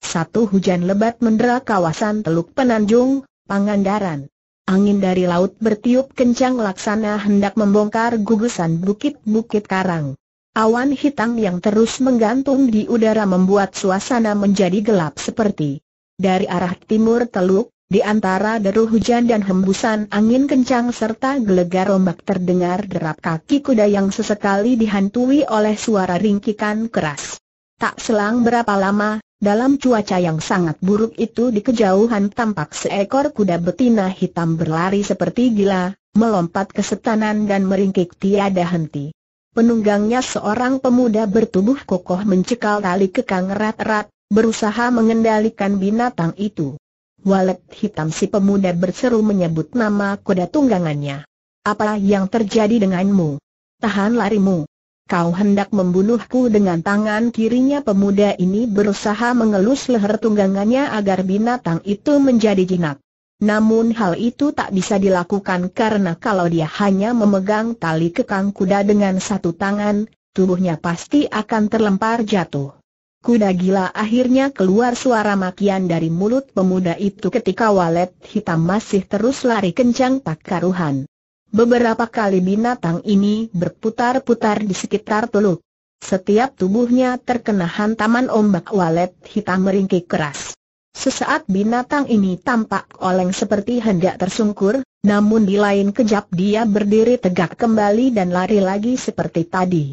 Satu hujan lebat mendera kawasan Teluk Penanjung, Pangandaran. Angin dari laut bertiup kencang laksana hendak membongkar gugusan bukit-bukit karang. Awan hitam yang terus menggantung di udara membuat suasana menjadi gelap seperti dari arah timur teluk, di antara deru hujan dan hembusan angin kencang serta gelegar ombak terdengar derap kaki kuda yang sesekali dihantui oleh suara ringkikan keras. Tak selang berapa lama, dalam cuaca yang sangat buruk itu di kejauhan tampak seekor kuda betina hitam berlari seperti gila, melompat ke setanan dan meringkik tiada henti. Penunggangnya seorang pemuda bertubuh kokoh mencekal tali kekang erat-erat, berusaha mengendalikan binatang itu. Walet hitam si pemuda berseru menyebut nama kuda tunggangannya. Apa yang terjadi denganmu? Tahan larimu. Kau hendak membunuhku dengan tangan kirinya pemuda ini berusaha mengelus leher tunggangannya agar binatang itu menjadi jinak. Namun hal itu tak bisa dilakukan karena kalau dia hanya memegang tali kekang kuda dengan satu tangan, tubuhnya pasti akan terlempar jatuh. Kuda gila akhirnya keluar suara makian dari mulut pemuda itu ketika walet hitam masih terus lari kencang tak karuhan. Beberapa kali binatang ini berputar-putar di sekitar teluk. Setiap tubuhnya terkena hantaman ombak walet hitam meringkik keras. Sesaat binatang ini tampak oleng seperti hendak tersungkur, namun di lain kejap dia berdiri tegak kembali dan lari lagi seperti tadi.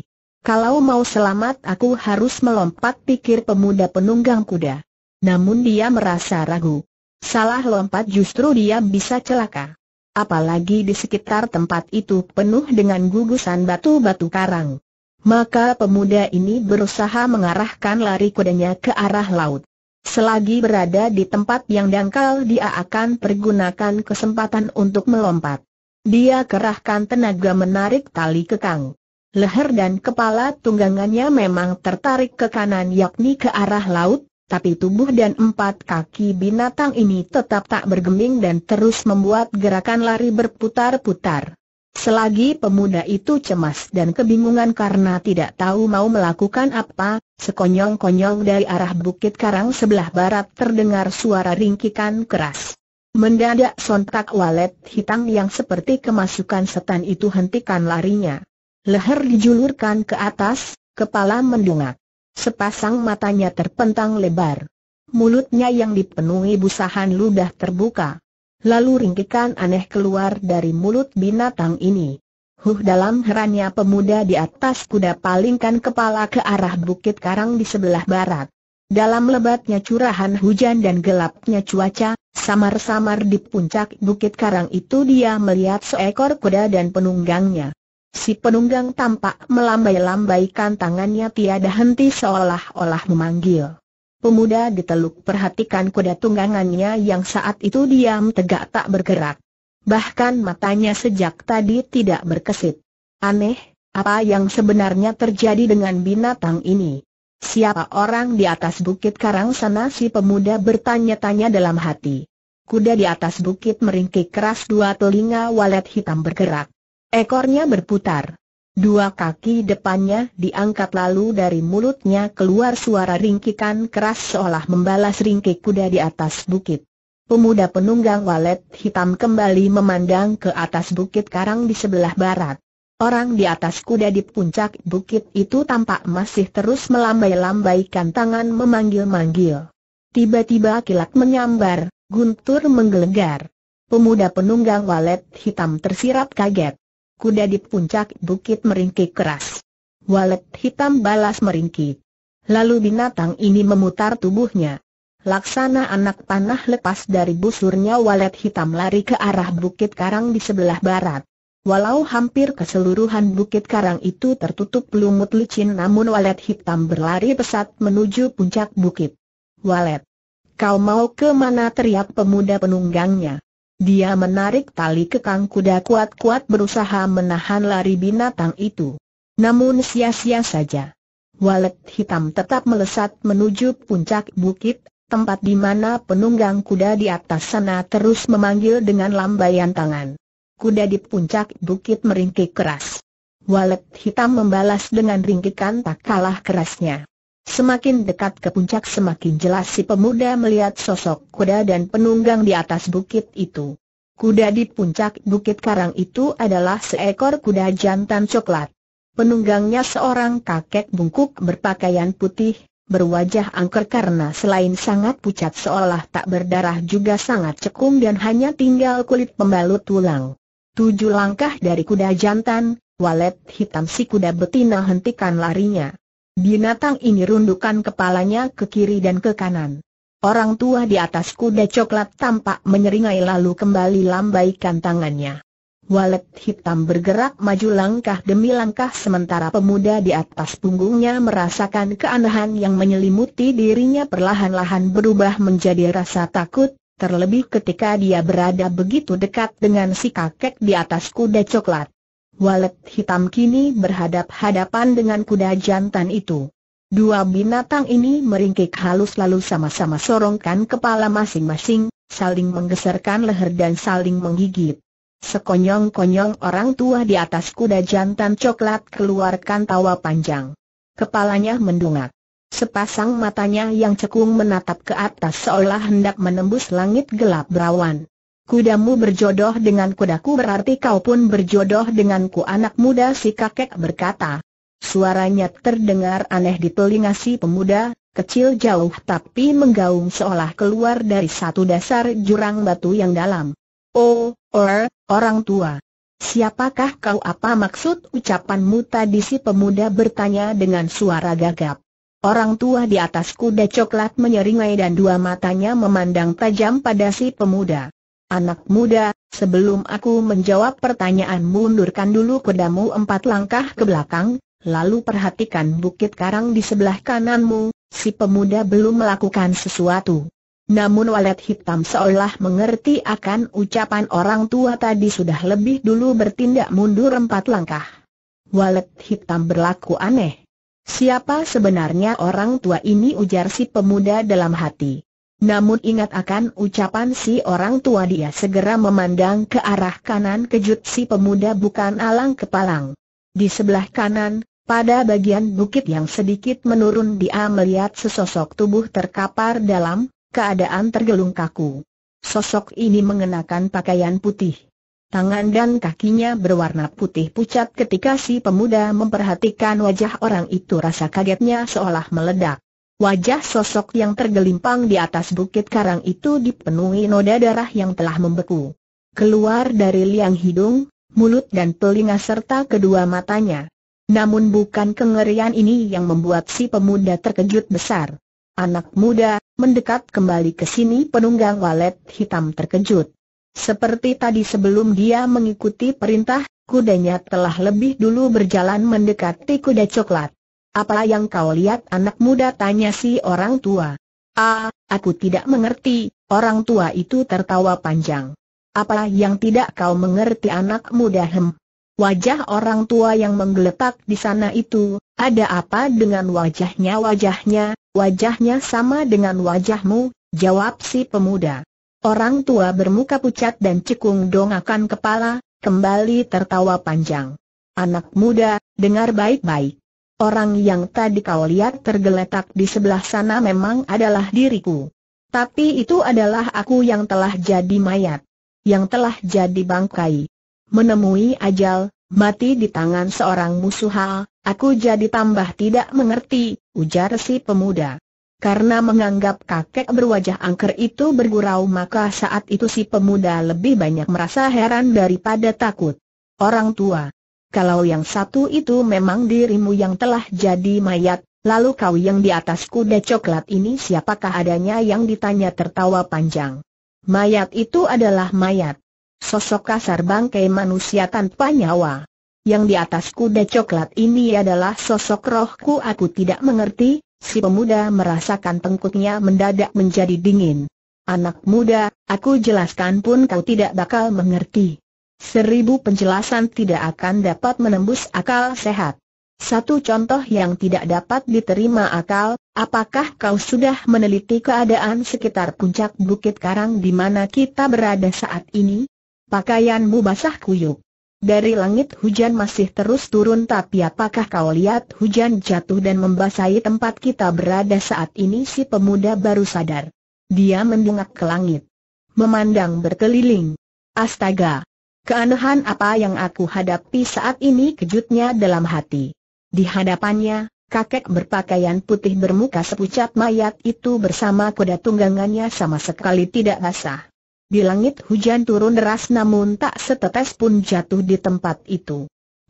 Kalau mau selamat aku harus melompat pikir pemuda penunggang kuda. Namun dia merasa ragu. Salah lompat justru dia bisa celaka apalagi di sekitar tempat itu penuh dengan gugusan batu-batu karang. Maka pemuda ini berusaha mengarahkan lari kudanya ke arah laut. Selagi berada di tempat yang dangkal dia akan pergunakan kesempatan untuk melompat. Dia kerahkan tenaga menarik tali kekang. Leher dan kepala tunggangannya memang tertarik ke kanan yakni ke arah laut, tapi tubuh dan empat kaki binatang ini tetap tak bergeming dan terus membuat gerakan lari berputar-putar. Selagi pemuda itu cemas dan kebingungan karena tidak tahu mau melakukan apa, sekonyong-konyong dari arah bukit karang sebelah barat terdengar suara ringkikan keras. Mendadak sontak walet hitam yang seperti kemasukan setan itu hentikan larinya. Leher dijulurkan ke atas, kepala mendungak. Sepasang matanya terpentang lebar. Mulutnya yang dipenuhi busahan ludah terbuka. Lalu ringkikan aneh keluar dari mulut binatang ini. Huh dalam herannya pemuda di atas kuda palingkan kepala ke arah bukit karang di sebelah barat. Dalam lebatnya curahan hujan dan gelapnya cuaca, samar-samar di puncak bukit karang itu dia melihat seekor kuda dan penunggangnya. Si penunggang tampak melambai-lambaikan tangannya tiada henti seolah-olah memanggil. Pemuda diteluk perhatikan kuda tunggangannya yang saat itu diam tegak tak bergerak. Bahkan matanya sejak tadi tidak berkesit. Aneh, apa yang sebenarnya terjadi dengan binatang ini? Siapa orang di atas bukit karang sana si pemuda bertanya-tanya dalam hati. Kuda di atas bukit meringkik keras dua telinga walet hitam bergerak. Ekornya berputar. Dua kaki depannya diangkat lalu dari mulutnya keluar suara ringkikan keras seolah membalas ringkik kuda di atas bukit. Pemuda penunggang walet hitam kembali memandang ke atas bukit karang di sebelah barat. Orang di atas kuda di puncak bukit itu tampak masih terus melambai-lambaikan tangan memanggil-manggil. Tiba-tiba kilat menyambar, guntur menggelegar. Pemuda penunggang walet hitam tersirap kaget kuda di puncak bukit meringkik keras. Walet hitam balas meringkik. Lalu binatang ini memutar tubuhnya. Laksana anak panah lepas dari busurnya walet hitam lari ke arah Bukit Karang di sebelah barat. Walau hampir keseluruhan Bukit Karang itu tertutup lumut licin namun walet hitam berlari pesat menuju puncak bukit. Walet! Kau mau ke mana teriak pemuda penunggangnya. Dia menarik tali kekang kuda kuat-kuat berusaha menahan lari binatang itu. Namun sia-sia saja. Walet hitam tetap melesat menuju puncak bukit, tempat di mana penunggang kuda di atas sana terus memanggil dengan lambaian tangan. Kuda di puncak bukit meringkik keras. Walet hitam membalas dengan ringkikan tak kalah kerasnya. Semakin dekat ke puncak semakin jelas si pemuda melihat sosok kuda dan penunggang di atas bukit itu. Kuda di puncak bukit karang itu adalah seekor kuda jantan coklat. Penunggangnya seorang kakek bungkuk berpakaian putih, berwajah angker karena selain sangat pucat seolah tak berdarah juga sangat cekung dan hanya tinggal kulit pembalut tulang. Tujuh langkah dari kuda jantan, walet hitam si kuda betina hentikan larinya. Binatang ini rundukan kepalanya ke kiri dan ke kanan. Orang tua di atas kuda coklat tampak menyeringai lalu kembali lambaikan tangannya. Walet hitam bergerak maju langkah demi langkah sementara pemuda di atas punggungnya merasakan keanehan yang menyelimuti dirinya perlahan-lahan berubah menjadi rasa takut, terlebih ketika dia berada begitu dekat dengan si kakek di atas kuda coklat. Walet hitam kini berhadap-hadapan dengan kuda jantan itu. Dua binatang ini meringkik halus lalu sama-sama sorongkan kepala masing-masing, saling menggeserkan leher dan saling menggigit. Sekonyong-konyong orang tua di atas kuda jantan coklat keluarkan tawa panjang. Kepalanya mendungak. Sepasang matanya yang cekung menatap ke atas seolah hendak menembus langit gelap berawan. Kudamu berjodoh dengan kudaku berarti kau pun berjodoh denganku anak muda si kakek berkata. Suaranya terdengar aneh di telinga si pemuda, kecil jauh tapi menggaung seolah keluar dari satu dasar jurang batu yang dalam. Oh, or, orang tua. Siapakah kau apa maksud ucapanmu tadi si pemuda bertanya dengan suara gagap. Orang tua di atas kuda coklat menyeringai dan dua matanya memandang tajam pada si pemuda. Anak muda, sebelum aku menjawab pertanyaan mundurkan dulu kedamu empat langkah ke belakang, lalu perhatikan bukit karang di sebelah kananmu, si pemuda belum melakukan sesuatu. Namun walet hitam seolah mengerti akan ucapan orang tua tadi sudah lebih dulu bertindak mundur empat langkah. Walet hitam berlaku aneh. Siapa sebenarnya orang tua ini ujar si pemuda dalam hati. Namun ingat akan ucapan si orang tua dia segera memandang ke arah kanan kejut si pemuda bukan alang kepalang. Di sebelah kanan, pada bagian bukit yang sedikit menurun dia melihat sesosok tubuh terkapar dalam keadaan tergelung kaku. Sosok ini mengenakan pakaian putih. Tangan dan kakinya berwarna putih pucat ketika si pemuda memperhatikan wajah orang itu rasa kagetnya seolah meledak. Wajah sosok yang tergelimpang di atas bukit karang itu dipenuhi noda darah yang telah membeku. Keluar dari liang hidung, mulut dan telinga serta kedua matanya. Namun bukan kengerian ini yang membuat si pemuda terkejut besar. Anak muda, mendekat kembali ke sini penunggang walet hitam terkejut. Seperti tadi sebelum dia mengikuti perintah, kudanya telah lebih dulu berjalan mendekati kuda coklat. Apa yang kau lihat anak muda tanya si orang tua? Ah, aku tidak mengerti, orang tua itu tertawa panjang. Apa yang tidak kau mengerti anak muda hem? Wajah orang tua yang menggeletak di sana itu, ada apa dengan wajahnya wajahnya, wajahnya sama dengan wajahmu, jawab si pemuda. Orang tua bermuka pucat dan cekung dongakan kepala, kembali tertawa panjang. Anak muda, dengar baik-baik. Orang yang tadi kau lihat tergeletak di sebelah sana memang adalah diriku. Tapi itu adalah aku yang telah jadi mayat. Yang telah jadi bangkai. Menemui ajal, mati di tangan seorang musuh. hal, aku jadi tambah tidak mengerti, ujar si pemuda. Karena menganggap kakek berwajah angker itu bergurau maka saat itu si pemuda lebih banyak merasa heran daripada takut. Orang tua kalau yang satu itu memang dirimu yang telah jadi mayat, lalu kau yang di atas kuda coklat ini siapakah adanya yang ditanya tertawa panjang. Mayat itu adalah mayat. Sosok kasar bangkai manusia tanpa nyawa. Yang di atas kuda coklat ini adalah sosok rohku aku tidak mengerti, si pemuda merasakan tengkuknya mendadak menjadi dingin. Anak muda, aku jelaskan pun kau tidak bakal mengerti. Seribu penjelasan tidak akan dapat menembus akal sehat. Satu contoh yang tidak dapat diterima akal, apakah kau sudah meneliti keadaan sekitar puncak Bukit Karang di mana kita berada saat ini? Pakaianmu basah kuyuk. Dari langit hujan masih terus turun tapi apakah kau lihat hujan jatuh dan membasahi tempat kita berada saat ini si pemuda baru sadar. Dia mendongak ke langit. Memandang berkeliling. Astaga, Keanehan apa yang aku hadapi saat ini kejutnya dalam hati. Di hadapannya, kakek berpakaian putih bermuka sepucat mayat itu bersama kuda tunggangannya sama sekali tidak basah. Di langit hujan turun deras namun tak setetes pun jatuh di tempat itu.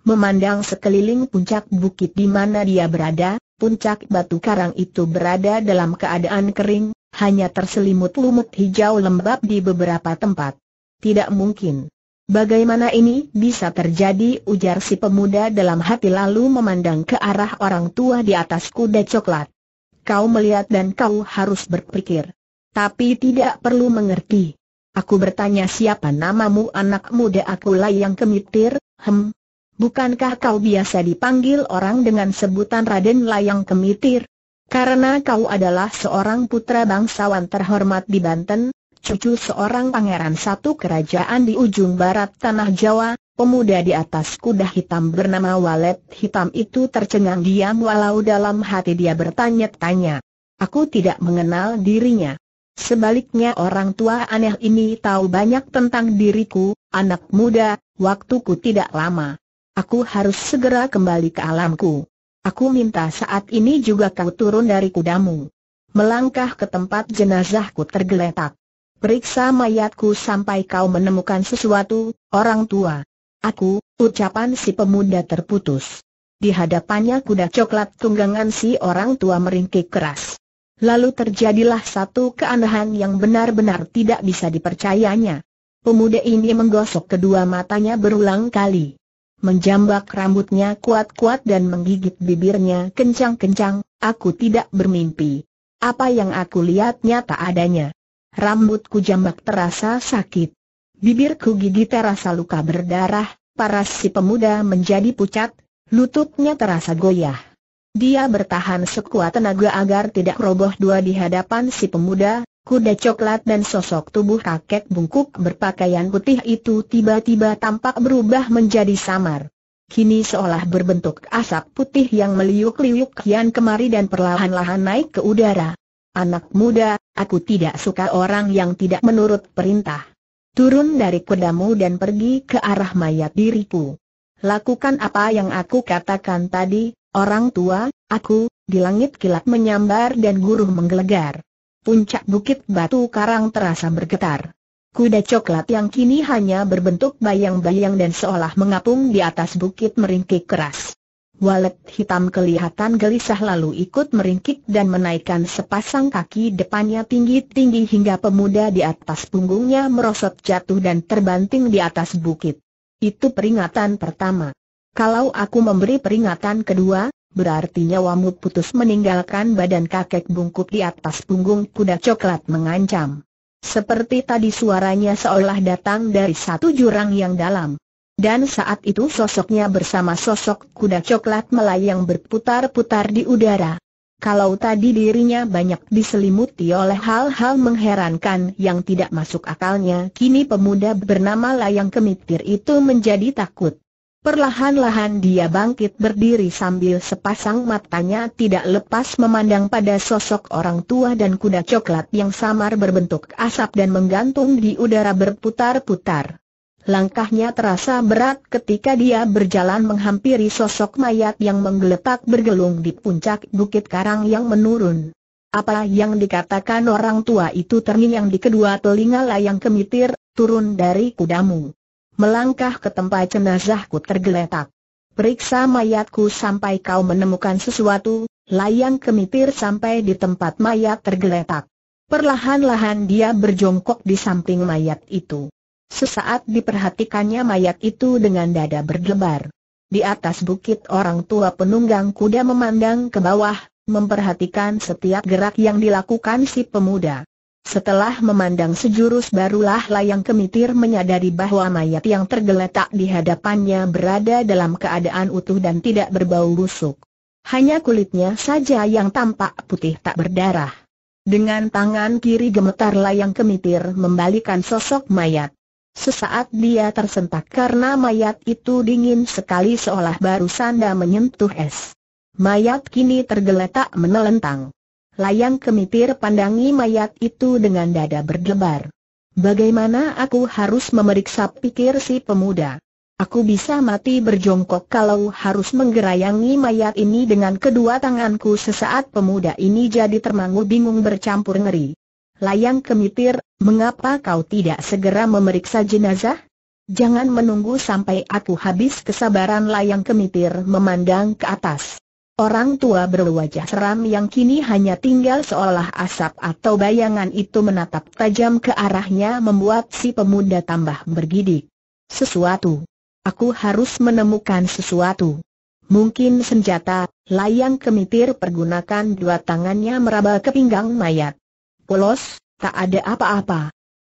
Memandang sekeliling puncak bukit di mana dia berada, puncak batu karang itu berada dalam keadaan kering, hanya terselimut lumut hijau lembab di beberapa tempat. Tidak mungkin. Bagaimana ini bisa terjadi ujar si pemuda dalam hati lalu memandang ke arah orang tua di atas kuda coklat. Kau melihat dan kau harus berpikir. Tapi tidak perlu mengerti. Aku bertanya siapa namamu anak muda akulah yang kemitir, hem. Bukankah kau biasa dipanggil orang dengan sebutan Raden Layang Kemitir? Karena kau adalah seorang putra bangsawan terhormat di Banten, cucu seorang pangeran satu kerajaan di ujung barat tanah Jawa, pemuda di atas kuda hitam bernama Walet Hitam itu tercengang diam walau dalam hati dia bertanya-tanya. Aku tidak mengenal dirinya. Sebaliknya orang tua aneh ini tahu banyak tentang diriku, anak muda, waktuku tidak lama. Aku harus segera kembali ke alamku. Aku minta saat ini juga kau turun dari kudamu. Melangkah ke tempat jenazahku tergeletak. Periksa mayatku sampai kau menemukan sesuatu, orang tua. Aku, ucapan si pemuda terputus. Di hadapannya kuda coklat tunggangan si orang tua meringkik keras. Lalu terjadilah satu keanehan yang benar-benar tidak bisa dipercayanya. Pemuda ini menggosok kedua matanya berulang kali. Menjambak rambutnya kuat-kuat dan menggigit bibirnya kencang-kencang, aku tidak bermimpi. Apa yang aku lihat nyata adanya rambutku jambak terasa sakit. Bibirku gigi terasa luka berdarah, paras si pemuda menjadi pucat, lututnya terasa goyah. Dia bertahan sekuat tenaga agar tidak roboh dua di hadapan si pemuda, kuda coklat dan sosok tubuh kakek bungkuk berpakaian putih itu tiba-tiba tampak berubah menjadi samar. Kini seolah berbentuk asap putih yang meliuk-liuk kian kemari dan perlahan-lahan naik ke udara. Anak muda, aku tidak suka orang yang tidak menurut perintah. Turun dari kudamu dan pergi ke arah mayat diriku. Lakukan apa yang aku katakan tadi, orang tua, aku, di langit kilat menyambar dan guru menggelegar. Puncak bukit batu karang terasa bergetar. Kuda coklat yang kini hanya berbentuk bayang-bayang dan seolah mengapung di atas bukit meringkik keras. Walet hitam kelihatan gelisah lalu ikut meringkik dan menaikkan sepasang kaki depannya tinggi-tinggi hingga pemuda di atas punggungnya merosot jatuh dan terbanting di atas bukit. Itu peringatan pertama. Kalau aku memberi peringatan kedua, berarti nyawamu putus meninggalkan badan kakek bungkuk di atas punggung kuda coklat mengancam. Seperti tadi suaranya seolah datang dari satu jurang yang dalam. Dan saat itu sosoknya bersama sosok kuda coklat melayang berputar-putar di udara. Kalau tadi dirinya banyak diselimuti oleh hal-hal mengherankan yang tidak masuk akalnya, kini pemuda bernama Layang Kemitir itu menjadi takut. Perlahan-lahan dia bangkit berdiri sambil sepasang matanya tidak lepas memandang pada sosok orang tua dan kuda coklat yang samar berbentuk asap dan menggantung di udara berputar-putar. Langkahnya terasa berat ketika dia berjalan menghampiri sosok mayat yang menggeletak bergelung di puncak bukit karang yang menurun. Apa yang dikatakan orang tua itu terngiang di kedua telinga layang kemitir, turun dari kudamu. Melangkah ke tempat jenazahku tergeletak. Periksa mayatku sampai kau menemukan sesuatu, layang kemitir sampai di tempat mayat tergeletak. Perlahan-lahan dia berjongkok di samping mayat itu. Sesaat diperhatikannya mayat itu dengan dada berdebar. Di atas bukit orang tua penunggang kuda memandang ke bawah, memperhatikan setiap gerak yang dilakukan si pemuda. Setelah memandang sejurus barulah layang kemitir menyadari bahwa mayat yang tergeletak di hadapannya berada dalam keadaan utuh dan tidak berbau busuk. Hanya kulitnya saja yang tampak putih tak berdarah. Dengan tangan kiri gemetar layang kemitir membalikan sosok mayat. Sesaat dia tersentak karena mayat itu dingin sekali seolah baru sanda menyentuh es. Mayat kini tergeletak menelentang. Layang kemitir pandangi mayat itu dengan dada berdebar. Bagaimana aku harus memeriksa pikir si pemuda? Aku bisa mati berjongkok kalau harus menggerayangi mayat ini dengan kedua tanganku sesaat pemuda ini jadi termangu bingung bercampur ngeri. Layang kemitir, mengapa kau tidak segera memeriksa jenazah? Jangan menunggu sampai aku habis kesabaran layang kemitir memandang ke atas. Orang tua berwajah seram yang kini hanya tinggal seolah asap atau bayangan itu menatap tajam ke arahnya membuat si pemuda tambah bergidik. Sesuatu. Aku harus menemukan sesuatu. Mungkin senjata, layang kemitir pergunakan dua tangannya meraba ke pinggang mayat polos, tak ada apa-apa.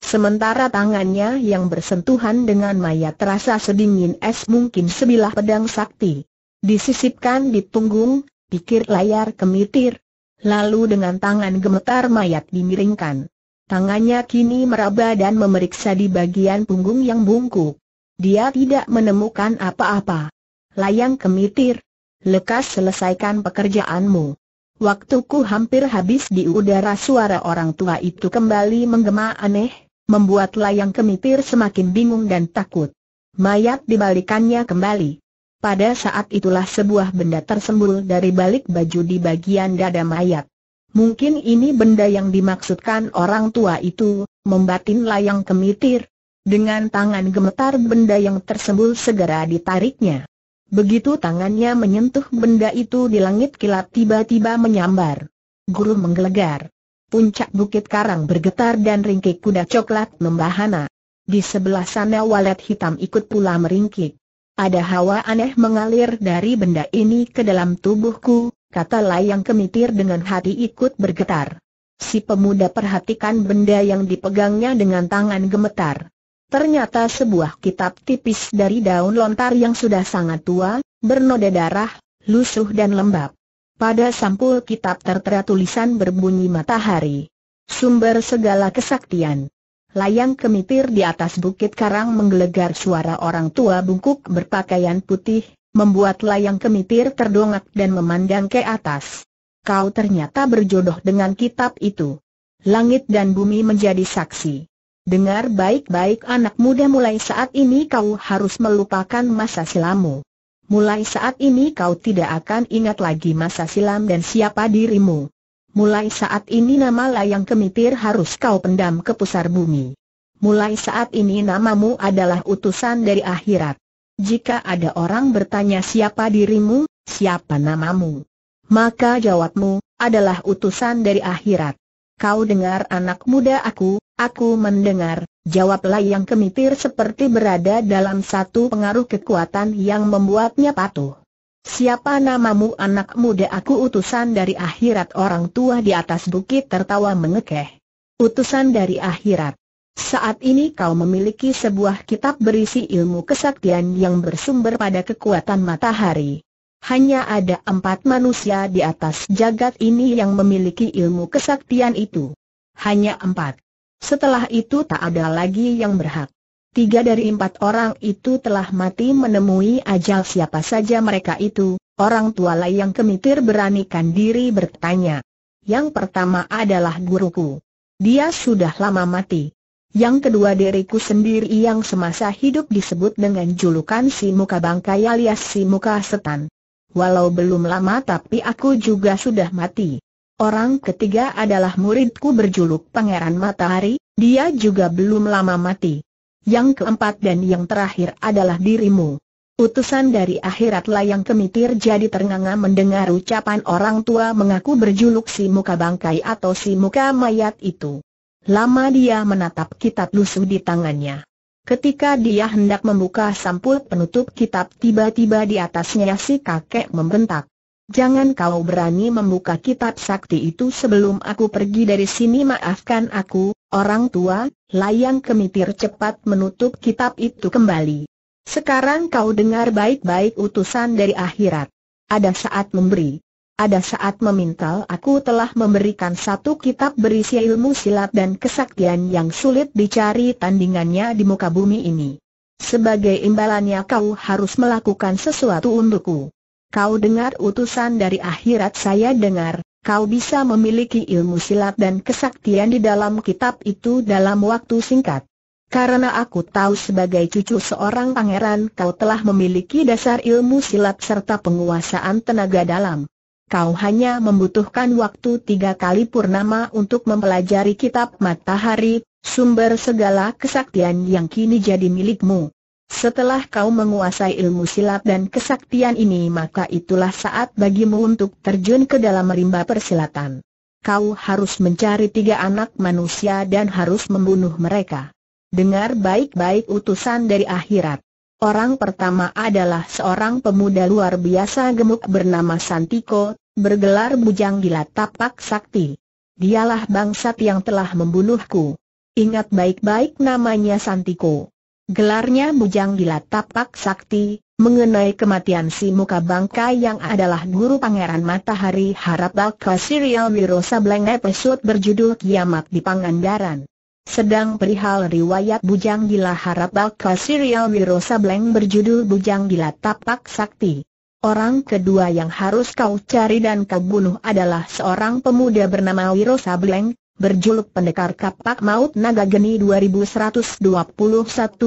Sementara tangannya yang bersentuhan dengan mayat terasa sedingin es mungkin sebilah pedang sakti. Disisipkan di punggung, pikir layar kemitir. Lalu dengan tangan gemetar mayat dimiringkan. Tangannya kini meraba dan memeriksa di bagian punggung yang bungkuk. Dia tidak menemukan apa-apa. Layang kemitir. Lekas selesaikan pekerjaanmu. Waktuku hampir habis di udara suara orang tua itu kembali menggema aneh, membuat layang kemitir semakin bingung dan takut. Mayat dibalikannya kembali. Pada saat itulah sebuah benda tersembul dari balik baju di bagian dada mayat. Mungkin ini benda yang dimaksudkan orang tua itu, membatin layang kemitir. Dengan tangan gemetar benda yang tersembul segera ditariknya. Begitu tangannya menyentuh benda itu di langit kilat tiba-tiba menyambar. Guru menggelegar. Puncak bukit karang bergetar dan ringkik kuda coklat membahana. Di sebelah sana walet hitam ikut pula meringkik. Ada hawa aneh mengalir dari benda ini ke dalam tubuhku, kata layang kemitir dengan hati ikut bergetar. Si pemuda perhatikan benda yang dipegangnya dengan tangan gemetar. Ternyata sebuah kitab tipis dari daun lontar yang sudah sangat tua, bernoda darah, lusuh dan lembab. Pada sampul kitab tertera tulisan berbunyi matahari. Sumber segala kesaktian. Layang kemitir di atas bukit karang menggelegar suara orang tua bungkuk berpakaian putih, membuat layang kemitir terdongak dan memandang ke atas. Kau ternyata berjodoh dengan kitab itu. Langit dan bumi menjadi saksi. Dengar baik-baik anak muda mulai saat ini kau harus melupakan masa silamu. Mulai saat ini kau tidak akan ingat lagi masa silam dan siapa dirimu. Mulai saat ini nama layang kemitir harus kau pendam ke pusar bumi. Mulai saat ini namamu adalah utusan dari akhirat. Jika ada orang bertanya siapa dirimu, siapa namamu, maka jawabmu adalah utusan dari akhirat. Kau dengar anak muda aku, Aku mendengar, jawab Layang Kemitir seperti berada dalam satu pengaruh kekuatan yang membuatnya patuh. Siapa namamu anak muda aku utusan dari akhirat orang tua di atas bukit tertawa mengekeh. Utusan dari akhirat. Saat ini kau memiliki sebuah kitab berisi ilmu kesaktian yang bersumber pada kekuatan matahari. Hanya ada empat manusia di atas jagat ini yang memiliki ilmu kesaktian itu. Hanya empat. Setelah itu tak ada lagi yang berhak. Tiga dari empat orang itu telah mati menemui ajal siapa saja mereka itu, orang tua yang kemitir beranikan diri bertanya. Yang pertama adalah guruku. Dia sudah lama mati. Yang kedua diriku sendiri yang semasa hidup disebut dengan julukan si muka bangkai alias si muka setan. Walau belum lama tapi aku juga sudah mati. Orang ketiga adalah muridku berjuluk Pangeran Matahari, dia juga belum lama mati. Yang keempat dan yang terakhir adalah dirimu. Utusan dari akhiratlah yang kemitir jadi ternganga mendengar ucapan orang tua mengaku berjuluk si muka bangkai atau si muka mayat itu. Lama dia menatap kitab lusuh di tangannya. Ketika dia hendak membuka sampul penutup kitab tiba-tiba di atasnya si kakek membentak. Jangan kau berani membuka kitab sakti itu sebelum aku pergi dari sini maafkan aku, orang tua, layang kemitir cepat menutup kitab itu kembali. Sekarang kau dengar baik-baik utusan dari akhirat. Ada saat memberi. Ada saat meminta. aku telah memberikan satu kitab berisi ilmu silat dan kesaktian yang sulit dicari tandingannya di muka bumi ini. Sebagai imbalannya kau harus melakukan sesuatu untukku. Kau dengar utusan dari akhirat saya dengar, kau bisa memiliki ilmu silat dan kesaktian di dalam kitab itu dalam waktu singkat. Karena aku tahu sebagai cucu seorang pangeran kau telah memiliki dasar ilmu silat serta penguasaan tenaga dalam. Kau hanya membutuhkan waktu tiga kali purnama untuk mempelajari kitab matahari, sumber segala kesaktian yang kini jadi milikmu. Setelah kau menguasai ilmu silat dan kesaktian ini maka itulah saat bagimu untuk terjun ke dalam rimba persilatan. Kau harus mencari tiga anak manusia dan harus membunuh mereka. Dengar baik-baik utusan dari akhirat. Orang pertama adalah seorang pemuda luar biasa gemuk bernama Santiko, bergelar bujang gila tapak sakti. Dialah bangsat yang telah membunuhku. Ingat baik-baik namanya Santiko. Gelarnya Bujang Gila Tapak Sakti, mengenai kematian si muka bangka yang adalah guru Pangeran Matahari Harap bakal serial Wiro Sableng episode berjudul Kiamat di Pangandaran. Sedang perihal riwayat Bujang Gila Harap Balka serial Wiro Sableng berjudul Bujang Gila Tapak Sakti. Orang kedua yang harus kau cari dan kau bunuh adalah seorang pemuda bernama Wiro Sableng, berjuluk pendekar kapak maut naga geni 2121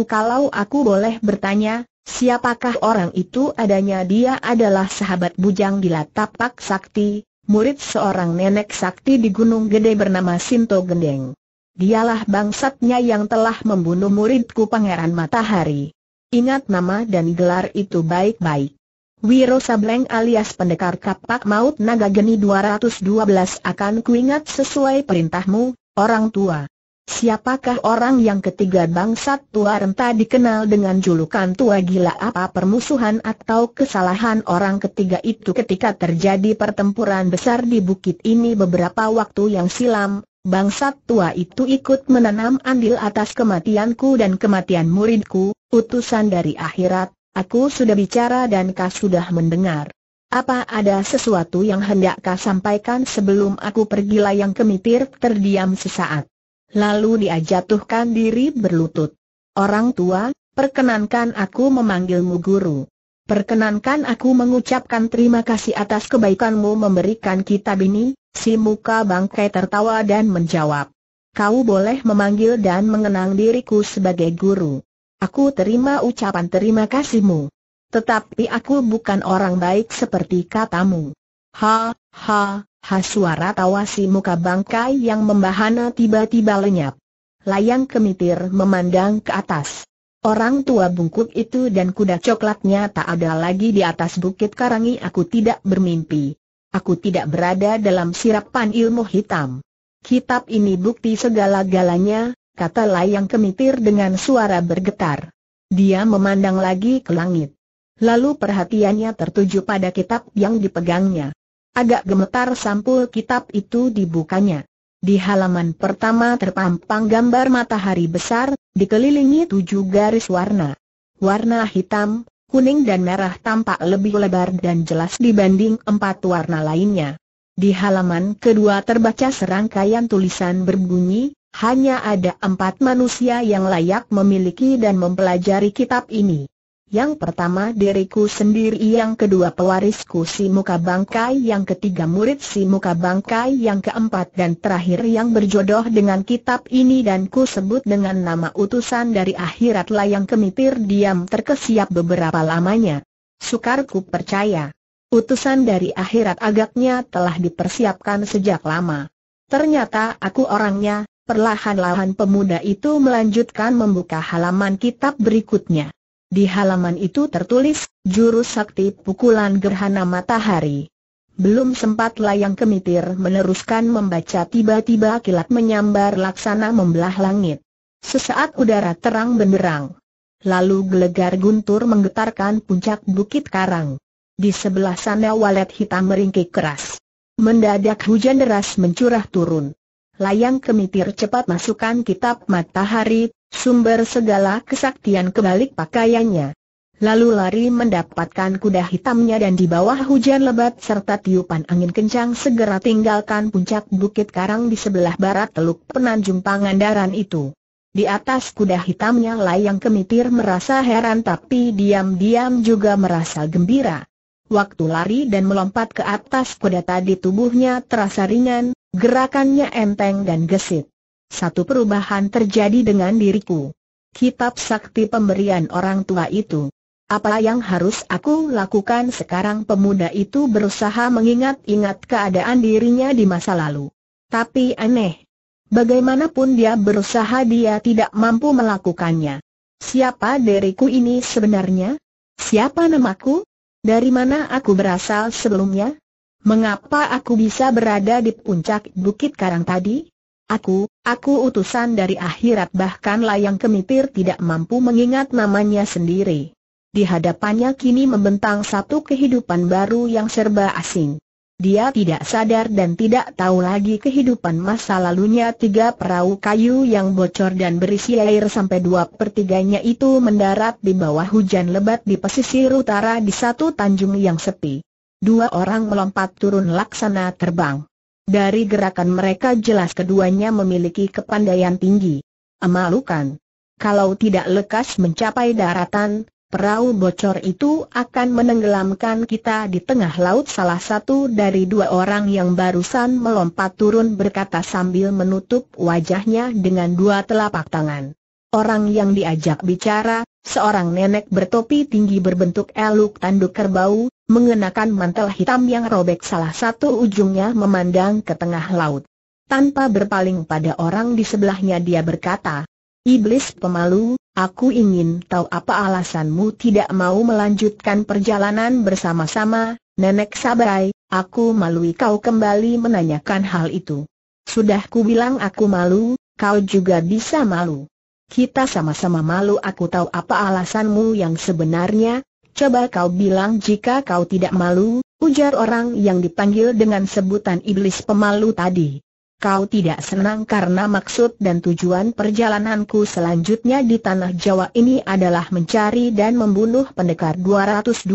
kalau aku boleh bertanya, siapakah orang itu adanya dia adalah sahabat bujang gila tapak sakti, murid seorang nenek sakti di Gunung Gede bernama Sinto Gendeng. Dialah bangsatnya yang telah membunuh muridku Pangeran Matahari. Ingat nama dan gelar itu baik-baik. Wiro Sableng alias pendekar kapak maut naga geni 212 akan kuingat sesuai perintahmu, orang tua. Siapakah orang yang ketiga bangsat tua renta dikenal dengan julukan tua gila apa permusuhan atau kesalahan orang ketiga itu ketika terjadi pertempuran besar di bukit ini beberapa waktu yang silam, bangsat tua itu ikut menanam andil atas kematianku dan kematian muridku, utusan dari akhirat, Aku sudah bicara dan kau sudah mendengar. Apa ada sesuatu yang hendak kau sampaikan sebelum aku pergi layang kemitir terdiam sesaat. Lalu dia jatuhkan diri berlutut. Orang tua, perkenankan aku memanggilmu guru. Perkenankan aku mengucapkan terima kasih atas kebaikanmu memberikan kitab ini, si muka bangkai tertawa dan menjawab. Kau boleh memanggil dan mengenang diriku sebagai guru. Aku terima ucapan terima kasihmu. Tetapi aku bukan orang baik seperti katamu. Ha, ha, ha suara tawa si muka bangkai yang membahana tiba-tiba lenyap. Layang kemitir memandang ke atas. Orang tua bungkuk itu dan kuda coklatnya tak ada lagi di atas bukit karangi aku tidak bermimpi. Aku tidak berada dalam sirapan ilmu hitam. Kitab ini bukti segala-galanya, kata layang kemitir dengan suara bergetar. Dia memandang lagi ke langit. Lalu perhatiannya tertuju pada kitab yang dipegangnya. Agak gemetar sampul kitab itu dibukanya. Di halaman pertama terpampang gambar matahari besar, dikelilingi tujuh garis warna. Warna hitam, kuning dan merah tampak lebih lebar dan jelas dibanding empat warna lainnya. Di halaman kedua terbaca serangkaian tulisan berbunyi, hanya ada empat manusia yang layak memiliki dan mempelajari kitab ini. Yang pertama diriku sendiri, yang kedua pewarisku si muka bangkai, yang ketiga murid si muka bangkai, yang keempat dan terakhir yang berjodoh dengan kitab ini dan ku sebut dengan nama utusan dari akhiratlah yang kemitir diam terkesiap beberapa lamanya. Sukarku percaya. Utusan dari akhirat agaknya telah dipersiapkan sejak lama. Ternyata aku orangnya Perlahan-lahan pemuda itu melanjutkan membuka halaman kitab berikutnya. Di halaman itu tertulis, jurus sakti pukulan gerhana matahari. Belum sempat layang kemitir meneruskan membaca tiba-tiba kilat menyambar laksana membelah langit. Sesaat udara terang benderang. Lalu gelegar guntur menggetarkan puncak bukit karang. Di sebelah sana walet hitam meringkik keras. Mendadak hujan deras mencurah turun. Layang kemitir cepat masukkan kitab matahari, sumber segala kesaktian kebalik pakaiannya. Lalu lari mendapatkan kuda hitamnya dan di bawah hujan lebat serta tiupan angin kencang segera tinggalkan puncak bukit karang di sebelah barat teluk penanjung Pangandaran itu. Di atas kuda hitamnya layang kemitir merasa heran tapi diam-diam juga merasa gembira. Waktu lari dan melompat ke atas kuda tadi tubuhnya terasa ringan, Gerakannya enteng dan gesit. Satu perubahan terjadi dengan diriku. Kitab sakti pemberian orang tua itu. Apa yang harus aku lakukan sekarang pemuda itu berusaha mengingat-ingat keadaan dirinya di masa lalu. Tapi aneh. Bagaimanapun dia berusaha dia tidak mampu melakukannya. Siapa diriku ini sebenarnya? Siapa namaku? Dari mana aku berasal sebelumnya? Mengapa aku bisa berada di puncak bukit karang tadi? Aku, aku utusan dari akhirat bahkan layang kemitir tidak mampu mengingat namanya sendiri. Di hadapannya kini membentang satu kehidupan baru yang serba asing. Dia tidak sadar dan tidak tahu lagi kehidupan masa lalunya tiga perahu kayu yang bocor dan berisi air sampai dua pertiganya itu mendarat di bawah hujan lebat di pesisir utara di satu tanjung yang sepi dua orang melompat turun laksana terbang. Dari gerakan mereka jelas keduanya memiliki kepandaian tinggi. Amalukan. Kalau tidak lekas mencapai daratan, perahu bocor itu akan menenggelamkan kita di tengah laut salah satu dari dua orang yang barusan melompat turun berkata sambil menutup wajahnya dengan dua telapak tangan. Orang yang diajak bicara, Seorang nenek bertopi tinggi berbentuk eluk tanduk kerbau, mengenakan mantel hitam yang robek salah satu ujungnya memandang ke tengah laut. Tanpa berpaling pada orang di sebelahnya dia berkata, Iblis pemalu, aku ingin tahu apa alasanmu tidak mau melanjutkan perjalanan bersama-sama, Nenek Sabarai, aku malui kau kembali menanyakan hal itu. Sudah ku bilang aku malu, kau juga bisa malu. Kita sama-sama malu aku tahu apa alasanmu yang sebenarnya, coba kau bilang jika kau tidak malu, ujar orang yang dipanggil dengan sebutan iblis pemalu tadi. Kau tidak senang karena maksud dan tujuan perjalananku selanjutnya di Tanah Jawa ini adalah mencari dan membunuh pendekar 212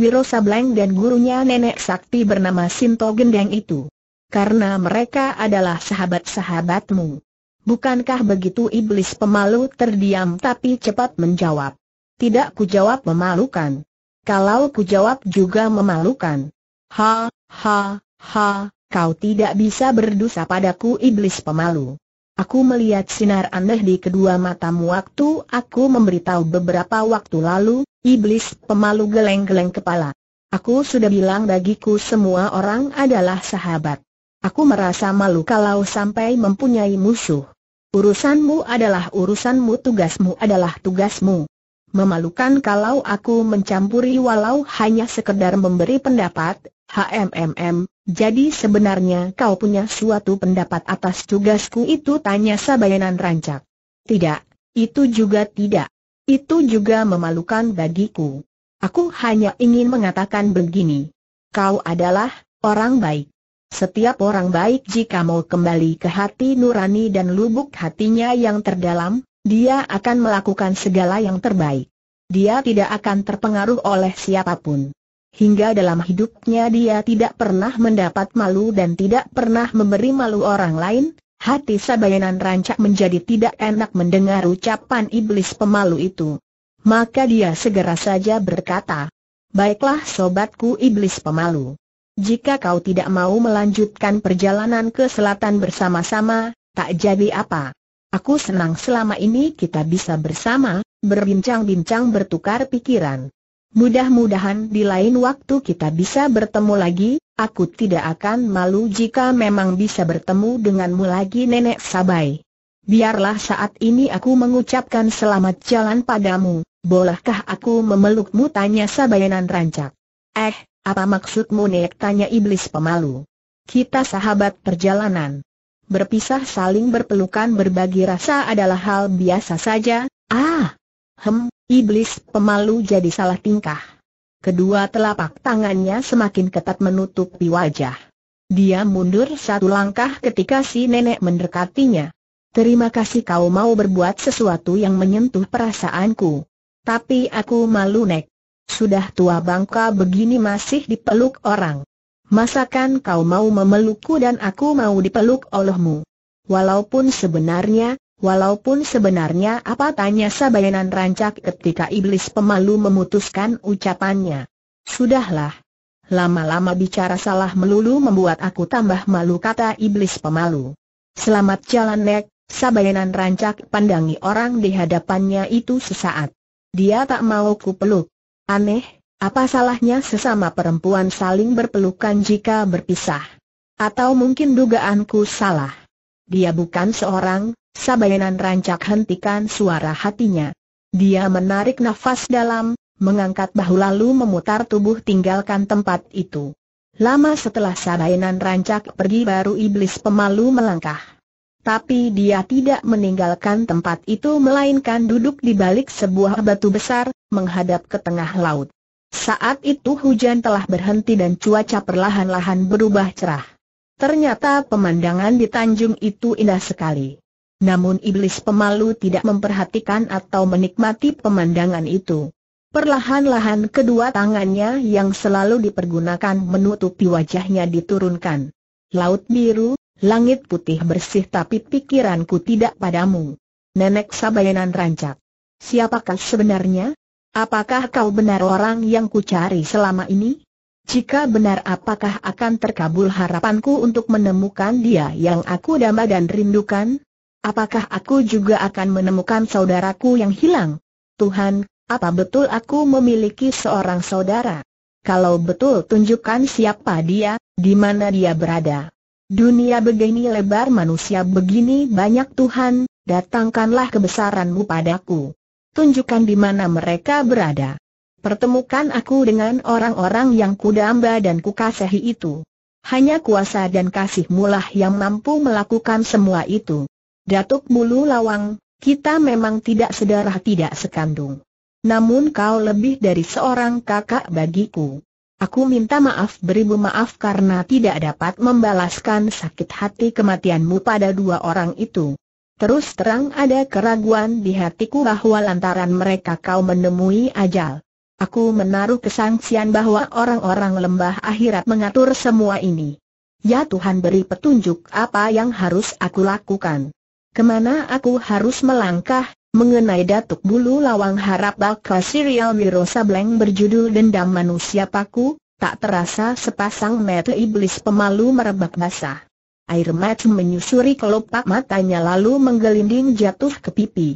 Wiro Sableng dan gurunya nenek sakti bernama Sinto Gendeng itu. Karena mereka adalah sahabat-sahabatmu. Bukankah begitu iblis pemalu terdiam tapi cepat menjawab? Tidak ku jawab memalukan. Kalau ku jawab juga memalukan. Ha, ha, ha, kau tidak bisa berdosa padaku iblis pemalu. Aku melihat sinar aneh di kedua matamu waktu aku memberitahu beberapa waktu lalu, iblis pemalu geleng-geleng kepala. Aku sudah bilang bagiku semua orang adalah sahabat. Aku merasa malu kalau sampai mempunyai musuh. Urusanmu adalah urusanmu tugasmu adalah tugasmu. Memalukan kalau aku mencampuri walau hanya sekedar memberi pendapat, HMMM, jadi sebenarnya kau punya suatu pendapat atas tugasku itu tanya Sabayanan rancak. Tidak, itu juga tidak. Itu juga memalukan bagiku. Aku hanya ingin mengatakan begini. Kau adalah orang baik. Setiap orang baik jika mau kembali ke hati nurani dan lubuk hatinya yang terdalam, dia akan melakukan segala yang terbaik. Dia tidak akan terpengaruh oleh siapapun. Hingga dalam hidupnya dia tidak pernah mendapat malu dan tidak pernah memberi malu orang lain, hati Sabayanan rancak menjadi tidak enak mendengar ucapan iblis pemalu itu. Maka dia segera saja berkata, Baiklah sobatku iblis pemalu. Jika kau tidak mau melanjutkan perjalanan ke selatan bersama-sama, tak jadi apa. Aku senang selama ini kita bisa bersama, berbincang-bincang bertukar pikiran. Mudah-mudahan di lain waktu kita bisa bertemu lagi, aku tidak akan malu jika memang bisa bertemu denganmu lagi Nenek Sabai. Biarlah saat ini aku mengucapkan selamat jalan padamu, bolehkah aku memelukmu tanya Sabayanan rancak. Eh, apa maksudmu Nek? Tanya iblis pemalu. Kita sahabat perjalanan. Berpisah saling berpelukan berbagi rasa adalah hal biasa saja. Ah! Hem, iblis pemalu jadi salah tingkah. Kedua telapak tangannya semakin ketat menutupi wajah. Dia mundur satu langkah ketika si nenek mendekatinya. Terima kasih kau mau berbuat sesuatu yang menyentuh perasaanku. Tapi aku malu Nek. Sudah tua bangka begini masih dipeluk orang. Masakan kau mau memelukku dan aku mau dipeluk olehmu? Walaupun sebenarnya, walaupun sebenarnya apa tanya sabayanan rancak ketika iblis pemalu memutuskan ucapannya. Sudahlah. Lama-lama bicara salah melulu membuat aku tambah malu kata iblis pemalu. Selamat jalan nek, sabayanan rancak pandangi orang di hadapannya itu sesaat. Dia tak mau ku peluk. Aneh, apa salahnya sesama perempuan saling berpelukan jika berpisah? Atau mungkin dugaanku salah? Dia bukan seorang, sabayanan rancak hentikan suara hatinya. Dia menarik nafas dalam, mengangkat bahu lalu memutar tubuh tinggalkan tempat itu. Lama setelah sabayanan rancak pergi baru iblis pemalu melangkah. Tapi dia tidak meninggalkan tempat itu melainkan duduk di balik sebuah batu besar, menghadap ke tengah laut. Saat itu hujan telah berhenti dan cuaca perlahan-lahan berubah cerah. Ternyata pemandangan di tanjung itu indah sekali. Namun iblis pemalu tidak memperhatikan atau menikmati pemandangan itu. Perlahan-lahan kedua tangannya yang selalu dipergunakan menutupi wajahnya diturunkan. Laut biru, langit putih bersih tapi pikiranku tidak padamu. Nenek Sabayanan rancak. Siapakah sebenarnya? Apakah kau benar orang yang ku cari selama ini? Jika benar apakah akan terkabul harapanku untuk menemukan dia yang aku damba dan rindukan? Apakah aku juga akan menemukan saudaraku yang hilang? Tuhan, apa betul aku memiliki seorang saudara? Kalau betul tunjukkan siapa dia, di mana dia berada. Dunia begini lebar manusia begini banyak Tuhan, datangkanlah kebesaranmu padaku. Tunjukkan di mana mereka berada. Pertemukan aku dengan orang-orang yang kudamba dan kukasehi itu. Hanya kuasa dan kasihmulah yang mampu melakukan semua itu. Datuk Bulu Lawang, kita memang tidak sedarah tidak sekandung. Namun kau lebih dari seorang kakak bagiku. Aku minta maaf beribu maaf karena tidak dapat membalaskan sakit hati kematianmu pada dua orang itu. Terus terang ada keraguan di hatiku bahwa lantaran mereka kau menemui ajal. Aku menaruh kesangsian bahwa orang-orang lembah akhirat mengatur semua ini. Ya Tuhan beri petunjuk apa yang harus aku lakukan. Kemana aku harus melangkah, Mengenai Datuk Bulu Lawang harap bakal serial Wiro Sableng berjudul Dendam Manusia Paku, tak terasa sepasang mata iblis pemalu merebak basah. Air mata menyusuri kelopak matanya lalu menggelinding jatuh ke pipi.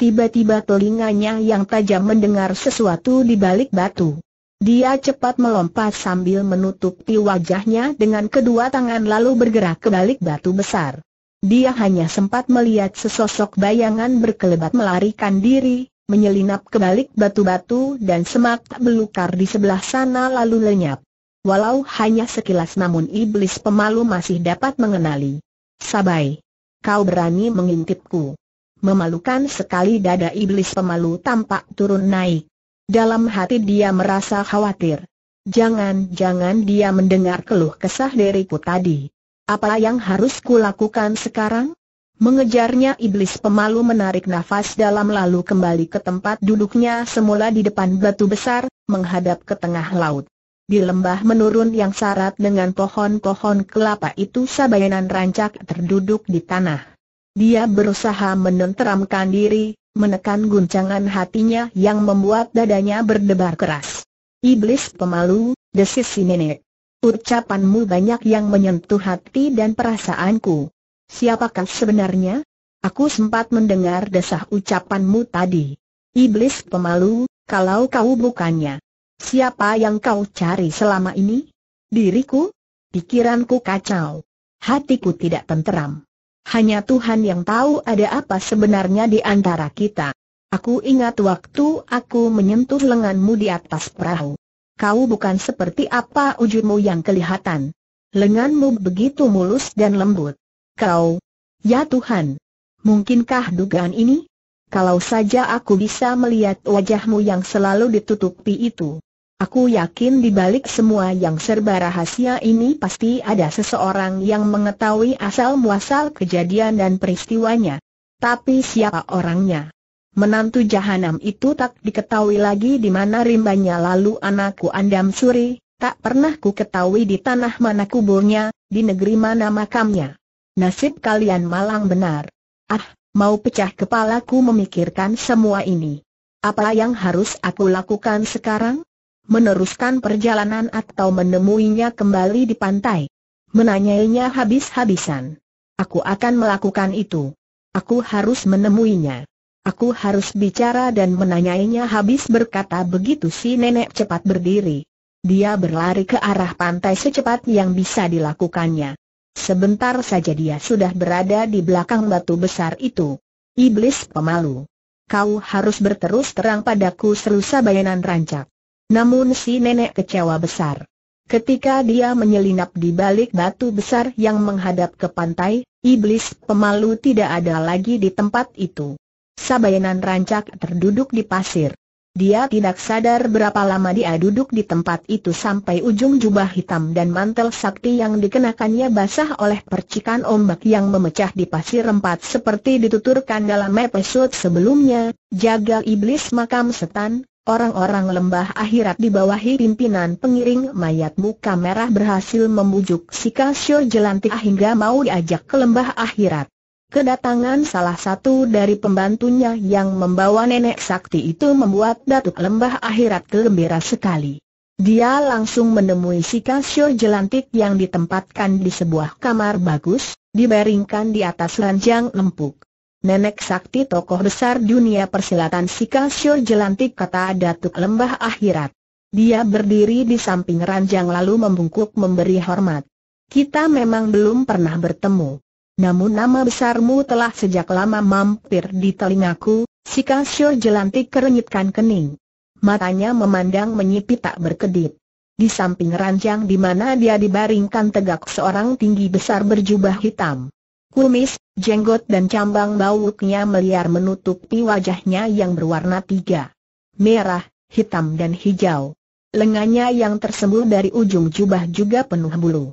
Tiba-tiba telinganya yang tajam mendengar sesuatu di balik batu. Dia cepat melompat sambil menutupi wajahnya dengan kedua tangan lalu bergerak ke balik batu besar. Dia hanya sempat melihat sesosok bayangan berkelebat melarikan diri, menyelinap ke balik batu-batu dan semak belukar di sebelah sana lalu lenyap. Walau hanya sekilas namun iblis pemalu masih dapat mengenali. Sabai, kau berani mengintipku. Memalukan sekali dada iblis pemalu tampak turun naik. Dalam hati dia merasa khawatir. Jangan-jangan dia mendengar keluh kesah dariku tadi. Apa yang harus kulakukan sekarang? Mengejarnya iblis pemalu menarik nafas dalam lalu kembali ke tempat duduknya semula di depan batu besar, menghadap ke tengah laut. Di lembah menurun yang syarat dengan pohon-pohon kelapa itu sabayanan rancak terduduk di tanah. Dia berusaha menenteramkan diri, menekan guncangan hatinya yang membuat dadanya berdebar keras. Iblis pemalu, desis si nenek. Ucapanmu banyak yang menyentuh hati dan perasaanku. Siapakah sebenarnya? Aku sempat mendengar desah ucapanmu tadi. Iblis pemalu, kalau kau bukannya. Siapa yang kau cari selama ini? Diriku? Pikiranku kacau. Hatiku tidak tenteram. Hanya Tuhan yang tahu ada apa sebenarnya di antara kita. Aku ingat waktu aku menyentuh lenganmu di atas perahu kau bukan seperti apa ujurmu yang kelihatan. Lenganmu begitu mulus dan lembut. Kau, ya Tuhan, mungkinkah dugaan ini? Kalau saja aku bisa melihat wajahmu yang selalu ditutupi itu. Aku yakin di balik semua yang serba rahasia ini pasti ada seseorang yang mengetahui asal-muasal kejadian dan peristiwanya. Tapi siapa orangnya? menantu jahanam itu tak diketahui lagi di mana rimbanya lalu anakku andam suri, tak pernah ku ketahui di tanah mana kuburnya, di negeri mana makamnya. Nasib kalian malang benar. Ah, mau pecah kepalaku memikirkan semua ini. Apa yang harus aku lakukan sekarang? Meneruskan perjalanan atau menemuinya kembali di pantai? Menanyainya habis-habisan. Aku akan melakukan itu. Aku harus menemuinya. Aku harus bicara dan menanyainya habis berkata begitu si nenek cepat berdiri. Dia berlari ke arah pantai secepat yang bisa dilakukannya. Sebentar saja dia sudah berada di belakang batu besar itu. Iblis pemalu. Kau harus berterus terang padaku seru sabayanan rancak. Namun si nenek kecewa besar. Ketika dia menyelinap di balik batu besar yang menghadap ke pantai, iblis pemalu tidak ada lagi di tempat itu. Sabayanan rancak terduduk di pasir. Dia tidak sadar berapa lama dia duduk di tempat itu sampai ujung jubah hitam dan mantel sakti yang dikenakannya basah oleh percikan ombak yang memecah di pasir empat seperti dituturkan dalam episode sebelumnya, jaga iblis makam setan, orang-orang lembah akhirat di bawah pimpinan pengiring mayat muka merah berhasil membujuk si Kasyo jelantik hingga mau diajak ke lembah akhirat. Kedatangan salah satu dari pembantunya yang membawa nenek sakti itu membuat Datuk Lembah Akhirat gembira sekali. Dia langsung menemui si Kasio jelantik yang ditempatkan di sebuah kamar bagus, dibaringkan di atas ranjang lempuk. Nenek sakti tokoh besar dunia persilatan si Kasio Jelantik kata Datuk Lembah Akhirat. Dia berdiri di samping ranjang lalu membungkuk memberi hormat. Kita memang belum pernah bertemu namun nama besarmu telah sejak lama mampir di telingaku, si Kasio jelantik kerenyitkan kening. Matanya memandang menyipit tak berkedip. Di samping ranjang di mana dia dibaringkan tegak seorang tinggi besar berjubah hitam. Kumis, jenggot dan cambang bauknya meliar menutupi wajahnya yang berwarna tiga. Merah, hitam dan hijau. Lengannya yang tersembul dari ujung jubah juga penuh bulu.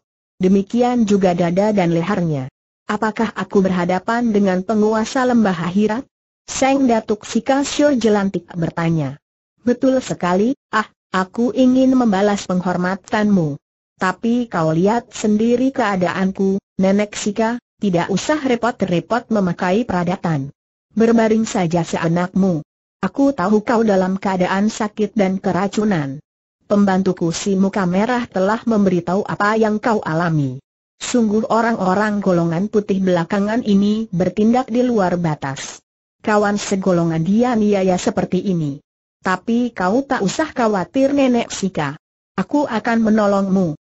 Demikian juga dada dan lehernya. Apakah aku berhadapan dengan penguasa lembah akhirat? Seng Datuk Sika Sikasyo jelantik bertanya. Betul sekali, ah, aku ingin membalas penghormatanmu. Tapi kau lihat sendiri keadaanku, Nenek Sika, tidak usah repot-repot memakai peradatan. Berbaring saja seanakmu. Aku tahu kau dalam keadaan sakit dan keracunan. Pembantuku si muka merah telah memberitahu apa yang kau alami. Sungguh orang-orang golongan putih belakangan ini bertindak di luar batas. Kawan segolongan dia niaya seperti ini. Tapi kau tak usah khawatir nenek Sika. Aku akan menolongmu.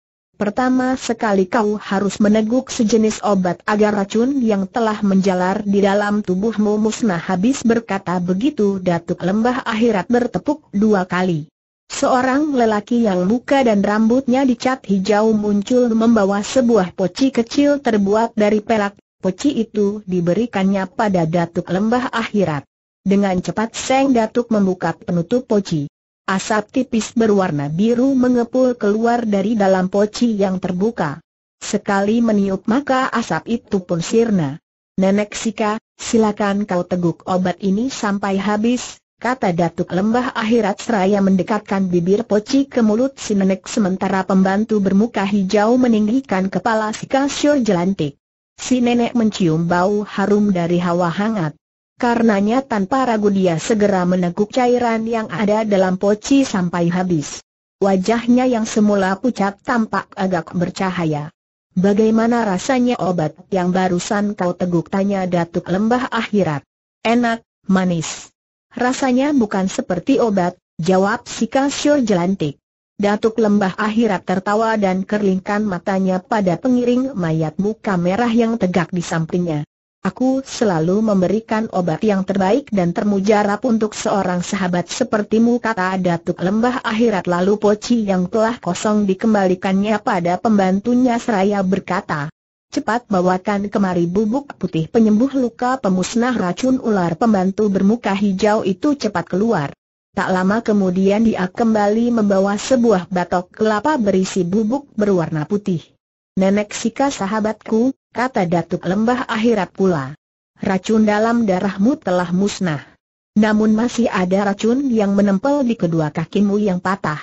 Pertama sekali kau harus meneguk sejenis obat agar racun yang telah menjalar di dalam tubuhmu musnah habis berkata begitu Datuk Lembah Akhirat bertepuk dua kali. Seorang lelaki yang muka dan rambutnya dicat hijau muncul membawa sebuah poci kecil terbuat dari pelak. Poci itu diberikannya pada Datuk Lembah Akhirat. Dengan cepat Seng Datuk membuka penutup poci. Asap tipis berwarna biru mengepul keluar dari dalam poci yang terbuka. Sekali meniup maka asap itu pun sirna. Nenek Sika, silakan kau teguk obat ini sampai habis, kata Datuk Lembah Akhirat Seraya mendekatkan bibir poci ke mulut si nenek sementara pembantu bermuka hijau meninggikan kepala si kasur jelantik. Si nenek mencium bau harum dari hawa hangat. Karenanya tanpa ragu dia segera meneguk cairan yang ada dalam poci sampai habis. Wajahnya yang semula pucat tampak agak bercahaya. Bagaimana rasanya obat yang barusan kau teguk tanya Datuk Lembah Akhirat? Enak, manis. Rasanya bukan seperti obat, jawab si Kasur jelantik. Datuk lembah akhirat tertawa dan kerlingkan matanya pada pengiring mayat muka merah yang tegak di sampingnya. Aku selalu memberikan obat yang terbaik dan termujarab untuk seorang sahabat sepertimu kata Datuk Lembah Akhirat lalu poci yang telah kosong dikembalikannya pada pembantunya seraya berkata, Cepat bawakan kemari bubuk putih penyembuh luka pemusnah racun ular pembantu bermuka hijau itu cepat keluar. Tak lama kemudian dia kembali membawa sebuah batok kelapa berisi bubuk berwarna putih. Nenek Sika sahabatku, kata Datuk Lembah akhirat pula. Racun dalam darahmu telah musnah. Namun masih ada racun yang menempel di kedua kakimu yang patah.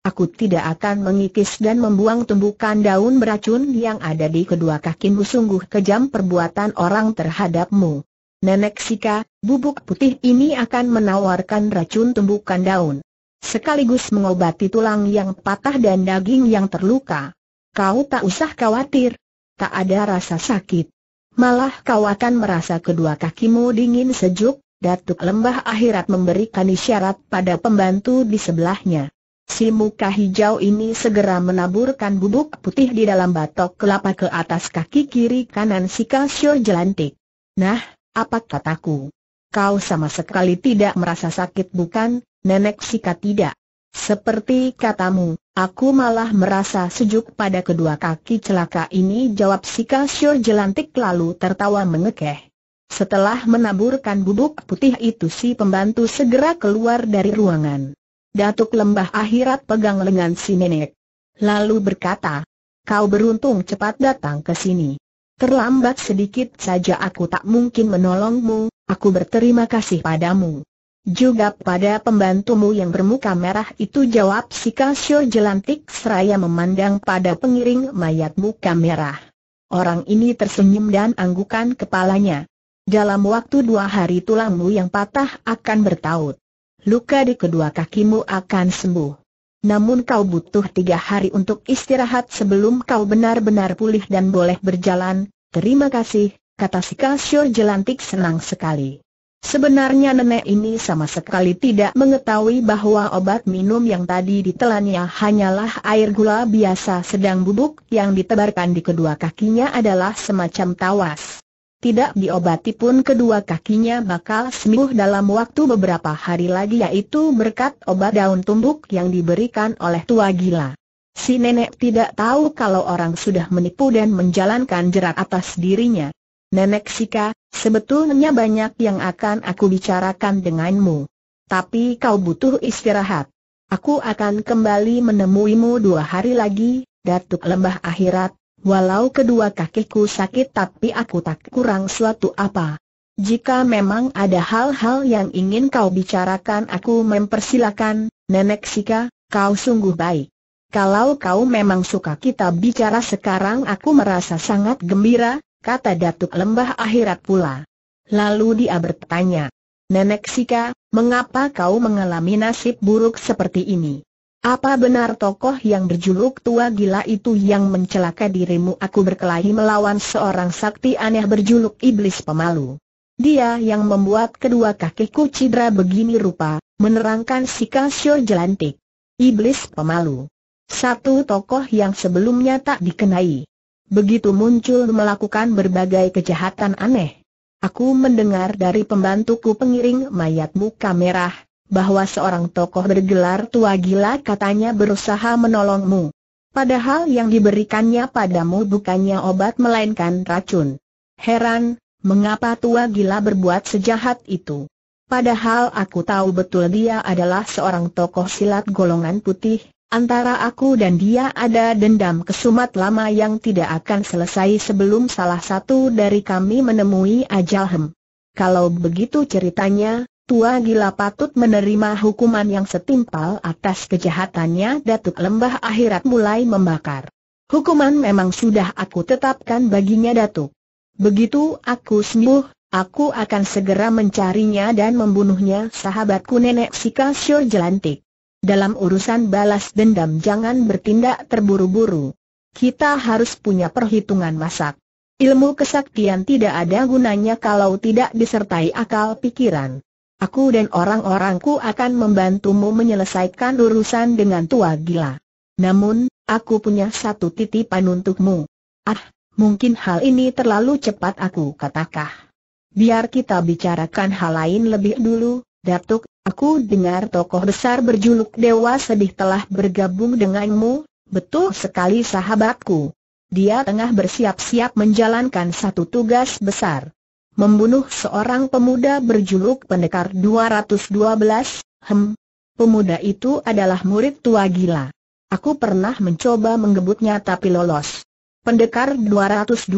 Aku tidak akan mengikis dan membuang tumbukan daun beracun yang ada di kedua kakimu sungguh kejam perbuatan orang terhadapmu. Nenek Sika, bubuk putih ini akan menawarkan racun tumbukan daun. Sekaligus mengobati tulang yang patah dan daging yang terluka. Kau tak usah khawatir. Tak ada rasa sakit. Malah kau akan merasa kedua kakimu dingin sejuk, Datuk Lembah Akhirat memberikan isyarat pada pembantu di sebelahnya. Si muka hijau ini segera menaburkan bubuk putih di dalam batok kelapa ke atas kaki kiri kanan si Kalsio jelantik. Nah, apa kataku? Kau sama sekali tidak merasa sakit bukan, nenek Sika tidak. Seperti katamu, aku malah merasa sejuk pada kedua kaki celaka ini jawab si Kalsio jelantik lalu tertawa mengekeh. Setelah menaburkan bubuk putih itu si pembantu segera keluar dari ruangan. Datuk Lembah Akhirat pegang lengan si nenek. Lalu berkata, kau beruntung cepat datang ke sini. Terlambat sedikit saja aku tak mungkin menolongmu, aku berterima kasih padamu. Juga pada pembantumu yang bermuka merah itu jawab si Kasio jelantik seraya memandang pada pengiring mayat muka merah. Orang ini tersenyum dan anggukan kepalanya. Dalam waktu dua hari tulangmu yang patah akan bertaut luka di kedua kakimu akan sembuh. Namun kau butuh tiga hari untuk istirahat sebelum kau benar-benar pulih dan boleh berjalan, terima kasih, kata si Kalsur jelantik senang sekali. Sebenarnya nenek ini sama sekali tidak mengetahui bahwa obat minum yang tadi ditelannya hanyalah air gula biasa sedang bubuk yang ditebarkan di kedua kakinya adalah semacam tawas tidak diobati pun kedua kakinya bakal sembuh dalam waktu beberapa hari lagi yaitu berkat obat daun tumbuk yang diberikan oleh tua gila. Si nenek tidak tahu kalau orang sudah menipu dan menjalankan jerat atas dirinya. Nenek Sika, sebetulnya banyak yang akan aku bicarakan denganmu. Tapi kau butuh istirahat. Aku akan kembali menemuimu dua hari lagi, Datuk Lembah Akhirat, Walau kedua kakiku sakit tapi aku tak kurang suatu apa. Jika memang ada hal-hal yang ingin kau bicarakan aku mempersilakan, Nenek Sika, kau sungguh baik. Kalau kau memang suka kita bicara sekarang aku merasa sangat gembira, kata Datuk Lembah Akhirat pula. Lalu dia bertanya, Nenek Sika, mengapa kau mengalami nasib buruk seperti ini? Apa benar tokoh yang berjuluk tua gila itu yang mencelaka dirimu? Aku berkelahi melawan seorang sakti aneh berjuluk iblis pemalu. Dia yang membuat kedua kakiku cedera begini rupa, menerangkan si Kasio jelantik. Iblis pemalu. Satu tokoh yang sebelumnya tak dikenai. Begitu muncul melakukan berbagai kejahatan aneh. Aku mendengar dari pembantuku pengiring mayatmu kamerah bahwa seorang tokoh bergelar tua gila katanya berusaha menolongmu. Padahal yang diberikannya padamu bukannya obat melainkan racun. Heran, mengapa tua gila berbuat sejahat itu? Padahal aku tahu betul dia adalah seorang tokoh silat golongan putih, antara aku dan dia ada dendam kesumat lama yang tidak akan selesai sebelum salah satu dari kami menemui ajal hem. Kalau begitu ceritanya, tua gila patut menerima hukuman yang setimpal atas kejahatannya Datuk Lembah Akhirat mulai membakar. Hukuman memang sudah aku tetapkan baginya Datuk. Begitu aku sembuh, aku akan segera mencarinya dan membunuhnya sahabatku nenek Sika Syur Jelantik. Dalam urusan balas dendam jangan bertindak terburu-buru. Kita harus punya perhitungan masak. Ilmu kesaktian tidak ada gunanya kalau tidak disertai akal pikiran. Aku dan orang-orangku akan membantumu menyelesaikan urusan dengan tua gila. Namun, aku punya satu titipan untukmu. Ah, mungkin hal ini terlalu cepat aku katakah. Biar kita bicarakan hal lain lebih dulu, Datuk, aku dengar tokoh besar berjuluk Dewa Sedih telah bergabung denganmu, betul sekali sahabatku. Dia tengah bersiap-siap menjalankan satu tugas besar membunuh seorang pemuda berjuluk pendekar 212, hem. Pemuda itu adalah murid tua gila. Aku pernah mencoba menggebutnya tapi lolos. Pendekar 212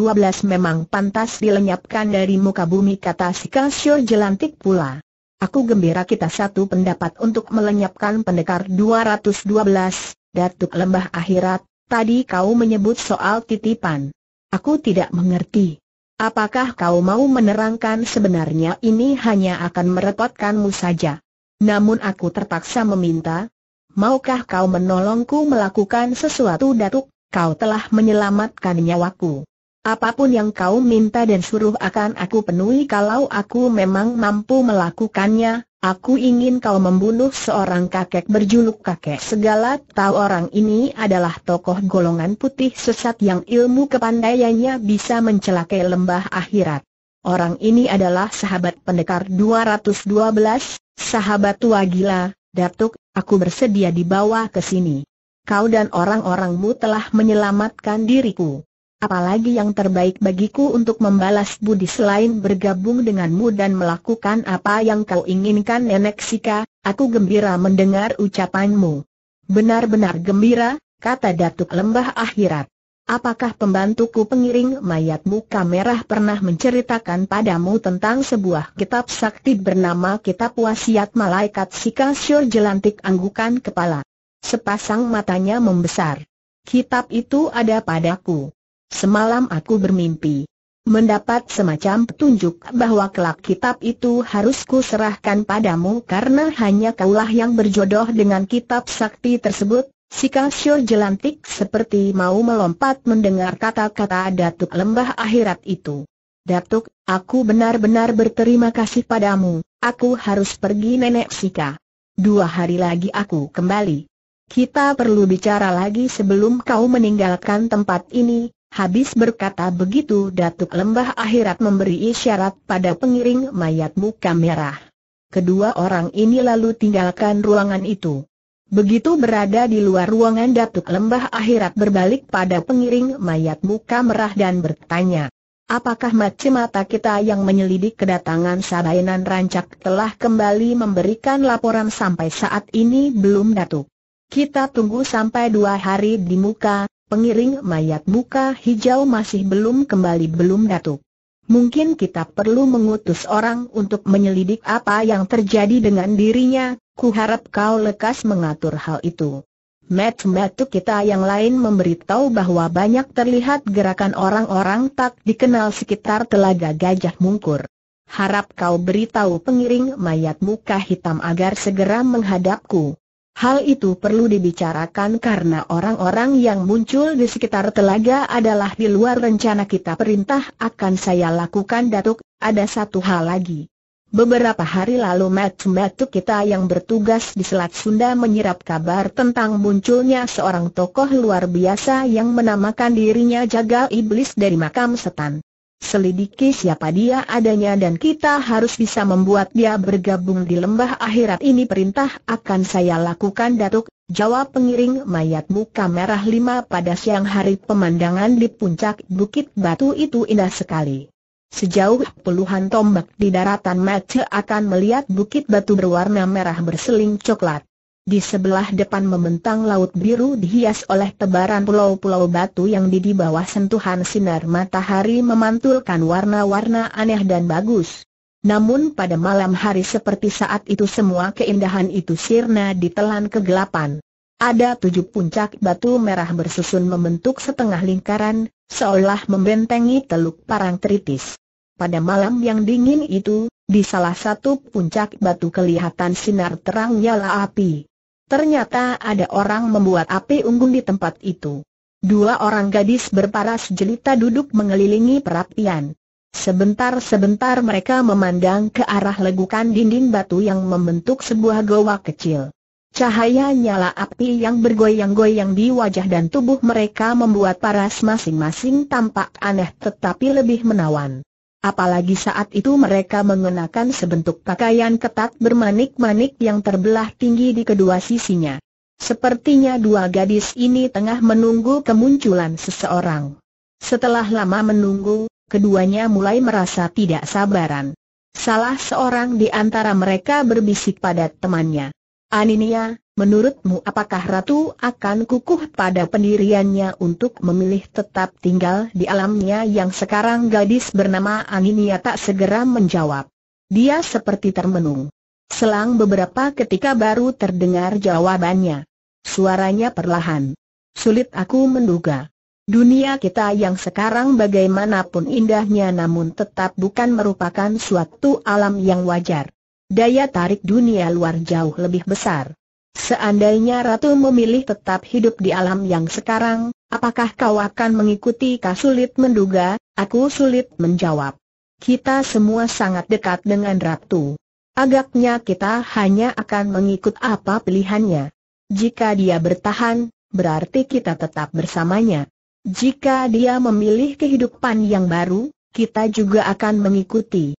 memang pantas dilenyapkan dari muka bumi kata si Kasio jelantik pula. Aku gembira kita satu pendapat untuk melenyapkan pendekar 212, Datuk Lembah Akhirat, tadi kau menyebut soal titipan. Aku tidak mengerti. Apakah kau mau menerangkan sebenarnya ini hanya akan merepotkanmu saja? Namun aku terpaksa meminta, maukah kau menolongku melakukan sesuatu datuk, kau telah menyelamatkan nyawaku. Apapun yang kau minta dan suruh akan aku penuhi kalau aku memang mampu melakukannya, aku ingin kau membunuh seorang kakek berjuluk kakek segala tahu orang ini adalah tokoh golongan putih sesat yang ilmu kepandaiannya bisa mencelakai lembah akhirat. Orang ini adalah sahabat pendekar 212, sahabat tua gila, Datuk, aku bersedia dibawa ke sini. Kau dan orang-orangmu telah menyelamatkan diriku. Apalagi yang terbaik bagiku untuk membalas budi selain bergabung denganmu dan melakukan apa yang kau inginkan Nenek Sika, aku gembira mendengar ucapanmu. Benar-benar gembira, kata Datuk Lembah Akhirat. Apakah pembantuku pengiring mayat muka merah pernah menceritakan padamu tentang sebuah kitab sakti bernama Kitab Wasiat Malaikat Sika Syur Jelantik Anggukan Kepala. Sepasang matanya membesar. Kitab itu ada padaku. Semalam aku bermimpi mendapat semacam petunjuk bahwa kelak kitab itu harus kuserahkan padamu karena hanya kaulah yang berjodoh dengan kitab sakti tersebut. Si Kalsio jelantik seperti mau melompat mendengar kata-kata Datuk Lembah Akhirat itu. Datuk, aku benar-benar berterima kasih padamu, aku harus pergi nenek Sika. Dua hari lagi aku kembali. Kita perlu bicara lagi sebelum kau meninggalkan tempat ini, Habis berkata begitu Datuk Lembah Akhirat memberi isyarat pada pengiring mayat muka merah. Kedua orang ini lalu tinggalkan ruangan itu. Begitu berada di luar ruangan Datuk Lembah Akhirat berbalik pada pengiring mayat muka merah dan bertanya. Apakah macam mata kita yang menyelidik kedatangan Sabainan Rancak telah kembali memberikan laporan sampai saat ini belum Datuk? Kita tunggu sampai dua hari di muka, Pengiring mayat muka hijau masih belum kembali belum datuk. Mungkin kita perlu mengutus orang untuk menyelidik apa yang terjadi dengan dirinya, ku harap kau lekas mengatur hal itu. Met metu kita yang lain memberitahu bahwa banyak terlihat gerakan orang-orang tak dikenal sekitar telaga gajah mungkur. Harap kau beritahu pengiring mayat muka hitam agar segera menghadapku. Hal itu perlu dibicarakan karena orang-orang yang muncul di sekitar telaga adalah di luar rencana kita perintah akan saya lakukan Datuk, ada satu hal lagi. Beberapa hari lalu metu-metu kita yang bertugas di Selat Sunda menyerap kabar tentang munculnya seorang tokoh luar biasa yang menamakan dirinya Jagal Iblis dari makam setan selidiki siapa dia adanya dan kita harus bisa membuat dia bergabung di lembah akhirat ini perintah akan saya lakukan Datuk, jawab pengiring mayat muka merah lima pada siang hari pemandangan di puncak bukit batu itu indah sekali. Sejauh puluhan tombak di daratan Mace akan melihat bukit batu berwarna merah berseling coklat. Di sebelah depan membentang laut biru dihias oleh tebaran pulau-pulau batu yang di, bawah sentuhan sinar matahari memantulkan warna-warna aneh dan bagus. Namun pada malam hari seperti saat itu semua keindahan itu sirna ditelan kegelapan. Ada tujuh puncak batu merah bersusun membentuk setengah lingkaran, seolah membentengi teluk parang teritis. Pada malam yang dingin itu, di salah satu puncak batu kelihatan sinar terang nyala api. Ternyata ada orang membuat api unggun di tempat itu. Dua orang gadis berparas jelita duduk mengelilingi perapian. Sebentar-sebentar mereka memandang ke arah legukan dinding batu yang membentuk sebuah goa kecil. Cahaya nyala api yang bergoyang-goyang di wajah dan tubuh mereka membuat paras masing-masing tampak aneh tetapi lebih menawan. Apalagi saat itu mereka mengenakan sebentuk pakaian ketat bermanik-manik yang terbelah tinggi di kedua sisinya. Sepertinya dua gadis ini tengah menunggu kemunculan seseorang. Setelah lama menunggu, keduanya mulai merasa tidak sabaran. Salah seorang di antara mereka berbisik pada temannya. Aninia, Menurutmu apakah Ratu akan kukuh pada pendiriannya untuk memilih tetap tinggal di alamnya yang sekarang gadis bernama Aninia tak segera menjawab. Dia seperti termenung. Selang beberapa ketika baru terdengar jawabannya. Suaranya perlahan. Sulit aku menduga. Dunia kita yang sekarang bagaimanapun indahnya namun tetap bukan merupakan suatu alam yang wajar. Daya tarik dunia luar jauh lebih besar. Seandainya Ratu memilih tetap hidup di alam yang sekarang, apakah kau akan mengikuti Kau sulit menduga, aku sulit menjawab. Kita semua sangat dekat dengan Ratu. Agaknya kita hanya akan mengikut apa pilihannya. Jika dia bertahan, berarti kita tetap bersamanya. Jika dia memilih kehidupan yang baru, kita juga akan mengikuti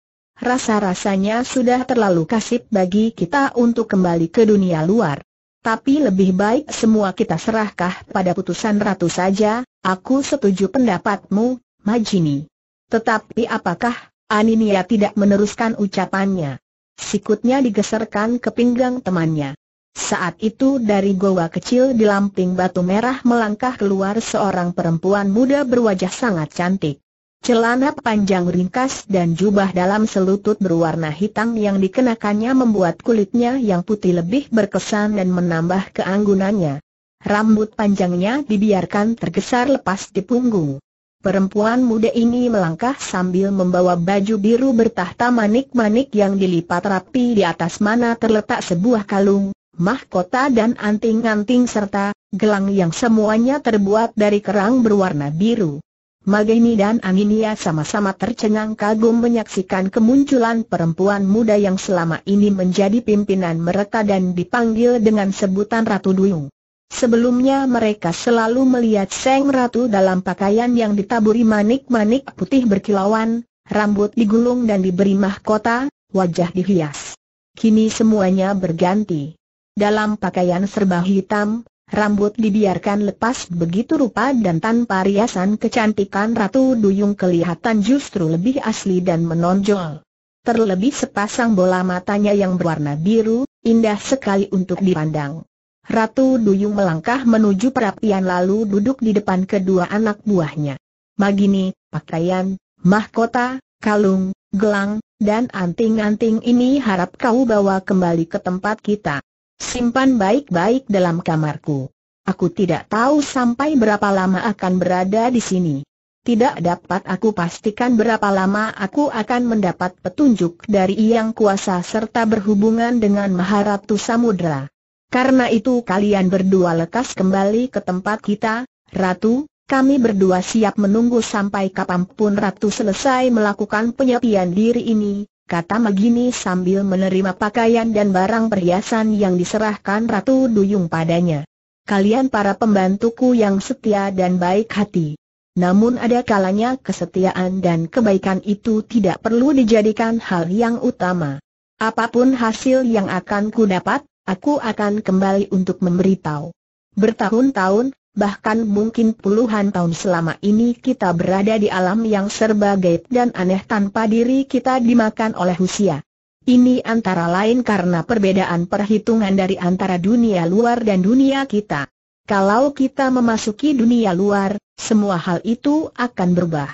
rasa-rasanya sudah terlalu kasip bagi kita untuk kembali ke dunia luar. Tapi lebih baik semua kita serahkah pada putusan ratu saja, aku setuju pendapatmu, Majini. Tetapi apakah, Aninia tidak meneruskan ucapannya? Sikutnya digeserkan ke pinggang temannya. Saat itu dari goa kecil di lamping batu merah melangkah keluar seorang perempuan muda berwajah sangat cantik. Celana panjang ringkas dan jubah dalam selutut berwarna hitam yang dikenakannya membuat kulitnya yang putih lebih berkesan dan menambah keanggunannya. Rambut panjangnya dibiarkan tergesar lepas di punggung. Perempuan muda ini melangkah sambil membawa baju biru bertahta manik-manik yang dilipat rapi di atas mana terletak sebuah kalung, mahkota dan anting-anting serta gelang yang semuanya terbuat dari kerang berwarna biru. Mageni dan Anginia sama-sama tercengang kagum menyaksikan kemunculan perempuan muda yang selama ini menjadi pimpinan mereka dan dipanggil dengan sebutan Ratu Duyung. Sebelumnya mereka selalu melihat Seng Ratu dalam pakaian yang ditaburi manik-manik putih berkilauan, rambut digulung dan diberi mahkota, wajah dihias. Kini semuanya berganti. Dalam pakaian serba hitam, rambut dibiarkan lepas begitu rupa dan tanpa riasan kecantikan Ratu Duyung kelihatan justru lebih asli dan menonjol. Terlebih sepasang bola matanya yang berwarna biru, indah sekali untuk dipandang. Ratu Duyung melangkah menuju perapian lalu duduk di depan kedua anak buahnya. Magini, pakaian, mahkota, kalung, gelang, dan anting-anting ini harap kau bawa kembali ke tempat kita. Simpan baik-baik dalam kamarku. Aku tidak tahu sampai berapa lama akan berada di sini. Tidak dapat aku pastikan berapa lama aku akan mendapat petunjuk dari Yang Kuasa serta berhubungan dengan Maharatu Samudra. Karena itu kalian berdua lekas kembali ke tempat kita, Ratu, kami berdua siap menunggu sampai kapanpun Ratu selesai melakukan penyepian diri ini, kata Magini sambil menerima pakaian dan barang perhiasan yang diserahkan Ratu Duyung padanya. Kalian para pembantuku yang setia dan baik hati. Namun ada kalanya kesetiaan dan kebaikan itu tidak perlu dijadikan hal yang utama. Apapun hasil yang akan ku dapat, aku akan kembali untuk memberitahu. Bertahun-tahun, bahkan mungkin puluhan tahun selama ini kita berada di alam yang serba gaib dan aneh tanpa diri kita dimakan oleh usia. Ini antara lain karena perbedaan perhitungan dari antara dunia luar dan dunia kita. Kalau kita memasuki dunia luar, semua hal itu akan berubah.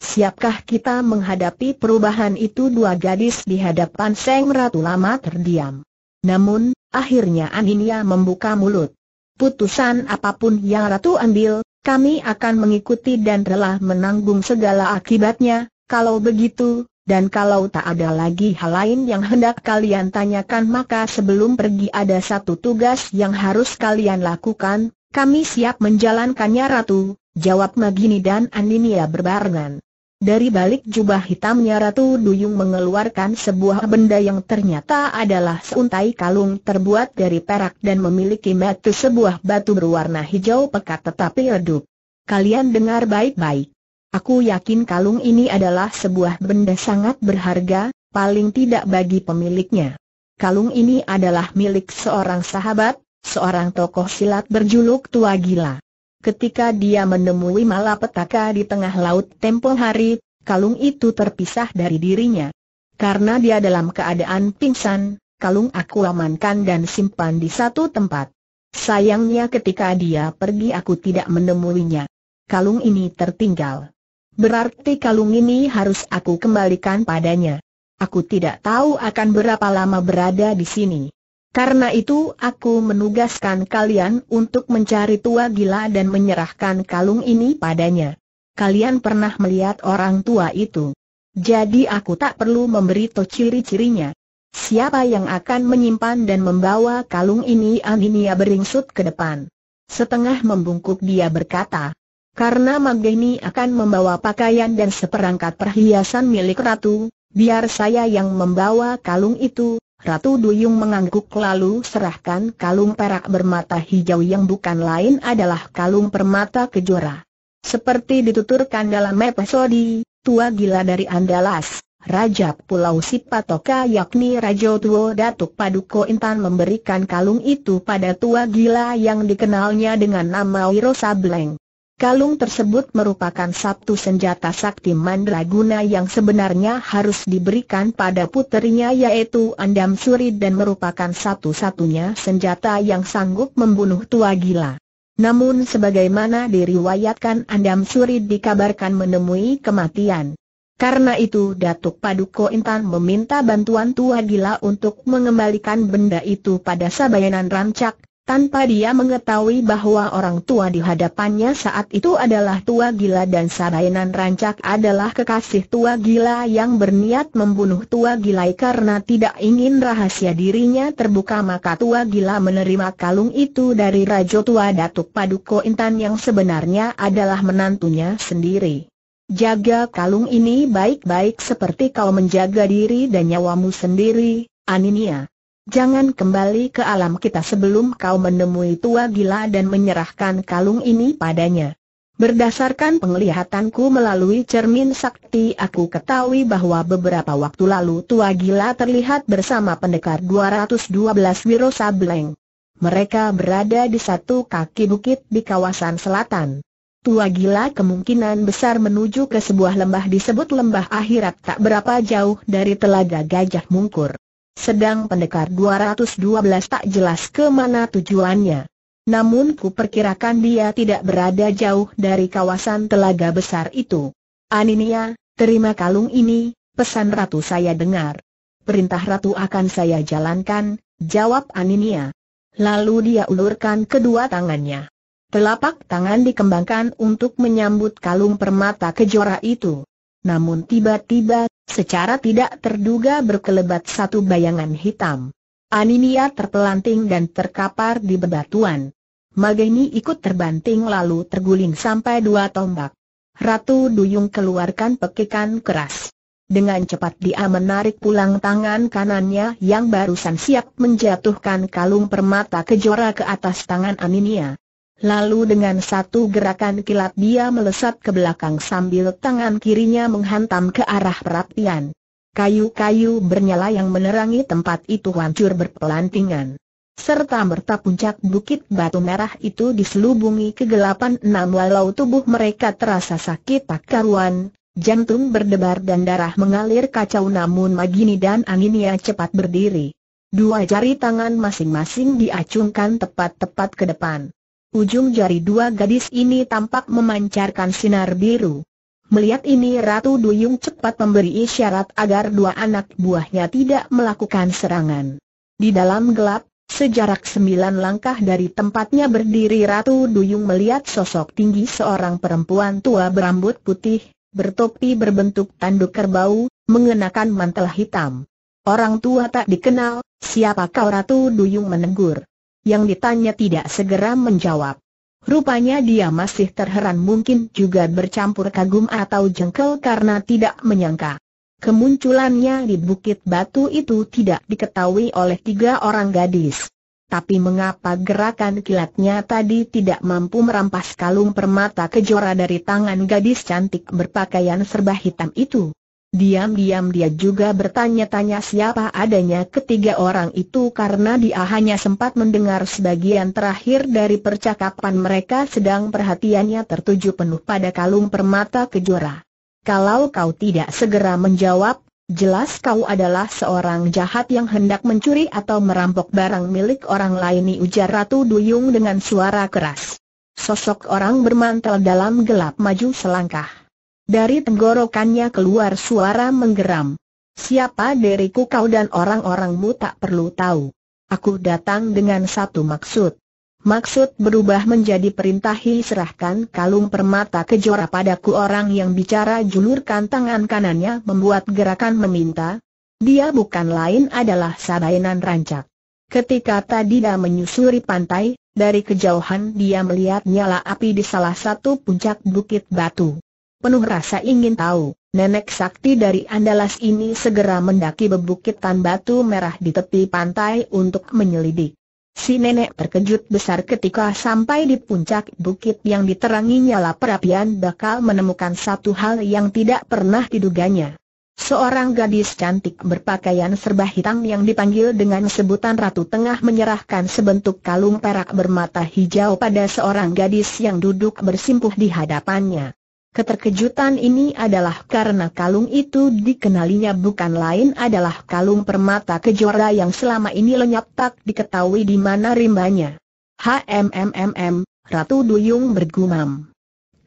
Siapkah kita menghadapi perubahan itu dua gadis di hadapan Seng Ratu lama terdiam. Namun, akhirnya Aninia membuka mulut. Putusan apapun yang Ratu ambil, kami akan mengikuti dan rela menanggung segala akibatnya, kalau begitu, dan kalau tak ada lagi hal lain yang hendak kalian tanyakan maka sebelum pergi ada satu tugas yang harus kalian lakukan, kami siap menjalankannya Ratu, jawab Magini dan Aninia berbarengan. Dari balik jubah hitamnya Ratu Duyung mengeluarkan sebuah benda yang ternyata adalah seuntai kalung terbuat dari perak dan memiliki metu sebuah batu berwarna hijau pekat tetapi redup. Kalian dengar baik-baik. Aku yakin kalung ini adalah sebuah benda sangat berharga, paling tidak bagi pemiliknya. Kalung ini adalah milik seorang sahabat, seorang tokoh silat berjuluk tua gila. Ketika dia menemui malapetaka di tengah laut tempo hari, kalung itu terpisah dari dirinya. Karena dia dalam keadaan pingsan, kalung aku amankan dan simpan di satu tempat. Sayangnya ketika dia pergi aku tidak menemuinya. Kalung ini tertinggal. Berarti kalung ini harus aku kembalikan padanya. Aku tidak tahu akan berapa lama berada di sini. Karena itu aku menugaskan kalian untuk mencari tua gila dan menyerahkan kalung ini padanya. Kalian pernah melihat orang tua itu. Jadi aku tak perlu memberi toh ciri-cirinya. Siapa yang akan menyimpan dan membawa kalung ini Aninia beringsut ke depan. Setengah membungkuk dia berkata, karena Mageni akan membawa pakaian dan seperangkat perhiasan milik ratu, biar saya yang membawa kalung itu, Ratu Duyung mengangguk lalu serahkan kalung perak bermata hijau yang bukan lain adalah kalung permata kejora. Seperti dituturkan dalam episode, tua gila dari Andalas, Raja Pulau Sipatoka yakni Rajo Tuo Datuk Paduko Intan memberikan kalung itu pada tua gila yang dikenalnya dengan nama Wiro Kalung tersebut merupakan satu senjata sakti mandraguna yang sebenarnya harus diberikan pada puterinya yaitu Andam Suri dan merupakan satu-satunya senjata yang sanggup membunuh tua gila. Namun sebagaimana diriwayatkan Andam Suri dikabarkan menemui kematian. Karena itu Datuk Paduko Intan meminta bantuan tua gila untuk mengembalikan benda itu pada Sabayanan Rancak, tanpa dia mengetahui bahwa orang tua di hadapannya saat itu adalah tua gila dan Sarainan Rancak adalah kekasih tua gila yang berniat membunuh tua gila karena tidak ingin rahasia dirinya terbuka maka tua gila menerima kalung itu dari Rajo Tua Datuk Paduko Intan yang sebenarnya adalah menantunya sendiri. Jaga kalung ini baik-baik seperti kau menjaga diri dan nyawamu sendiri, Aninia. Jangan kembali ke alam kita sebelum kau menemui tua gila dan menyerahkan kalung ini padanya. Berdasarkan penglihatanku melalui cermin sakti aku ketahui bahwa beberapa waktu lalu tua gila terlihat bersama pendekar 212 Wiro Sableng. Mereka berada di satu kaki bukit di kawasan selatan. Tua gila kemungkinan besar menuju ke sebuah lembah disebut lembah akhirat tak berapa jauh dari telaga gajah mungkur. Sedang pendekar 212 tak jelas kemana tujuannya. Namun ku perkirakan dia tidak berada jauh dari kawasan telaga besar itu. Aninia, terima kalung ini, pesan ratu saya dengar. Perintah ratu akan saya jalankan, jawab Aninia. Lalu dia ulurkan kedua tangannya. Telapak tangan dikembangkan untuk menyambut kalung permata kejora itu. Namun tiba-tiba, secara tidak terduga berkelebat satu bayangan hitam. Animia terpelanting dan terkapar di bebatuan. Mageni ikut terbanting lalu terguling sampai dua tombak. Ratu Duyung keluarkan pekikan keras. Dengan cepat dia menarik pulang tangan kanannya yang barusan siap menjatuhkan kalung permata kejora ke atas tangan Aninia. Lalu dengan satu gerakan kilat dia melesat ke belakang sambil tangan kirinya menghantam ke arah perapian. Kayu-kayu bernyala yang menerangi tempat itu hancur berpelantingan. Serta merta puncak bukit batu merah itu diselubungi kegelapan enam walau tubuh mereka terasa sakit tak karuan, jantung berdebar dan darah mengalir kacau namun Magini dan Anginia cepat berdiri. Dua jari tangan masing-masing diacungkan tepat-tepat ke depan. Ujung jari dua gadis ini tampak memancarkan sinar biru. Melihat ini Ratu Duyung cepat memberi isyarat agar dua anak buahnya tidak melakukan serangan. Di dalam gelap, Sejarak sembilan langkah dari tempatnya berdiri Ratu Duyung melihat sosok tinggi seorang perempuan tua berambut putih, bertopi berbentuk tanduk kerbau, mengenakan mantel hitam. Orang tua tak dikenal, siapa kau Ratu Duyung menegur yang ditanya tidak segera menjawab. Rupanya dia masih terheran mungkin juga bercampur kagum atau jengkel karena tidak menyangka. Kemunculannya di Bukit Batu itu tidak diketahui oleh tiga orang gadis. Tapi mengapa gerakan kilatnya tadi tidak mampu merampas kalung permata kejora dari tangan gadis cantik berpakaian serba hitam itu? Diam-diam dia juga bertanya-tanya siapa adanya ketiga orang itu karena dia hanya sempat mendengar sebagian terakhir dari percakapan mereka sedang perhatiannya tertuju penuh pada kalung permata kejora. Kalau kau tidak segera menjawab, jelas kau adalah seorang jahat yang hendak mencuri atau merampok barang milik orang lain ujar Ratu Duyung dengan suara keras. Sosok orang bermantel dalam gelap maju selangkah. Dari tenggorokannya keluar suara menggeram. Siapa diriku kau dan orang-orangmu tak perlu tahu. Aku datang dengan satu maksud. Maksud berubah menjadi perintah serahkan kalung permata kejora padaku orang yang bicara julurkan tangan kanannya membuat gerakan meminta. Dia bukan lain adalah Sabainan Rancak. Ketika tadi dia menyusuri pantai, dari kejauhan dia melihat nyala api di salah satu puncak bukit batu. Penuh rasa ingin tahu, nenek sakti dari Andalas ini segera mendaki bebukitan batu merah di tepi pantai untuk menyelidik. Si nenek terkejut besar ketika sampai di puncak bukit yang diterangi nyala perapian bakal menemukan satu hal yang tidak pernah diduganya. Seorang gadis cantik berpakaian serba hitam yang dipanggil dengan sebutan Ratu Tengah menyerahkan sebentuk kalung perak bermata hijau pada seorang gadis yang duduk bersimpuh di hadapannya. Keterkejutan ini adalah karena kalung itu dikenalinya bukan lain adalah kalung permata kejora yang selama ini lenyap tak diketahui di mana rimbanya. HMMMM, Ratu Duyung bergumam.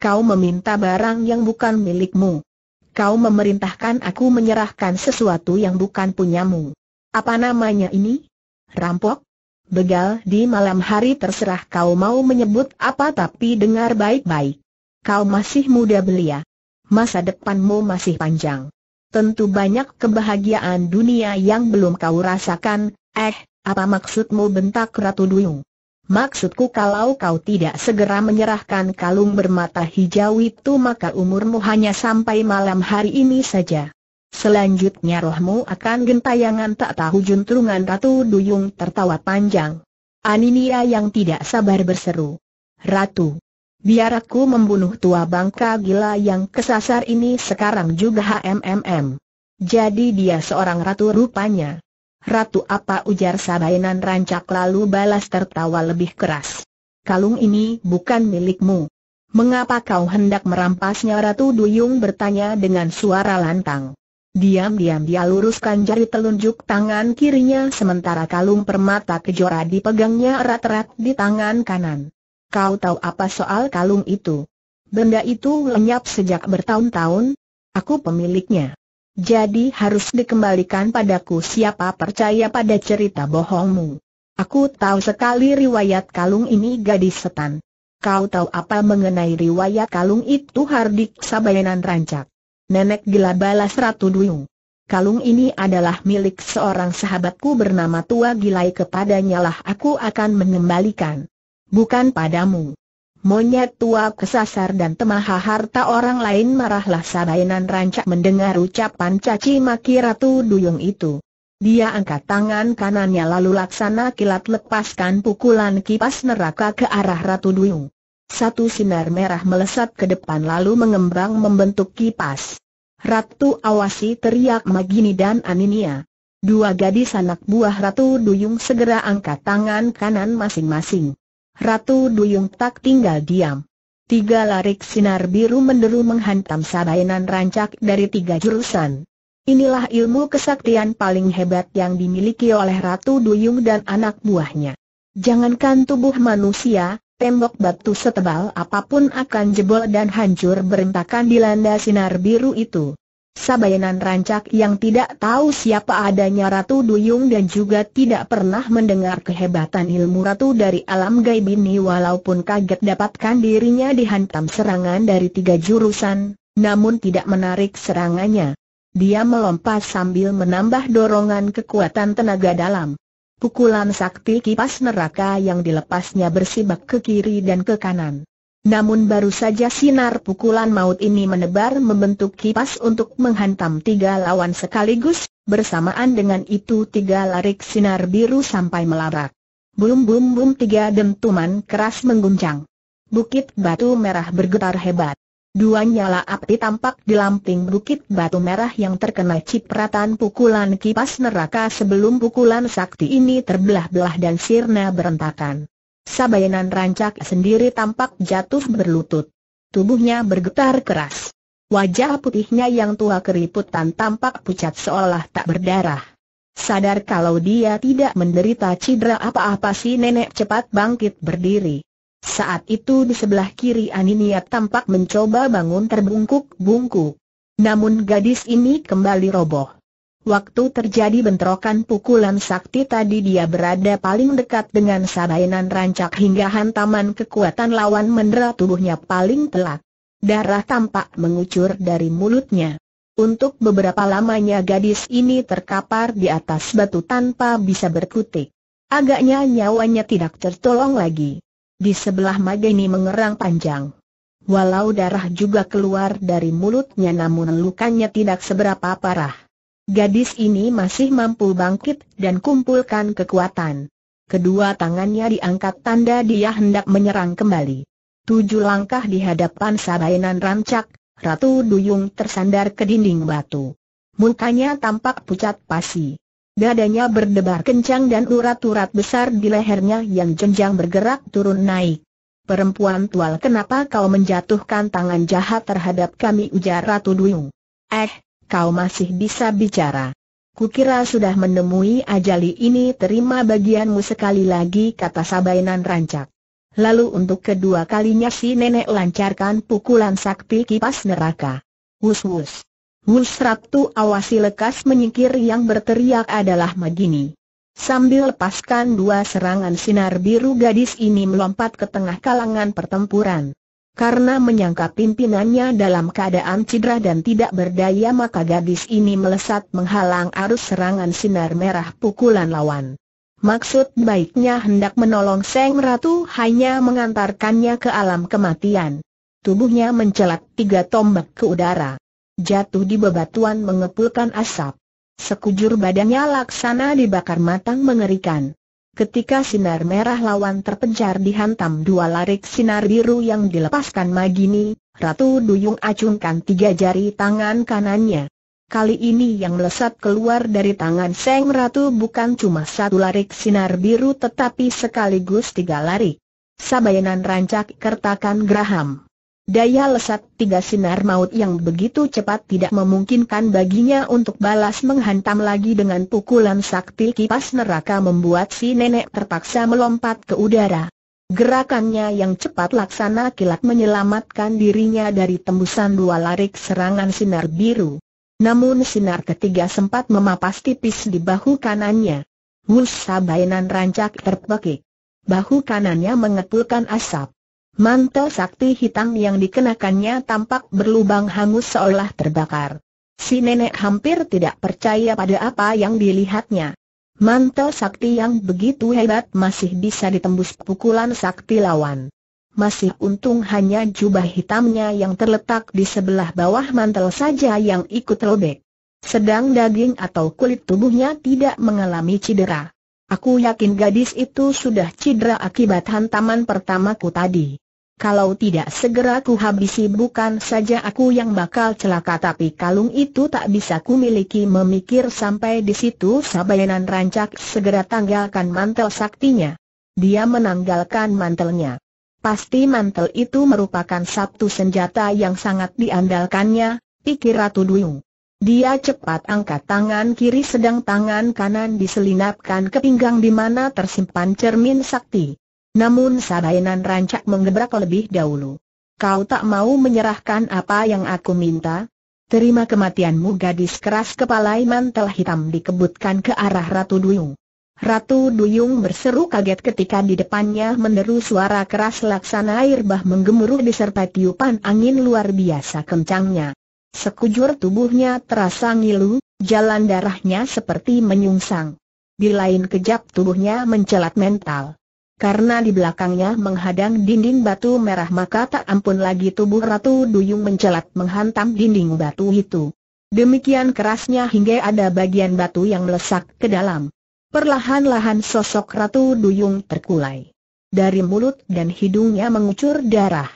Kau meminta barang yang bukan milikmu. Kau memerintahkan aku menyerahkan sesuatu yang bukan punyamu. Apa namanya ini? Rampok? Begal di malam hari terserah kau mau menyebut apa tapi dengar baik-baik kau masih muda belia. Masa depanmu masih panjang. Tentu banyak kebahagiaan dunia yang belum kau rasakan, eh, apa maksudmu bentak Ratu Duyung? Maksudku kalau kau tidak segera menyerahkan kalung bermata hijau itu maka umurmu hanya sampai malam hari ini saja. Selanjutnya rohmu akan gentayangan tak tahu juntrungan Ratu Duyung tertawa panjang. Aninia yang tidak sabar berseru. Ratu, Biar aku membunuh tua bangka gila yang kesasar ini sekarang juga HMMM. Jadi dia seorang ratu rupanya. Ratu apa ujar Sabainan rancak lalu balas tertawa lebih keras. Kalung ini bukan milikmu. Mengapa kau hendak merampasnya Ratu Duyung bertanya dengan suara lantang. Diam-diam dia luruskan jari telunjuk tangan kirinya sementara kalung permata kejora dipegangnya erat-erat di tangan kanan. Kau tahu apa soal kalung itu? Benda itu lenyap sejak bertahun-tahun, aku pemiliknya. Jadi harus dikembalikan padaku siapa percaya pada cerita bohongmu. Aku tahu sekali riwayat kalung ini gadis setan. Kau tahu apa mengenai riwayat kalung itu Hardik Sabayanan rancak. Nenek gila balas Ratu Duyung. Kalung ini adalah milik seorang sahabatku bernama Tua Gilai kepadanya lah aku akan mengembalikan bukan padamu. Monyet tua kesasar dan temah harta orang lain marahlah Sabainan rancak mendengar ucapan caci maki Ratu Duyung itu. Dia angkat tangan kanannya lalu laksana kilat lepaskan pukulan kipas neraka ke arah Ratu Duyung. Satu sinar merah melesat ke depan lalu mengembang membentuk kipas. Ratu awasi teriak Magini dan Aninia. Dua gadis anak buah Ratu Duyung segera angkat tangan kanan masing-masing. Ratu Duyung tak tinggal diam. Tiga larik sinar biru menderu menghantam sabayanan rancak dari tiga jurusan. Inilah ilmu kesaktian paling hebat yang dimiliki oleh Ratu Duyung dan anak buahnya. Jangankan tubuh manusia, tembok batu setebal apapun akan jebol dan hancur berantakan dilanda sinar biru itu. Sabayanan rancak yang tidak tahu siapa adanya Ratu Duyung dan juga tidak pernah mendengar kehebatan ilmu Ratu dari alam gaib ini walaupun kaget dapatkan dirinya dihantam serangan dari tiga jurusan, namun tidak menarik serangannya. Dia melompat sambil menambah dorongan kekuatan tenaga dalam. Pukulan sakti kipas neraka yang dilepasnya bersibak ke kiri dan ke kanan. Namun baru saja sinar pukulan maut ini menebar membentuk kipas untuk menghantam tiga lawan sekaligus, bersamaan dengan itu tiga larik sinar biru sampai melarak. Bum bum bum tiga dentuman keras mengguncang. Bukit batu merah bergetar hebat. Dua nyala api tampak di lamping bukit batu merah yang terkena cipratan pukulan kipas neraka sebelum pukulan sakti ini terbelah-belah dan sirna berentakan. Sabayanan rancak sendiri tampak jatuh berlutut. Tubuhnya bergetar keras. Wajah putihnya yang tua keriputan tampak pucat seolah tak berdarah. Sadar kalau dia tidak menderita cedera apa-apa si nenek cepat bangkit berdiri. Saat itu di sebelah kiri Aninia tampak mencoba bangun terbungkuk-bungkuk. Namun gadis ini kembali roboh. Waktu terjadi bentrokan pukulan sakti tadi dia berada paling dekat dengan sabainan rancak hingga hantaman kekuatan lawan mendera tubuhnya paling telak. Darah tampak mengucur dari mulutnya. Untuk beberapa lamanya gadis ini terkapar di atas batu tanpa bisa berkutik. Agaknya nyawanya tidak tertolong lagi. Di sebelah Mageni mengerang panjang. Walau darah juga keluar dari mulutnya namun lukanya tidak seberapa parah. Gadis ini masih mampu bangkit dan kumpulkan kekuatan. Kedua tangannya diangkat tanda dia hendak menyerang kembali. Tujuh langkah di hadapan Sabainan rancak, Ratu Duyung tersandar ke dinding batu. Mukanya tampak pucat pasi. Dadanya berdebar kencang dan urat-urat besar di lehernya yang jenjang bergerak turun naik. Perempuan tual kenapa kau menjatuhkan tangan jahat terhadap kami ujar Ratu Duyung? Eh, kau masih bisa bicara. Kukira sudah menemui ajali ini terima bagianmu sekali lagi kata Sabainan rancak. Lalu untuk kedua kalinya si nenek lancarkan pukulan sakti kipas neraka. Wus wus. Wus Ratu awasi lekas menyingkir yang berteriak adalah Magini. Sambil lepaskan dua serangan sinar biru gadis ini melompat ke tengah kalangan pertempuran. Karena menyangka pimpinannya dalam keadaan cedera dan tidak berdaya maka gadis ini melesat menghalang arus serangan sinar merah pukulan lawan. Maksud baiknya hendak menolong Seng Ratu hanya mengantarkannya ke alam kematian. Tubuhnya mencelat tiga tombak ke udara. Jatuh di bebatuan mengepulkan asap. Sekujur badannya laksana dibakar matang mengerikan. Ketika sinar merah lawan terpencar dihantam dua larik sinar biru yang dilepaskan Magini, Ratu Duyung acungkan tiga jari tangan kanannya. Kali ini yang melesat keluar dari tangan Seng Ratu bukan cuma satu larik sinar biru tetapi sekaligus tiga larik. Sabayanan rancak kertakan Graham. Daya lesat tiga sinar maut yang begitu cepat tidak memungkinkan baginya untuk balas menghantam lagi dengan pukulan sakti kipas neraka membuat si nenek terpaksa melompat ke udara. Gerakannya yang cepat laksana kilat menyelamatkan dirinya dari tembusan dua larik serangan sinar biru. Namun sinar ketiga sempat memapas tipis di bahu kanannya. Wus bayanan rancak terpekik. Bahu kanannya mengepulkan asap. Mantel sakti hitam yang dikenakannya tampak berlubang hangus seolah terbakar. Si nenek hampir tidak percaya pada apa yang dilihatnya. Mantel sakti yang begitu hebat masih bisa ditembus pukulan sakti lawan. Masih untung hanya jubah hitamnya yang terletak di sebelah bawah mantel saja yang ikut robek. Sedang daging atau kulit tubuhnya tidak mengalami cedera. Aku yakin gadis itu sudah cedera akibat hantaman pertamaku tadi. Kalau tidak segera ku habisi bukan saja aku yang bakal celaka tapi kalung itu tak bisa ku miliki memikir sampai di situ Sabayanan rancak segera tanggalkan mantel saktinya. Dia menanggalkan mantelnya. Pasti mantel itu merupakan satu senjata yang sangat diandalkannya, pikir Ratu Duyung. Dia cepat angkat tangan kiri sedang tangan kanan diselinapkan ke pinggang di mana tersimpan cermin sakti. Namun Sabainan rancak menggebrak lebih dahulu. Kau tak mau menyerahkan apa yang aku minta? Terima kematianmu gadis keras kepala iman telah hitam dikebutkan ke arah Ratu Duyung. Ratu Duyung berseru kaget ketika di depannya menderu suara keras laksana air bah menggemuruh disertai tiupan angin luar biasa kencangnya. Sekujur tubuhnya terasa ngilu, jalan darahnya seperti menyungsang. Di lain kejap tubuhnya mencelat mental. Karena di belakangnya menghadang dinding batu merah maka tak ampun lagi tubuh Ratu Duyung mencelat menghantam dinding batu itu. Demikian kerasnya hingga ada bagian batu yang melesak ke dalam. Perlahan-lahan sosok Ratu Duyung terkulai. Dari mulut dan hidungnya mengucur darah.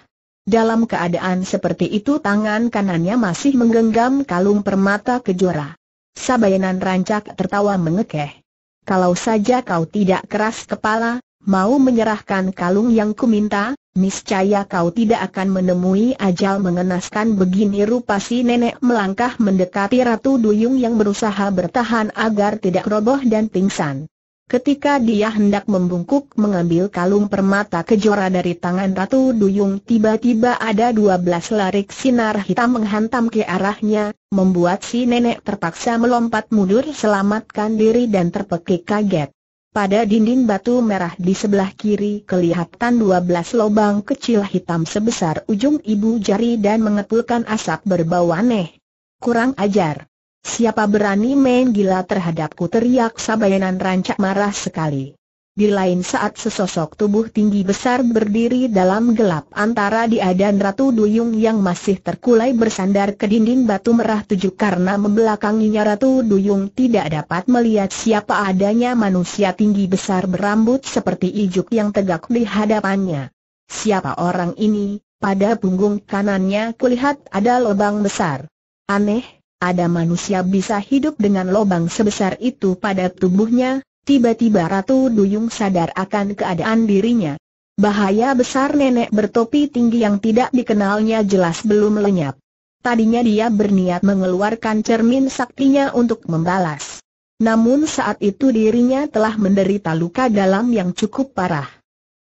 Dalam keadaan seperti itu tangan kanannya masih menggenggam kalung permata kejora. Sabayanan rancak tertawa mengekeh. Kalau saja kau tidak keras kepala, mau menyerahkan kalung yang kuminta, niscaya kau tidak akan menemui ajal mengenaskan begini rupa si nenek melangkah mendekati Ratu Duyung yang berusaha bertahan agar tidak roboh dan pingsan. Ketika dia hendak membungkuk mengambil kalung permata kejora dari tangan Ratu Duyung tiba-tiba ada dua belas larik sinar hitam menghantam ke arahnya, membuat si nenek terpaksa melompat mundur selamatkan diri dan terpekik kaget. Pada dinding batu merah di sebelah kiri kelihatan dua belas lubang kecil hitam sebesar ujung ibu jari dan mengepulkan asap berbau aneh. Kurang ajar. Siapa berani main gila terhadapku teriak Sabayanan rancak marah sekali. Di lain saat sesosok tubuh tinggi besar berdiri dalam gelap antara dia dan Ratu Duyung yang masih terkulai bersandar ke dinding batu merah tujuh karena membelakanginya Ratu Duyung tidak dapat melihat siapa adanya manusia tinggi besar berambut seperti ijuk yang tegak di hadapannya. Siapa orang ini? Pada punggung kanannya kulihat ada lubang besar. Aneh, ada manusia bisa hidup dengan lobang sebesar itu pada tubuhnya, tiba-tiba Ratu Duyung sadar akan keadaan dirinya. Bahaya besar nenek bertopi tinggi yang tidak dikenalnya jelas belum lenyap. Tadinya dia berniat mengeluarkan cermin saktinya untuk membalas. Namun saat itu dirinya telah menderita luka dalam yang cukup parah.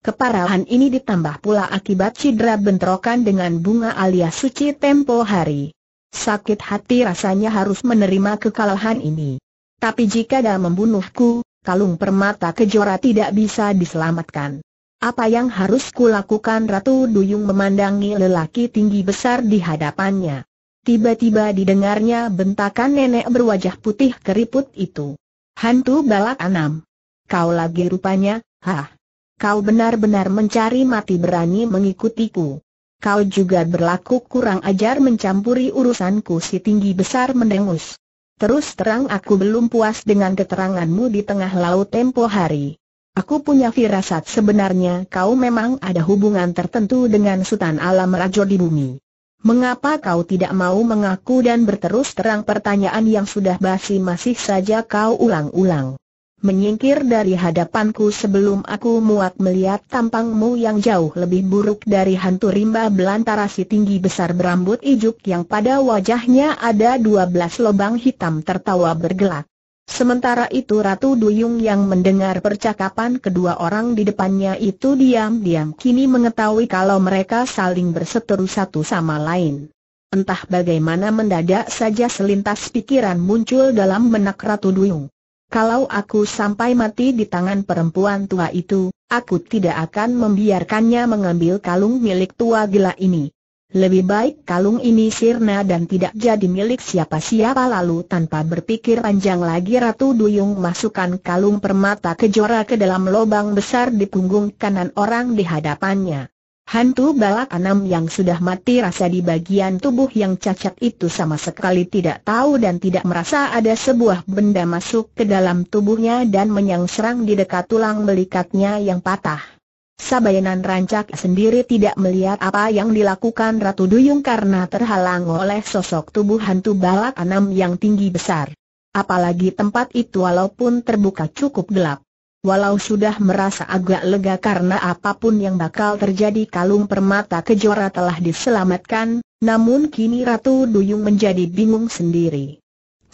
Keparahan ini ditambah pula akibat cedera bentrokan dengan bunga alias suci tempo hari. Sakit hati rasanya harus menerima kekalahan ini. Tapi jika dia membunuhku, kalung permata kejora tidak bisa diselamatkan. Apa yang harus kulakukan Ratu Duyung memandangi lelaki tinggi besar di hadapannya. Tiba-tiba didengarnya bentakan nenek berwajah putih keriput itu. Hantu balak anam. Kau lagi rupanya, hah. Kau benar-benar mencari mati berani mengikutiku. Kau juga berlaku kurang ajar mencampuri urusanku si tinggi besar mendengus. Terus terang aku belum puas dengan keteranganmu di tengah laut tempo hari. Aku punya firasat sebenarnya kau memang ada hubungan tertentu dengan Sultan Alam Rajo di bumi. Mengapa kau tidak mau mengaku dan berterus terang pertanyaan yang sudah basi masih saja kau ulang-ulang? menyingkir dari hadapanku sebelum aku muak melihat tampangmu yang jauh lebih buruk dari hantu rimba belantara si tinggi besar berambut ijuk yang pada wajahnya ada dua belas lubang hitam tertawa bergelak. Sementara itu Ratu Duyung yang mendengar percakapan kedua orang di depannya itu diam-diam kini mengetahui kalau mereka saling berseteru satu sama lain. Entah bagaimana mendadak saja selintas pikiran muncul dalam benak Ratu Duyung. Kalau aku sampai mati di tangan perempuan tua itu, aku tidak akan membiarkannya mengambil kalung milik tua gila ini. Lebih baik kalung ini sirna dan tidak jadi milik siapa-siapa lalu tanpa berpikir panjang lagi Ratu Duyung masukkan kalung permata kejora ke dalam lubang besar di punggung kanan orang di hadapannya. Hantu balak enam yang sudah mati rasa di bagian tubuh yang cacat itu sama sekali tidak tahu dan tidak merasa ada sebuah benda masuk ke dalam tubuhnya dan menyangserang di dekat tulang belikatnya yang patah. Sabayanan rancak sendiri tidak melihat apa yang dilakukan Ratu Duyung karena terhalang oleh sosok tubuh hantu balak enam yang tinggi besar. Apalagi tempat itu walaupun terbuka cukup gelap. Walau sudah merasa agak lega karena apapun yang bakal terjadi kalung permata kejora telah diselamatkan, namun kini Ratu Duyung menjadi bingung sendiri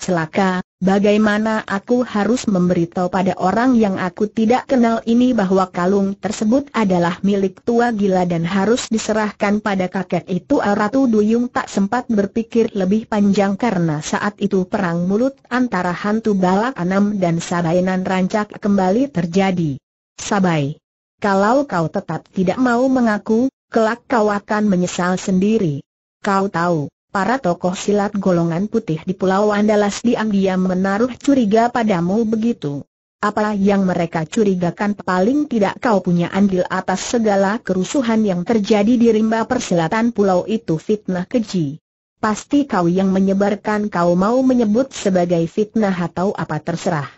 celaka, bagaimana aku harus memberitahu pada orang yang aku tidak kenal ini bahwa kalung tersebut adalah milik tua gila dan harus diserahkan pada kakek itu Ratu Duyung tak sempat berpikir lebih panjang karena saat itu perang mulut antara hantu balak enam dan sabainan rancak kembali terjadi. Sabai, kalau kau tetap tidak mau mengaku, kelak kau akan menyesal sendiri. Kau tahu, Para tokoh silat golongan putih di Pulau Andalas diam-diam menaruh curiga padamu begitu. Apa yang mereka curigakan paling tidak kau punya andil atas segala kerusuhan yang terjadi di rimba persilatan pulau itu fitnah keji. Pasti kau yang menyebarkan kau mau menyebut sebagai fitnah atau apa terserah.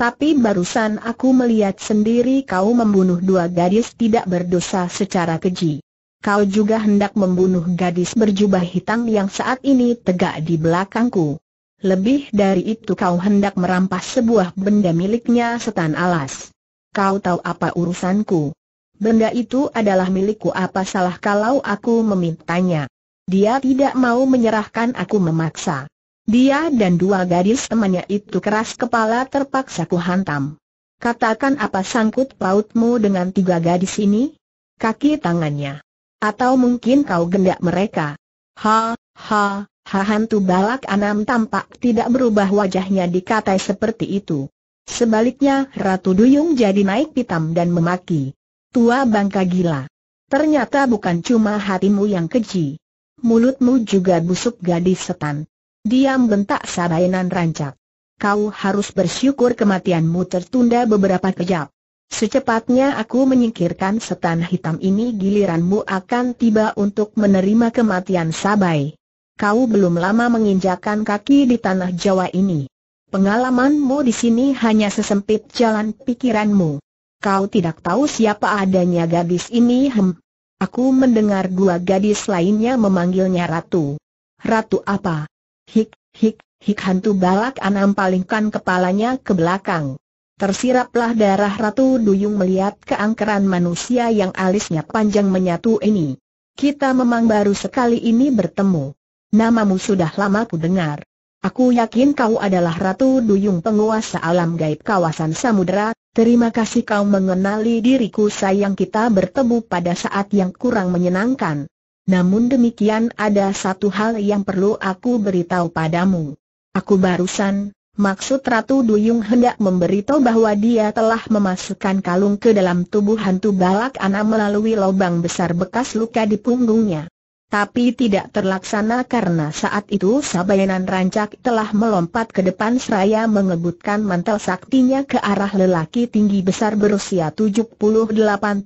Tapi barusan aku melihat sendiri kau membunuh dua gadis tidak berdosa secara keji kau juga hendak membunuh gadis berjubah hitam yang saat ini tegak di belakangku. Lebih dari itu kau hendak merampas sebuah benda miliknya setan alas. Kau tahu apa urusanku? Benda itu adalah milikku apa salah kalau aku memintanya? Dia tidak mau menyerahkan aku memaksa. Dia dan dua gadis temannya itu keras kepala terpaksa hantam. Katakan apa sangkut pautmu dengan tiga gadis ini? Kaki tangannya atau mungkin kau gendak mereka? Ha, ha, ha hantu balak anam tampak tidak berubah wajahnya dikatai seperti itu. Sebaliknya Ratu Duyung jadi naik pitam dan memaki. Tua bangka gila. Ternyata bukan cuma hatimu yang keji. Mulutmu juga busuk gadis setan. Diam bentak Sarainan rancak. Kau harus bersyukur kematianmu tertunda beberapa kejap. Secepatnya aku menyingkirkan setan hitam ini giliranmu akan tiba untuk menerima kematian Sabai. Kau belum lama menginjakan kaki di tanah Jawa ini. Pengalamanmu di sini hanya sesempit jalan pikiranmu. Kau tidak tahu siapa adanya gadis ini hem. Aku mendengar dua gadis lainnya memanggilnya Ratu. Ratu apa? Hik, hik, hik hantu balak anam palingkan kepalanya ke belakang. Tersiraplah darah Ratu Duyung melihat keangkeran manusia yang alisnya panjang menyatu ini. Kita memang baru sekali ini bertemu. Namamu sudah lama ku dengar. Aku yakin kau adalah Ratu Duyung penguasa alam gaib kawasan samudera. Terima kasih kau mengenali diriku sayang kita bertemu pada saat yang kurang menyenangkan. Namun demikian ada satu hal yang perlu aku beritahu padamu. Aku barusan, Maksud Ratu Duyung hendak memberitahu bahwa dia telah memasukkan kalung ke dalam tubuh hantu balak anak melalui lubang besar bekas luka di punggungnya. Tapi tidak terlaksana karena saat itu Sabayanan Rancak telah melompat ke depan seraya mengebutkan mantel saktinya ke arah lelaki tinggi besar berusia 78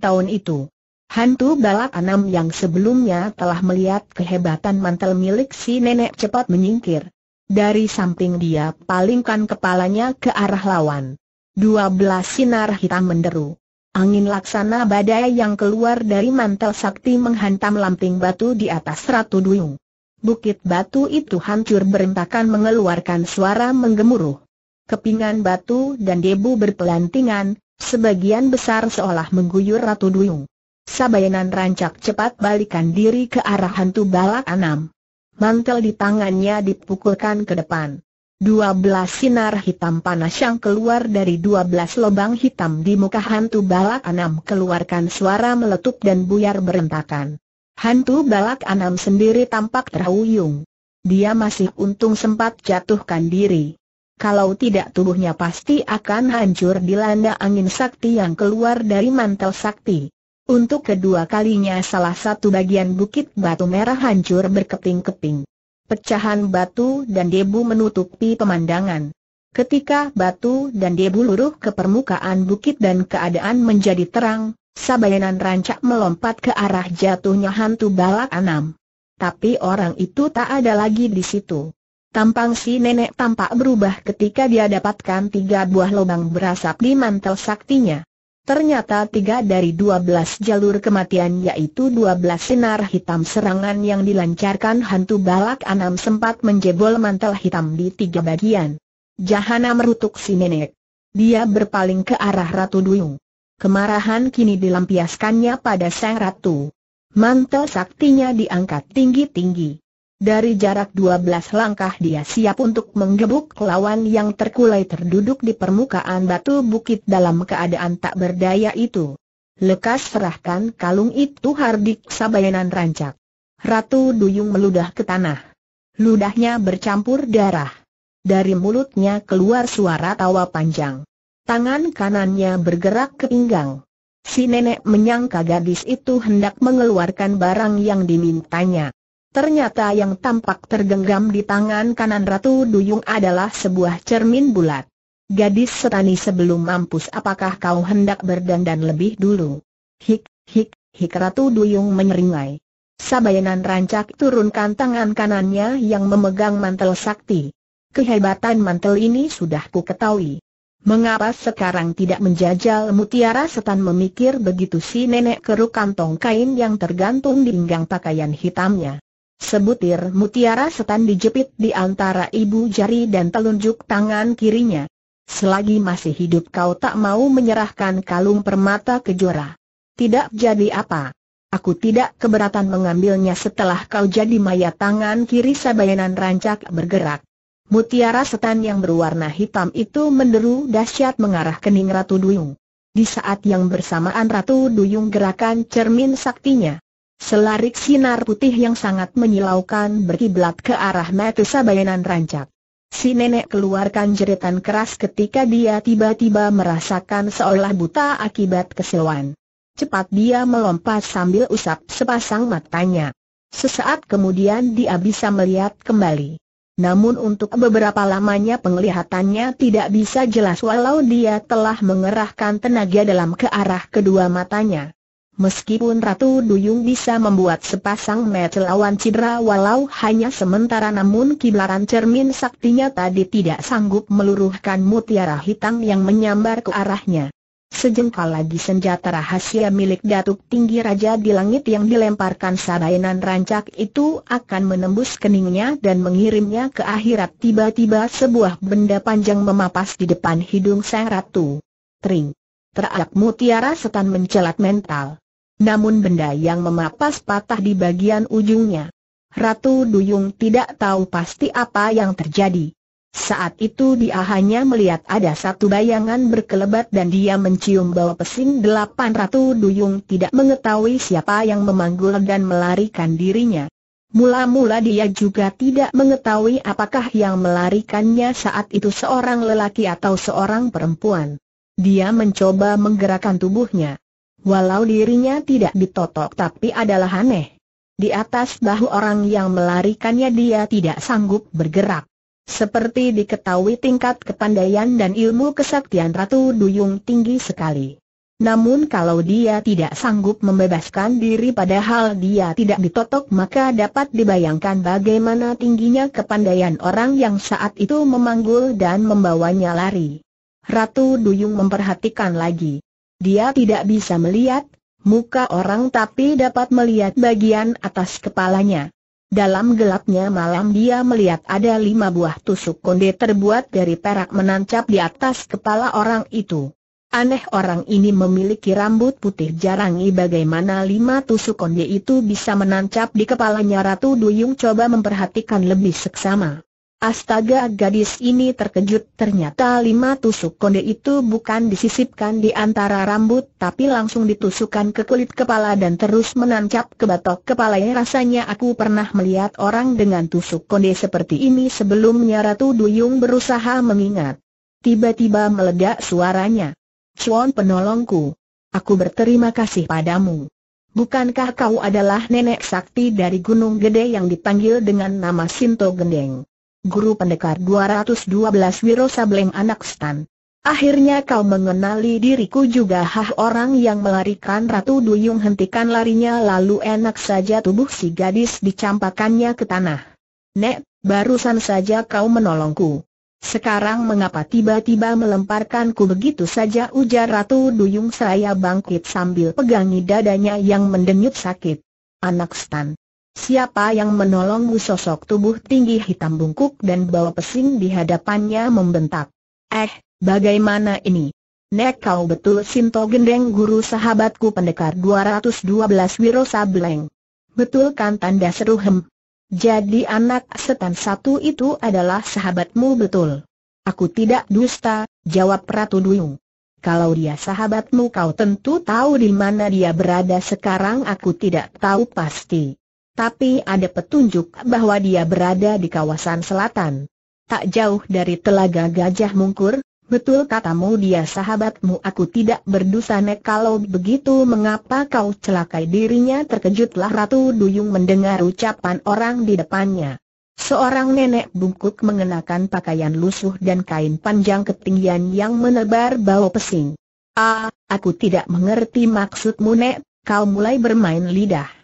tahun itu. Hantu balak anam yang sebelumnya telah melihat kehebatan mantel milik si nenek cepat menyingkir. Dari samping dia palingkan kepalanya ke arah lawan. Dua belas sinar hitam menderu. Angin laksana badai yang keluar dari mantel sakti menghantam lamping batu di atas Ratu Duyung. Bukit batu itu hancur berentakan mengeluarkan suara menggemuruh. Kepingan batu dan debu berpelantingan, sebagian besar seolah mengguyur Ratu Duyung. Sabayanan rancak cepat balikan diri ke arah hantu balak anam mantel di tangannya dipukulkan ke depan. Dua belas sinar hitam panas yang keluar dari dua belas lubang hitam di muka hantu balak enam keluarkan suara meletup dan buyar berentakan. Hantu balak enam sendiri tampak terhuyung. Dia masih untung sempat jatuhkan diri. Kalau tidak tubuhnya pasti akan hancur dilanda angin sakti yang keluar dari mantel sakti. Untuk kedua kalinya salah satu bagian bukit batu merah hancur berkeping-keping. Pecahan batu dan debu menutupi pemandangan. Ketika batu dan debu luruh ke permukaan bukit dan keadaan menjadi terang, Sabayanan rancak melompat ke arah jatuhnya hantu balak anam. Tapi orang itu tak ada lagi di situ. Tampang si nenek tampak berubah ketika dia dapatkan tiga buah lubang berasap di mantel saktinya. Ternyata tiga dari dua belas jalur kematian yaitu dua belas sinar hitam serangan yang dilancarkan hantu balak anam sempat menjebol mantel hitam di tiga bagian. Jahana merutuk si nenek. Dia berpaling ke arah Ratu Duyung. Kemarahan kini dilampiaskannya pada sang ratu. Mantel saktinya diangkat tinggi-tinggi. Dari jarak 12 langkah dia siap untuk menggebuk lawan yang terkulai terduduk di permukaan batu bukit dalam keadaan tak berdaya itu. Lekas serahkan kalung itu hardik sabayanan rancak. Ratu Duyung meludah ke tanah. Ludahnya bercampur darah. Dari mulutnya keluar suara tawa panjang. Tangan kanannya bergerak ke pinggang. Si nenek menyangka gadis itu hendak mengeluarkan barang yang dimintanya. Ternyata yang tampak tergenggam di tangan kanan Ratu Duyung adalah sebuah cermin bulat. Gadis setani sebelum mampus apakah kau hendak berdandan lebih dulu? Hik, hik, hik Ratu Duyung menyeringai. Sabayanan rancak turunkan tangan kanannya yang memegang mantel sakti. Kehebatan mantel ini sudah ku ketahui. Mengapa sekarang tidak menjajal mutiara setan memikir begitu si nenek keruk kantong kain yang tergantung di pinggang pakaian hitamnya. Sebutir mutiara setan dijepit di antara ibu jari dan telunjuk tangan kirinya. Selagi masih hidup kau tak mau menyerahkan kalung permata ke Jora. Tidak jadi apa. Aku tidak keberatan mengambilnya setelah kau jadi mayat. tangan kiri sabayanan rancak bergerak. Mutiara setan yang berwarna hitam itu menderu dahsyat mengarah kening Ratu Duyung. Di saat yang bersamaan Ratu Duyung gerakan cermin saktinya. Selarik sinar putih yang sangat menyilaukan berkiblat ke arah mata Bayanan Rancak. Si nenek keluarkan jeritan keras ketika dia tiba-tiba merasakan seolah buta akibat keseluan. Cepat dia melompat sambil usap sepasang matanya. Sesaat kemudian dia bisa melihat kembali. Namun untuk beberapa lamanya penglihatannya tidak bisa jelas walau dia telah mengerahkan tenaga dalam ke arah kedua matanya. Meskipun Ratu Duyung bisa membuat sepasang mata lawan cedera walau hanya sementara namun kiblaran cermin saktinya tadi tidak sanggup meluruhkan mutiara hitam yang menyambar ke arahnya. Sejengkal lagi senjata rahasia milik Datuk Tinggi Raja di Langit yang dilemparkan sarainan rancak itu akan menembus keningnya dan mengirimnya ke akhirat tiba-tiba sebuah benda panjang memapas di depan hidung sang ratu. Tring. Terak mutiara setan mencelat mental namun benda yang memapas patah di bagian ujungnya. Ratu Duyung tidak tahu pasti apa yang terjadi. Saat itu dia hanya melihat ada satu bayangan berkelebat dan dia mencium bau pesing delapan Ratu Duyung tidak mengetahui siapa yang memanggul dan melarikan dirinya. Mula-mula dia juga tidak mengetahui apakah yang melarikannya saat itu seorang lelaki atau seorang perempuan. Dia mencoba menggerakkan tubuhnya. Walau dirinya tidak ditotok tapi adalah aneh. Di atas bahu orang yang melarikannya dia tidak sanggup bergerak. Seperti diketahui tingkat kepandaian dan ilmu kesaktian Ratu Duyung tinggi sekali. Namun kalau dia tidak sanggup membebaskan diri padahal dia tidak ditotok maka dapat dibayangkan bagaimana tingginya kepandaian orang yang saat itu memanggul dan membawanya lari. Ratu Duyung memperhatikan lagi. Dia tidak bisa melihat muka orang tapi dapat melihat bagian atas kepalanya. Dalam gelapnya malam dia melihat ada lima buah tusuk konde terbuat dari perak menancap di atas kepala orang itu. Aneh orang ini memiliki rambut putih jarangi bagaimana lima tusuk konde itu bisa menancap di kepalanya Ratu Duyung coba memperhatikan lebih seksama. Astaga gadis ini terkejut ternyata lima tusuk konde itu bukan disisipkan di antara rambut tapi langsung ditusukkan ke kulit kepala dan terus menancap ke batok kepalanya rasanya aku pernah melihat orang dengan tusuk konde seperti ini sebelumnya Ratu Duyung berusaha mengingat. Tiba-tiba meledak suaranya. Cuan penolongku. Aku berterima kasih padamu. Bukankah kau adalah nenek sakti dari Gunung Gede yang dipanggil dengan nama Sinto Gendeng? guru pendekar 212 Wiro Sableng anak Stan. Akhirnya kau mengenali diriku juga hah orang yang melarikan Ratu Duyung hentikan larinya lalu enak saja tubuh si gadis dicampakannya ke tanah. Nek, barusan saja kau menolongku. Sekarang mengapa tiba-tiba melemparkanku begitu saja ujar Ratu Duyung seraya bangkit sambil pegangi dadanya yang mendenyut sakit. Anak Stan, Siapa yang menolongmu sosok tubuh tinggi hitam bungkuk dan bawa pesing di hadapannya membentak. Eh, bagaimana ini? Nek kau betul Sinto Gendeng guru sahabatku pendekar 212 Wiro Sableng. Betul kan tanda seru hem. Jadi anak setan satu itu adalah sahabatmu betul. Aku tidak dusta, jawab Ratu Duyung. Kalau dia sahabatmu kau tentu tahu di mana dia berada sekarang aku tidak tahu pasti tapi ada petunjuk bahwa dia berada di kawasan selatan. Tak jauh dari telaga Gajah Mungkur, betul katamu dia sahabatmu aku tidak berdosa nek kalau begitu mengapa kau celakai dirinya terkejutlah Ratu Duyung mendengar ucapan orang di depannya. Seorang nenek bungkuk mengenakan pakaian lusuh dan kain panjang ketinggian yang menebar bau pesing. Ah, aku tidak mengerti maksudmu nek, kau mulai bermain lidah.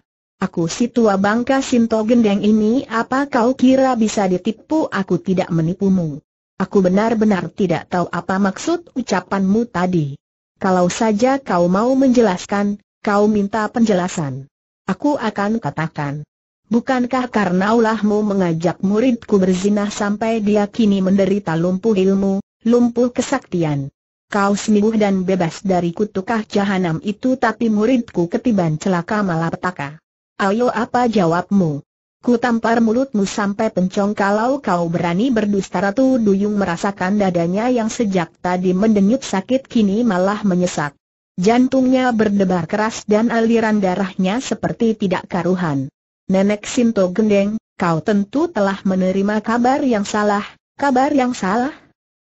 Aku si tua bangka Sinto Gendeng ini apa kau kira bisa ditipu aku tidak menipumu? Aku benar-benar tidak tahu apa maksud ucapanmu tadi. Kalau saja kau mau menjelaskan, kau minta penjelasan. Aku akan katakan. Bukankah karena ulahmu mengajak muridku berzinah sampai dia kini menderita lumpuh ilmu, lumpuh kesaktian? Kau sembuh dan bebas dari kutukah jahanam itu tapi muridku ketiban celaka malapetaka. Ayo apa jawabmu? Ku tampar mulutmu sampai pencong kalau kau berani berdusta Ratu Duyung merasakan dadanya yang sejak tadi mendenyut sakit kini malah menyesak. Jantungnya berdebar keras dan aliran darahnya seperti tidak karuhan. Nenek Sinto Gendeng, kau tentu telah menerima kabar yang salah, kabar yang salah?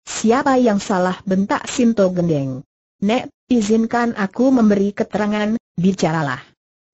Siapa yang salah bentak Sinto Gendeng? Nek, izinkan aku memberi keterangan, bicaralah.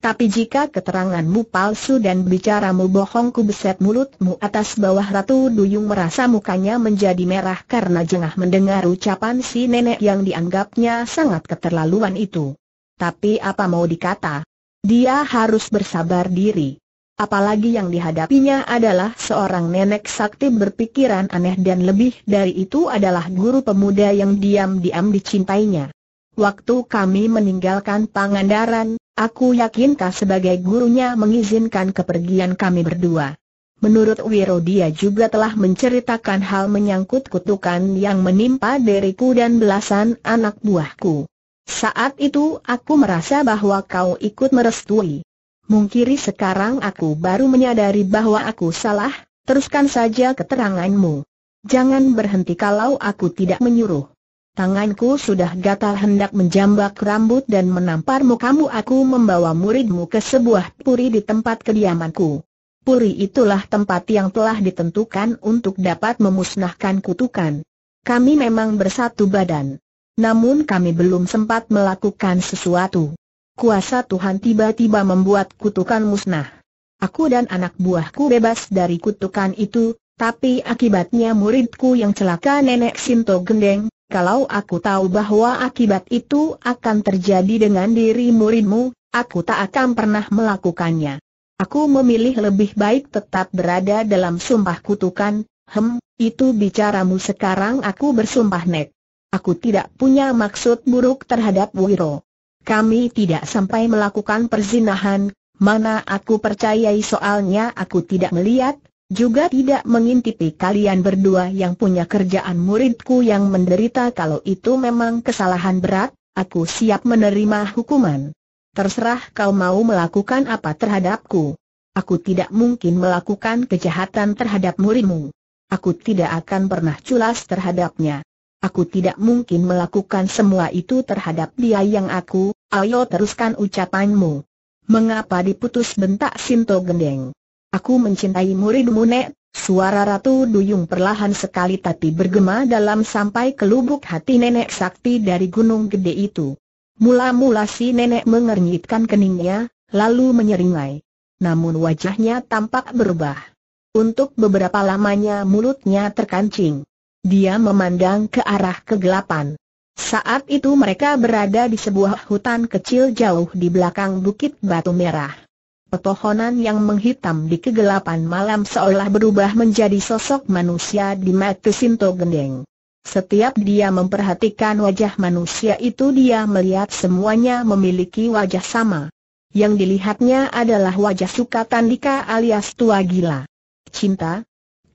Tapi jika keteranganmu palsu dan bicaramu bohong ku beset mulutmu atas bawah Ratu Duyung merasa mukanya menjadi merah karena jengah mendengar ucapan si nenek yang dianggapnya sangat keterlaluan itu. Tapi apa mau dikata? Dia harus bersabar diri. Apalagi yang dihadapinya adalah seorang nenek sakti berpikiran aneh dan lebih dari itu adalah guru pemuda yang diam-diam dicintainya. Waktu kami meninggalkan Pangandaran, Aku yakin kau sebagai gurunya mengizinkan kepergian kami berdua. Menurut Wiro dia juga telah menceritakan hal menyangkut kutukan yang menimpa diriku dan belasan anak buahku. Saat itu aku merasa bahwa kau ikut merestui. Mungkiri sekarang aku baru menyadari bahwa aku salah, teruskan saja keteranganmu. Jangan berhenti kalau aku tidak menyuruh. Tanganku sudah gatal hendak menjambak rambut dan menampar mukamu aku membawa muridmu ke sebuah puri di tempat kediamanku. Puri itulah tempat yang telah ditentukan untuk dapat memusnahkan kutukan. Kami memang bersatu badan. Namun kami belum sempat melakukan sesuatu. Kuasa Tuhan tiba-tiba membuat kutukan musnah. Aku dan anak buahku bebas dari kutukan itu, tapi akibatnya muridku yang celaka nenek Sinto Gendeng, kalau aku tahu bahwa akibat itu akan terjadi dengan diri muridmu, aku tak akan pernah melakukannya. Aku memilih lebih baik tetap berada dalam sumpah kutukan, hem, itu bicaramu sekarang aku bersumpah nek. Aku tidak punya maksud buruk terhadap Wiro. Kami tidak sampai melakukan perzinahan, mana aku percayai soalnya aku tidak melihat, juga tidak mengintipi kalian berdua yang punya kerjaan muridku yang menderita kalau itu memang kesalahan berat, aku siap menerima hukuman. Terserah kau mau melakukan apa terhadapku. Aku tidak mungkin melakukan kejahatan terhadap muridmu. Aku tidak akan pernah culas terhadapnya. Aku tidak mungkin melakukan semua itu terhadap dia yang aku, ayo teruskan ucapanmu. Mengapa diputus bentak Sinto Gendeng? Aku mencintai muridmu Nek, Suara Ratu Duyung perlahan sekali tapi bergema dalam sampai ke lubuk hati nenek sakti dari gunung gede itu. Mula-mula si nenek mengernyitkan keningnya, lalu menyeringai. Namun wajahnya tampak berubah. Untuk beberapa lamanya mulutnya terkancing. Dia memandang ke arah kegelapan. Saat itu mereka berada di sebuah hutan kecil jauh di belakang bukit batu merah pepohonan yang menghitam di kegelapan malam seolah berubah menjadi sosok manusia di mata Sinto Gendeng. Setiap dia memperhatikan wajah manusia itu dia melihat semuanya memiliki wajah sama. Yang dilihatnya adalah wajah Sukatandika alias tua gila. Cinta?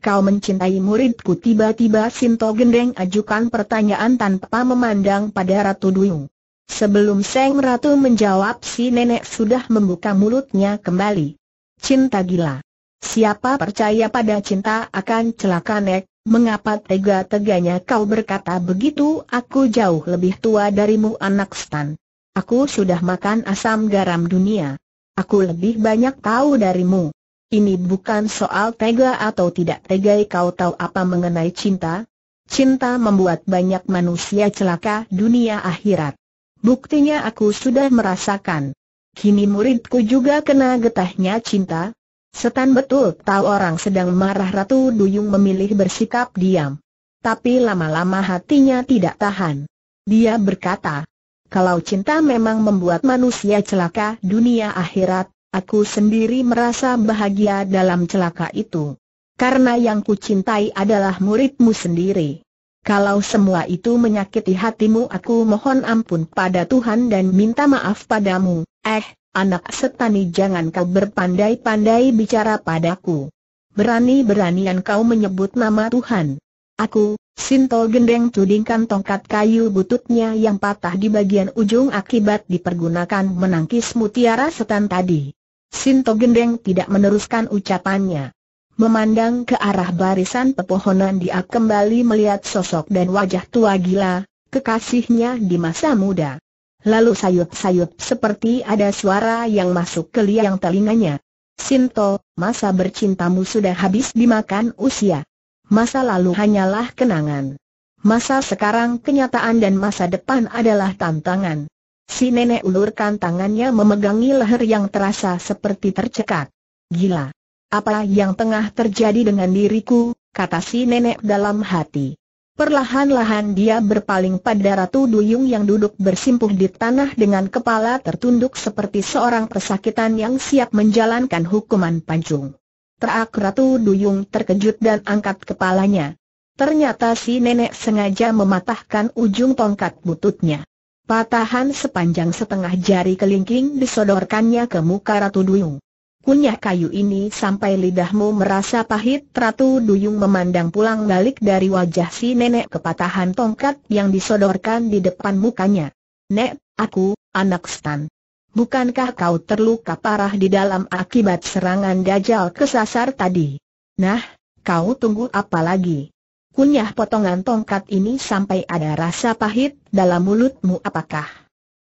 Kau mencintai muridku tiba-tiba Sinto Gendeng ajukan pertanyaan tanpa memandang pada Ratu Duyung. Sebelum Seng Ratu menjawab si nenek sudah membuka mulutnya kembali. Cinta gila. Siapa percaya pada cinta akan celaka nek, mengapa tega-teganya kau berkata begitu aku jauh lebih tua darimu anak stan. Aku sudah makan asam garam dunia. Aku lebih banyak tahu darimu. Ini bukan soal tega atau tidak tega kau tahu apa mengenai cinta? Cinta membuat banyak manusia celaka dunia akhirat. Buktinya aku sudah merasakan. Kini muridku juga kena getahnya cinta. Setan betul tahu orang sedang marah Ratu Duyung memilih bersikap diam. Tapi lama-lama hatinya tidak tahan. Dia berkata, kalau cinta memang membuat manusia celaka dunia akhirat, aku sendiri merasa bahagia dalam celaka itu. Karena yang kucintai adalah muridmu sendiri. Kalau semua itu menyakiti hatimu aku mohon ampun pada Tuhan dan minta maaf padamu. Eh, anak setani jangan kau berpandai-pandai bicara padaku. Berani-beranian kau menyebut nama Tuhan. Aku, Sinto Gendeng tudingkan tongkat kayu bututnya yang patah di bagian ujung akibat dipergunakan menangkis mutiara setan tadi. Sinto Gendeng tidak meneruskan ucapannya. Memandang ke arah barisan pepohonan dia kembali melihat sosok dan wajah tua gila, kekasihnya di masa muda. Lalu sayut-sayut seperti ada suara yang masuk ke liang telinganya. Sinto, masa bercintamu sudah habis dimakan usia. Masa lalu hanyalah kenangan. Masa sekarang kenyataan dan masa depan adalah tantangan. Si nenek ulurkan tangannya memegangi leher yang terasa seperti tercekat. Gila. Apa yang tengah terjadi dengan diriku, kata si nenek dalam hati. Perlahan-lahan dia berpaling pada Ratu Duyung yang duduk bersimpuh di tanah dengan kepala tertunduk seperti seorang pesakitan yang siap menjalankan hukuman pancung. Terak Ratu Duyung terkejut dan angkat kepalanya. Ternyata si nenek sengaja mematahkan ujung tongkat bututnya. Patahan sepanjang setengah jari kelingking disodorkannya ke muka Ratu Duyung. Kunyah kayu ini sampai lidahmu merasa pahit Ratu Duyung memandang pulang balik dari wajah si nenek kepatahan tongkat yang disodorkan di depan mukanya Nek, aku, anak stan Bukankah kau terluka parah di dalam akibat serangan dajal kesasar tadi? Nah, kau tunggu apa lagi? Kunyah potongan tongkat ini sampai ada rasa pahit dalam mulutmu apakah?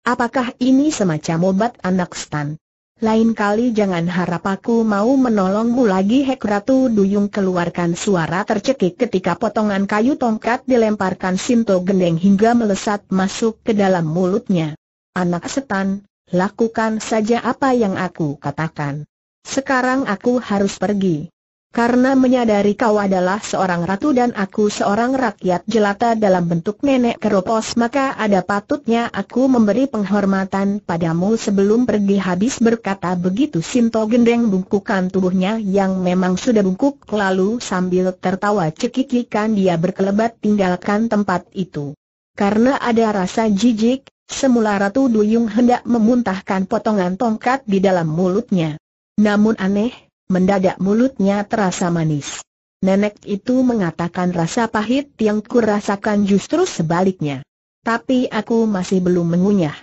Apakah ini semacam obat anak stan? Lain kali jangan harap aku mau menolongmu lagi Hek Ratu Duyung keluarkan suara tercekik ketika potongan kayu tongkat dilemparkan Sinto Gendeng hingga melesat masuk ke dalam mulutnya. Anak setan, lakukan saja apa yang aku katakan. Sekarang aku harus pergi karena menyadari kau adalah seorang ratu dan aku seorang rakyat jelata dalam bentuk nenek keropos maka ada patutnya aku memberi penghormatan padamu sebelum pergi habis berkata begitu Sinto gendeng bungkukan tubuhnya yang memang sudah bungkuk lalu sambil tertawa cekikikan dia berkelebat tinggalkan tempat itu. Karena ada rasa jijik, semula Ratu Duyung hendak memuntahkan potongan tongkat di dalam mulutnya. Namun aneh, mendadak mulutnya terasa manis. Nenek itu mengatakan rasa pahit yang kurasakan justru sebaliknya. Tapi aku masih belum mengunyah.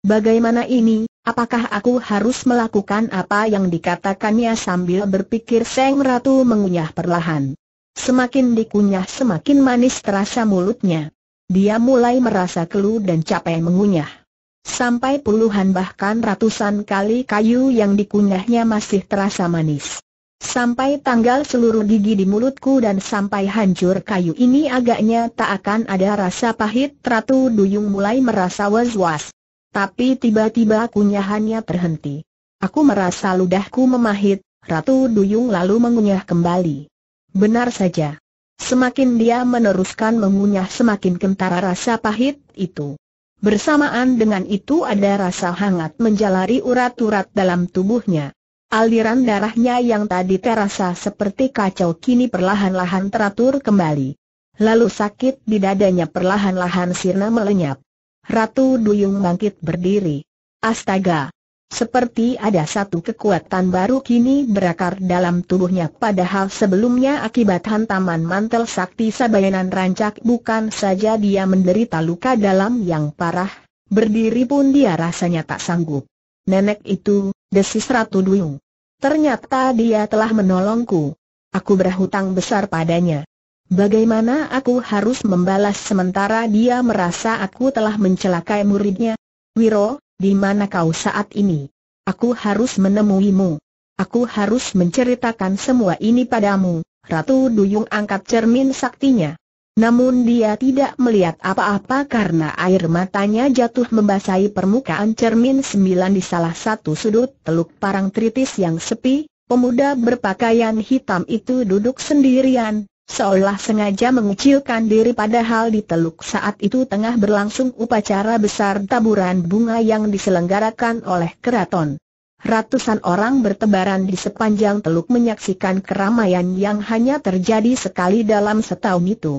Bagaimana ini, apakah aku harus melakukan apa yang dikatakannya sambil berpikir Seng Ratu mengunyah perlahan. Semakin dikunyah semakin manis terasa mulutnya. Dia mulai merasa keluh dan capek mengunyah sampai puluhan bahkan ratusan kali kayu yang dikunyahnya masih terasa manis. Sampai tanggal seluruh gigi di mulutku dan sampai hancur kayu ini agaknya tak akan ada rasa pahit Ratu Duyung mulai merasa was-was. Tapi tiba-tiba kunyahannya terhenti. Aku merasa ludahku memahit, Ratu Duyung lalu mengunyah kembali. Benar saja. Semakin dia meneruskan mengunyah semakin kentara rasa pahit itu. Bersamaan dengan itu ada rasa hangat menjalari urat-urat dalam tubuhnya. Aliran darahnya yang tadi terasa seperti kacau kini perlahan-lahan teratur kembali. Lalu sakit di dadanya perlahan-lahan sirna melenyap. Ratu Duyung bangkit berdiri. Astaga! Seperti ada satu kekuatan baru kini berakar dalam tubuhnya padahal sebelumnya akibat hantaman mantel sakti sabayanan rancak bukan saja dia menderita luka dalam yang parah, berdiri pun dia rasanya tak sanggup. Nenek itu, desis Ratu Duyung. Ternyata dia telah menolongku. Aku berhutang besar padanya. Bagaimana aku harus membalas sementara dia merasa aku telah mencelakai muridnya? Wiro, di mana kau saat ini? Aku harus menemuimu. Aku harus menceritakan semua ini padamu. Ratu Duyung angkat cermin saktinya. Namun dia tidak melihat apa-apa karena air matanya jatuh membasahi permukaan cermin sembilan di salah satu sudut teluk parang tritis yang sepi, pemuda berpakaian hitam itu duduk sendirian, seolah sengaja mengucilkan diri padahal di teluk saat itu tengah berlangsung upacara besar taburan bunga yang diselenggarakan oleh keraton. Ratusan orang bertebaran di sepanjang teluk menyaksikan keramaian yang hanya terjadi sekali dalam setahun itu.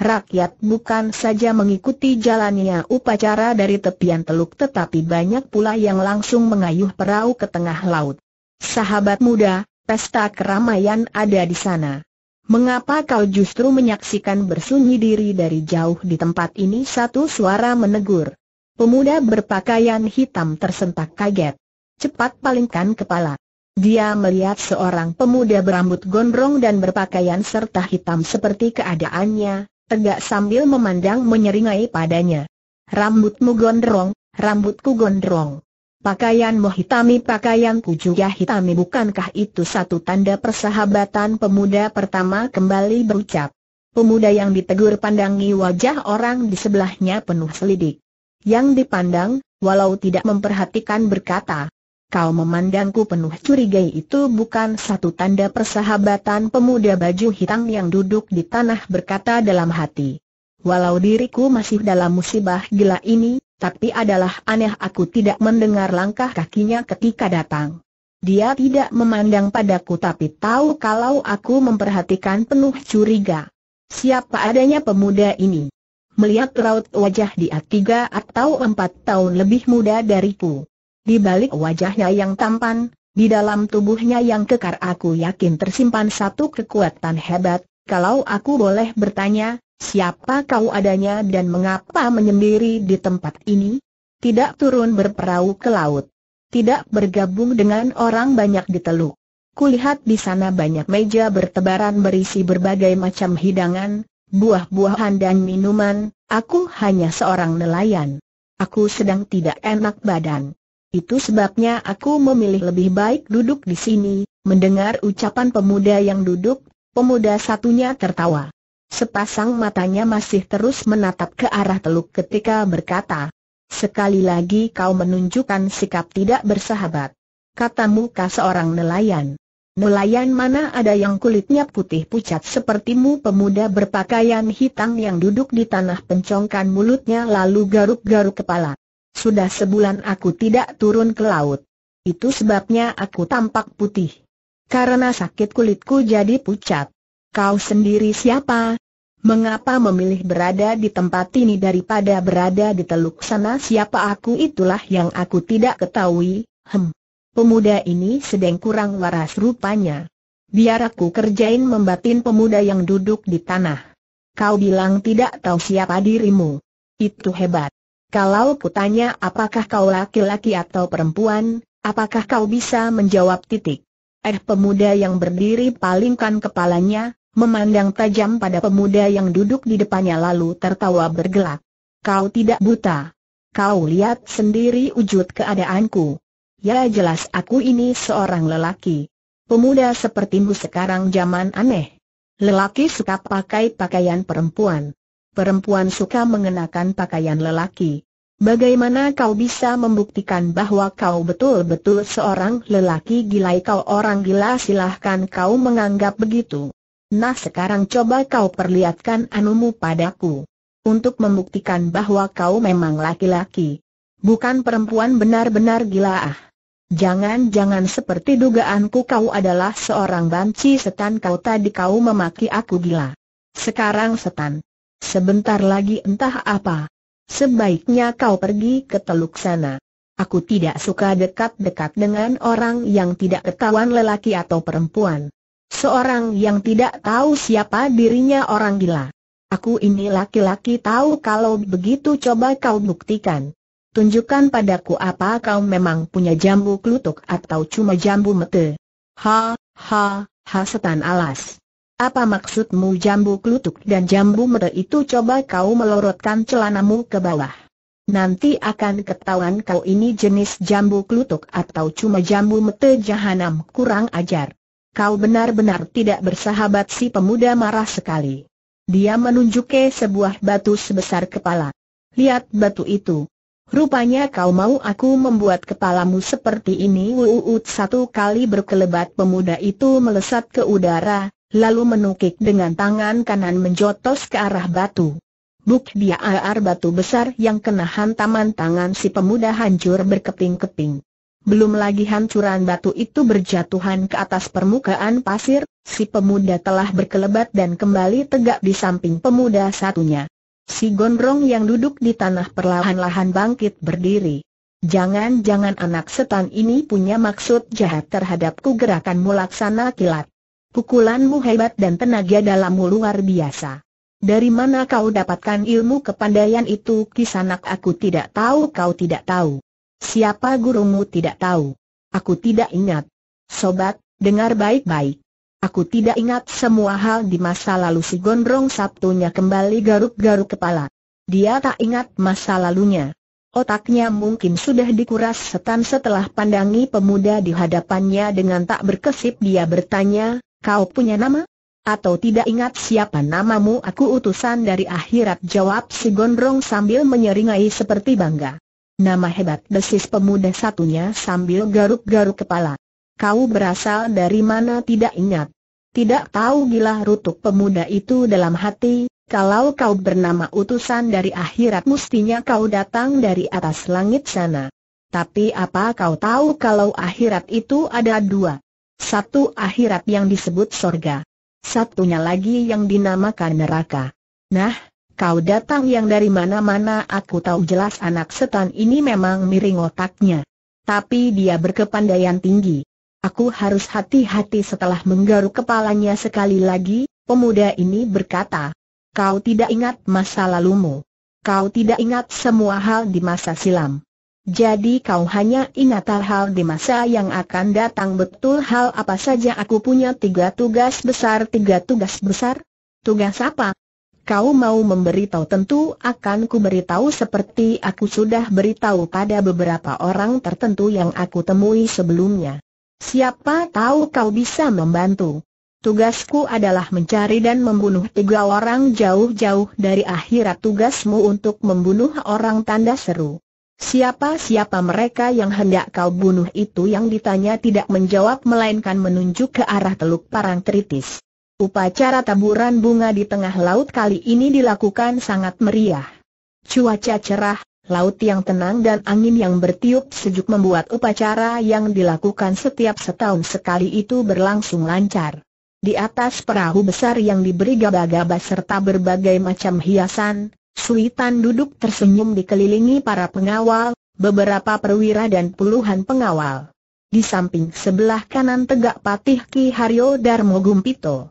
Rakyat bukan saja mengikuti jalannya upacara dari tepian teluk tetapi banyak pula yang langsung mengayuh perahu ke tengah laut. Sahabat muda, pesta keramaian ada di sana. Mengapa kau justru menyaksikan bersunyi diri dari jauh di tempat ini? Satu suara menegur. Pemuda berpakaian hitam tersentak kaget. Cepat palingkan kepala. Dia melihat seorang pemuda berambut gondrong dan berpakaian serta hitam seperti keadaannya, tegak sambil memandang menyeringai padanya. Rambutmu gondrong, rambutku gondrong. Pakaianmu hitami pakaianku juga hitami bukankah itu satu tanda persahabatan pemuda pertama kembali berucap. Pemuda yang ditegur pandangi wajah orang di sebelahnya penuh selidik. Yang dipandang, walau tidak memperhatikan berkata, kau memandangku penuh curiga itu bukan satu tanda persahabatan pemuda baju hitam yang duduk di tanah berkata dalam hati. Walau diriku masih dalam musibah gila ini, tapi adalah aneh aku tidak mendengar langkah kakinya ketika datang. Dia tidak memandang padaku tapi tahu kalau aku memperhatikan penuh curiga. Siapa adanya pemuda ini? Melihat raut wajah dia tiga atau empat tahun lebih muda dariku. Di balik wajahnya yang tampan, di dalam tubuhnya yang kekar aku yakin tersimpan satu kekuatan hebat, kalau aku boleh bertanya, Siapa kau adanya dan mengapa menyendiri di tempat ini? Tidak turun berperahu ke laut. Tidak bergabung dengan orang banyak di teluk. Kulihat di sana banyak meja bertebaran berisi berbagai macam hidangan, buah-buahan dan minuman, aku hanya seorang nelayan. Aku sedang tidak enak badan. Itu sebabnya aku memilih lebih baik duduk di sini, mendengar ucapan pemuda yang duduk, pemuda satunya tertawa. Sepasang matanya masih terus menatap ke arah teluk ketika berkata, Sekali lagi kau menunjukkan sikap tidak bersahabat. Kata muka seorang nelayan. Nelayan mana ada yang kulitnya putih pucat sepertimu pemuda berpakaian hitam yang duduk di tanah pencongkan mulutnya lalu garuk-garuk kepala. Sudah sebulan aku tidak turun ke laut. Itu sebabnya aku tampak putih. Karena sakit kulitku jadi pucat. Kau sendiri siapa? Mengapa memilih berada di tempat ini daripada berada di teluk sana? Siapa aku itulah yang aku tidak ketahui, hem. Pemuda ini sedang kurang waras rupanya. Biar aku kerjain membatin pemuda yang duduk di tanah. Kau bilang tidak tahu siapa dirimu. Itu hebat. Kalau kutanya apakah kau laki-laki atau perempuan, apakah kau bisa menjawab titik? Eh pemuda yang berdiri palingkan kepalanya, memandang tajam pada pemuda yang duduk di depannya lalu tertawa bergelak. Kau tidak buta. Kau lihat sendiri wujud keadaanku. Ya jelas aku ini seorang lelaki. Pemuda sepertimu sekarang zaman aneh. Lelaki suka pakai pakaian perempuan. Perempuan suka mengenakan pakaian lelaki. Bagaimana kau bisa membuktikan bahwa kau betul-betul seorang lelaki gila? Kau orang gila silahkan kau menganggap begitu. Nah sekarang coba kau perlihatkan anumu padaku. Untuk membuktikan bahwa kau memang laki-laki. Bukan perempuan benar-benar gila ah. Jangan-jangan seperti dugaanku kau adalah seorang banci setan kau tadi kau memaki aku gila. Sekarang setan. Sebentar lagi entah apa. Sebaiknya kau pergi ke teluk sana. Aku tidak suka dekat-dekat dengan orang yang tidak ketahuan lelaki atau perempuan. Seorang yang tidak tahu siapa dirinya orang gila. Aku ini laki-laki tahu kalau begitu coba kau buktikan. Tunjukkan padaku apa kau memang punya jambu klutuk atau cuma jambu mete. Ha, ha, ha setan alas. Apa maksudmu jambu klutuk dan jambu mete itu coba kau melorotkan celanamu ke bawah. Nanti akan ketahuan kau ini jenis jambu klutuk atau cuma jambu mete jahanam kurang ajar kau benar-benar tidak bersahabat si pemuda marah sekali. Dia menunjuk ke sebuah batu sebesar kepala. Lihat batu itu. Rupanya kau mau aku membuat kepalamu seperti ini Wuut satu kali berkelebat pemuda itu melesat ke udara, lalu menukik dengan tangan kanan menjotos ke arah batu. Buk dia aar batu besar yang kena hantaman tangan si pemuda hancur berkeping-keping. Belum lagi hancuran batu itu berjatuhan ke atas permukaan pasir, si pemuda telah berkelebat dan kembali tegak di samping pemuda satunya. Si gondrong yang duduk di tanah perlahan-lahan bangkit berdiri. Jangan-jangan anak setan ini punya maksud jahat terhadapku gerakanmu laksana kilat. Pukulanmu hebat dan tenaga dalammu luar biasa. Dari mana kau dapatkan ilmu kepandaian itu kisanak aku tidak tahu kau tidak tahu. Siapa gurumu tidak tahu. Aku tidak ingat. Sobat, dengar baik-baik. Aku tidak ingat semua hal di masa lalu si Gondrong Sabtunya kembali garuk-garuk kepala. Dia tak ingat masa lalunya. Otaknya mungkin sudah dikuras setan setelah pandangi pemuda di hadapannya dengan tak berkesip dia bertanya, kau punya nama? Atau tidak ingat siapa namamu aku utusan dari akhirat jawab si Gondrong sambil menyeringai seperti bangga. Nama hebat desis pemuda satunya sambil garuk-garuk kepala. Kau berasal dari mana tidak ingat. Tidak tahu gila rutuk pemuda itu dalam hati, kalau kau bernama utusan dari akhirat mestinya kau datang dari atas langit sana. Tapi apa kau tahu kalau akhirat itu ada dua? Satu akhirat yang disebut sorga. Satunya lagi yang dinamakan neraka. Nah, kau datang yang dari mana-mana aku tahu jelas anak setan ini memang miring otaknya. Tapi dia berkepandaian tinggi. Aku harus hati-hati setelah menggaruk kepalanya sekali lagi, pemuda ini berkata. Kau tidak ingat masa lalumu. Kau tidak ingat semua hal di masa silam. Jadi kau hanya ingat hal-hal di masa yang akan datang betul hal apa saja aku punya tiga tugas besar Tiga tugas besar? Tugas apa? kau mau memberitahu tentu akan ku beritahu seperti aku sudah beritahu pada beberapa orang tertentu yang aku temui sebelumnya. Siapa tahu kau bisa membantu. Tugasku adalah mencari dan membunuh tiga orang jauh-jauh dari akhirat tugasmu untuk membunuh orang tanda seru. Siapa-siapa mereka yang hendak kau bunuh itu yang ditanya tidak menjawab melainkan menunjuk ke arah teluk parang tritis. Upacara taburan bunga di tengah laut kali ini dilakukan sangat meriah. Cuaca cerah, laut yang tenang dan angin yang bertiup sejuk membuat upacara yang dilakukan setiap setahun sekali itu berlangsung lancar. Di atas perahu besar yang diberi gaba-gaba serta berbagai macam hiasan, Sultan duduk tersenyum dikelilingi para pengawal, beberapa perwira dan puluhan pengawal. Di samping sebelah kanan tegak Patih Ki Haryo Darmo Gumpito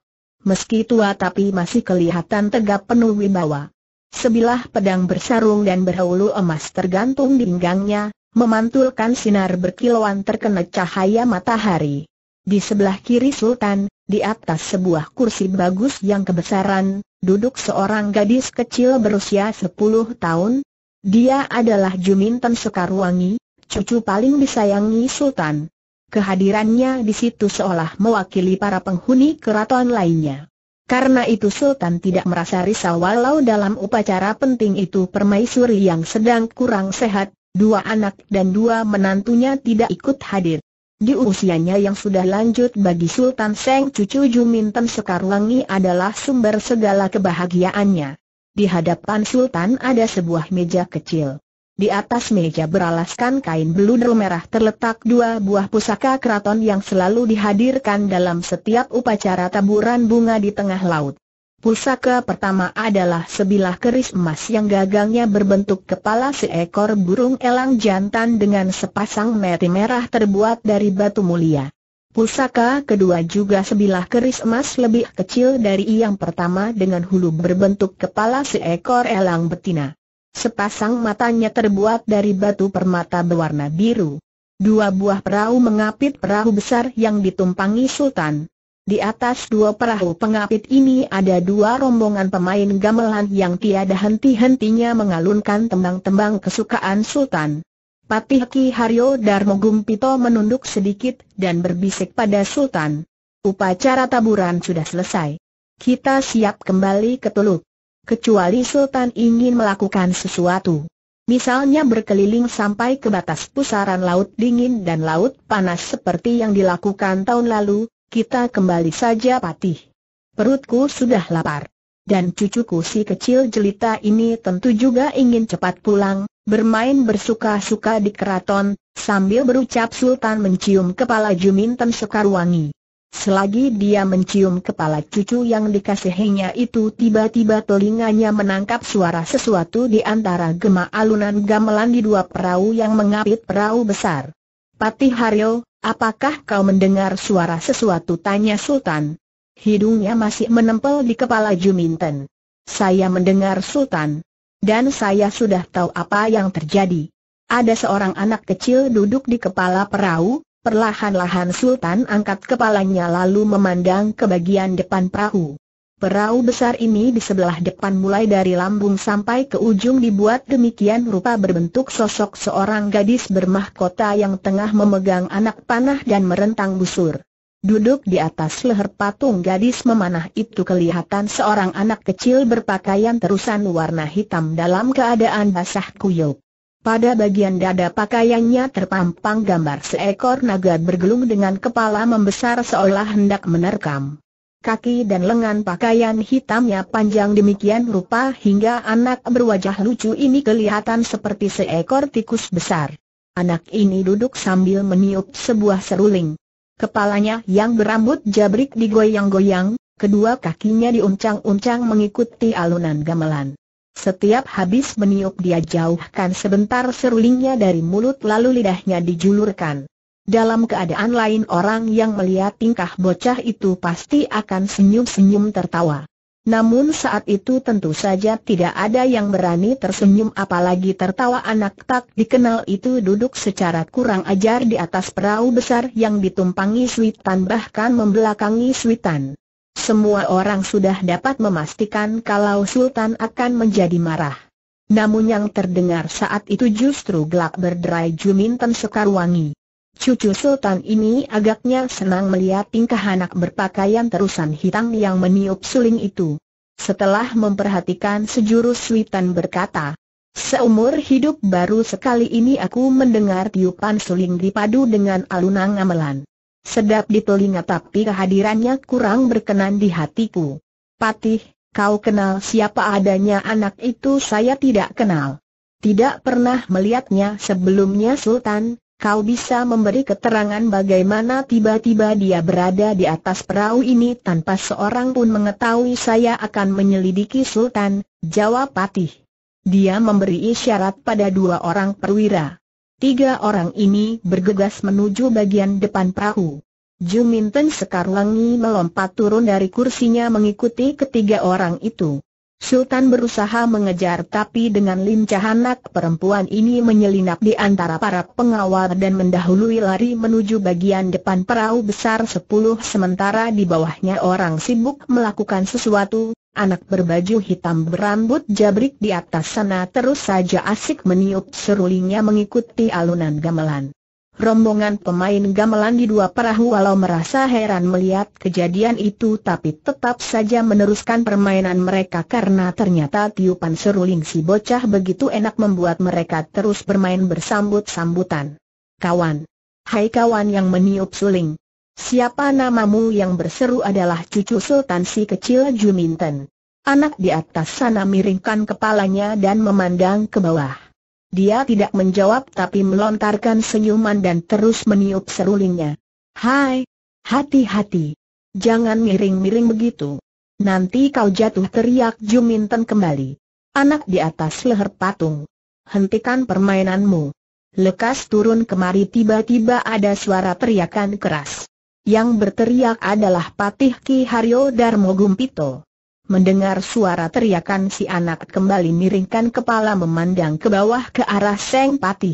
meski tua tapi masih kelihatan tegap penuh wibawa. Sebilah pedang bersarung dan berhulu emas tergantung di pinggangnya, memantulkan sinar berkilauan terkena cahaya matahari. Di sebelah kiri Sultan, di atas sebuah kursi bagus yang kebesaran, duduk seorang gadis kecil berusia sepuluh tahun. Dia adalah Juminten Sekarwangi, cucu paling disayangi Sultan. Kehadirannya di situ seolah mewakili para penghuni keraton lainnya. Karena itu Sultan tidak merasa risau walau dalam upacara penting itu permaisuri yang sedang kurang sehat, dua anak dan dua menantunya tidak ikut hadir. Di usianya yang sudah lanjut bagi Sultan Seng cucu Juminten Sekarwangi adalah sumber segala kebahagiaannya. Di hadapan Sultan ada sebuah meja kecil. Di atas meja beralaskan kain beludru merah terletak dua buah pusaka keraton yang selalu dihadirkan dalam setiap upacara taburan bunga di tengah laut. Pusaka pertama adalah sebilah keris emas yang gagangnya berbentuk kepala seekor burung elang jantan dengan sepasang meti merah terbuat dari batu mulia. Pusaka kedua juga sebilah keris emas lebih kecil dari yang pertama dengan hulu berbentuk kepala seekor elang betina. Sepasang matanya terbuat dari batu permata berwarna biru. Dua buah perahu mengapit perahu besar yang ditumpangi Sultan. Di atas dua perahu pengapit ini ada dua rombongan pemain gamelan yang tiada henti-hentinya mengalunkan tembang-tembang kesukaan Sultan. Patih Ki Haryo Darmo Gumpito menunduk sedikit dan berbisik pada Sultan. Upacara taburan sudah selesai. Kita siap kembali ke Teluk kecuali Sultan ingin melakukan sesuatu. Misalnya berkeliling sampai ke batas pusaran laut dingin dan laut panas seperti yang dilakukan tahun lalu, kita kembali saja patih. Perutku sudah lapar. Dan cucuku si kecil jelita ini tentu juga ingin cepat pulang, bermain bersuka-suka di keraton, sambil berucap Sultan mencium kepala Juminten Sekarwangi. Selagi dia mencium kepala cucu yang dikasihinya itu tiba-tiba telinganya menangkap suara sesuatu di antara gema alunan gamelan di dua perahu yang mengapit perahu besar. Patih Haryo, apakah kau mendengar suara sesuatu tanya Sultan? Hidungnya masih menempel di kepala Juminten. Saya mendengar Sultan. Dan saya sudah tahu apa yang terjadi. Ada seorang anak kecil duduk di kepala perahu, Perlahan-lahan Sultan angkat kepalanya lalu memandang ke bagian depan perahu. Perahu besar ini di sebelah depan mulai dari lambung sampai ke ujung dibuat demikian rupa berbentuk sosok seorang gadis bermahkota yang tengah memegang anak panah dan merentang busur. Duduk di atas leher patung gadis memanah itu kelihatan seorang anak kecil berpakaian terusan warna hitam dalam keadaan basah kuyup. Pada bagian dada pakaiannya terpampang gambar seekor naga bergelung dengan kepala membesar seolah hendak menerkam. Kaki dan lengan pakaian hitamnya panjang demikian rupa hingga anak berwajah lucu ini kelihatan seperti seekor tikus besar. Anak ini duduk sambil meniup sebuah seruling. Kepalanya yang berambut jabrik digoyang-goyang, kedua kakinya diuncang-uncang mengikuti alunan gamelan. Setiap habis meniup dia jauhkan sebentar serulingnya dari mulut lalu lidahnya dijulurkan. Dalam keadaan lain orang yang melihat tingkah bocah itu pasti akan senyum-senyum tertawa. Namun saat itu tentu saja tidak ada yang berani tersenyum apalagi tertawa anak tak dikenal itu duduk secara kurang ajar di atas perahu besar yang ditumpangi Switan bahkan membelakangi Switan. Semua orang sudah dapat memastikan kalau Sultan akan menjadi marah. Namun yang terdengar saat itu justru gelak berderai Juminten Sekarwangi. Cucu Sultan ini agaknya senang melihat tingkah anak berpakaian terusan hitam yang meniup suling itu. Setelah memperhatikan sejurus Witan berkata, Seumur hidup baru sekali ini aku mendengar tiupan suling dipadu dengan alunan amalan. Sedap di telinga tapi kehadirannya kurang berkenan di hatiku. Patih, kau kenal siapa adanya anak itu saya tidak kenal. Tidak pernah melihatnya sebelumnya Sultan, kau bisa memberi keterangan bagaimana tiba-tiba dia berada di atas perahu ini tanpa seorang pun mengetahui saya akan menyelidiki Sultan, jawab Patih. Dia memberi isyarat pada dua orang perwira. Tiga orang ini bergegas menuju bagian depan perahu. Juminten Sekarwangi melompat turun dari kursinya mengikuti ketiga orang itu. Sultan berusaha mengejar tapi dengan lincah anak perempuan ini menyelinap di antara para pengawal dan mendahului lari menuju bagian depan perahu besar sepuluh sementara di bawahnya orang sibuk melakukan sesuatu, anak berbaju hitam berambut jabrik di atas sana terus saja asik meniup serulingnya mengikuti alunan gamelan. Rombongan pemain gamelan di dua perahu walau merasa heran melihat kejadian itu tapi tetap saja meneruskan permainan mereka karena ternyata tiupan seruling si bocah begitu enak membuat mereka terus bermain bersambut-sambutan. Kawan! Hai kawan yang meniup suling, Siapa namamu yang berseru adalah cucu Sultan si kecil Juminten. Anak di atas sana miringkan kepalanya dan memandang ke bawah. Dia tidak menjawab tapi melontarkan senyuman dan terus meniup serulingnya. Hai, hati-hati. Jangan miring-miring begitu. Nanti kau jatuh teriak Juminten kembali. Anak di atas leher patung. Hentikan permainanmu. Lekas turun kemari tiba-tiba ada suara teriakan keras. Yang berteriak adalah Patih Ki Haryo Darmo Gumpito. Mendengar suara teriakan si anak kembali miringkan kepala memandang ke bawah ke arah Seng Patih.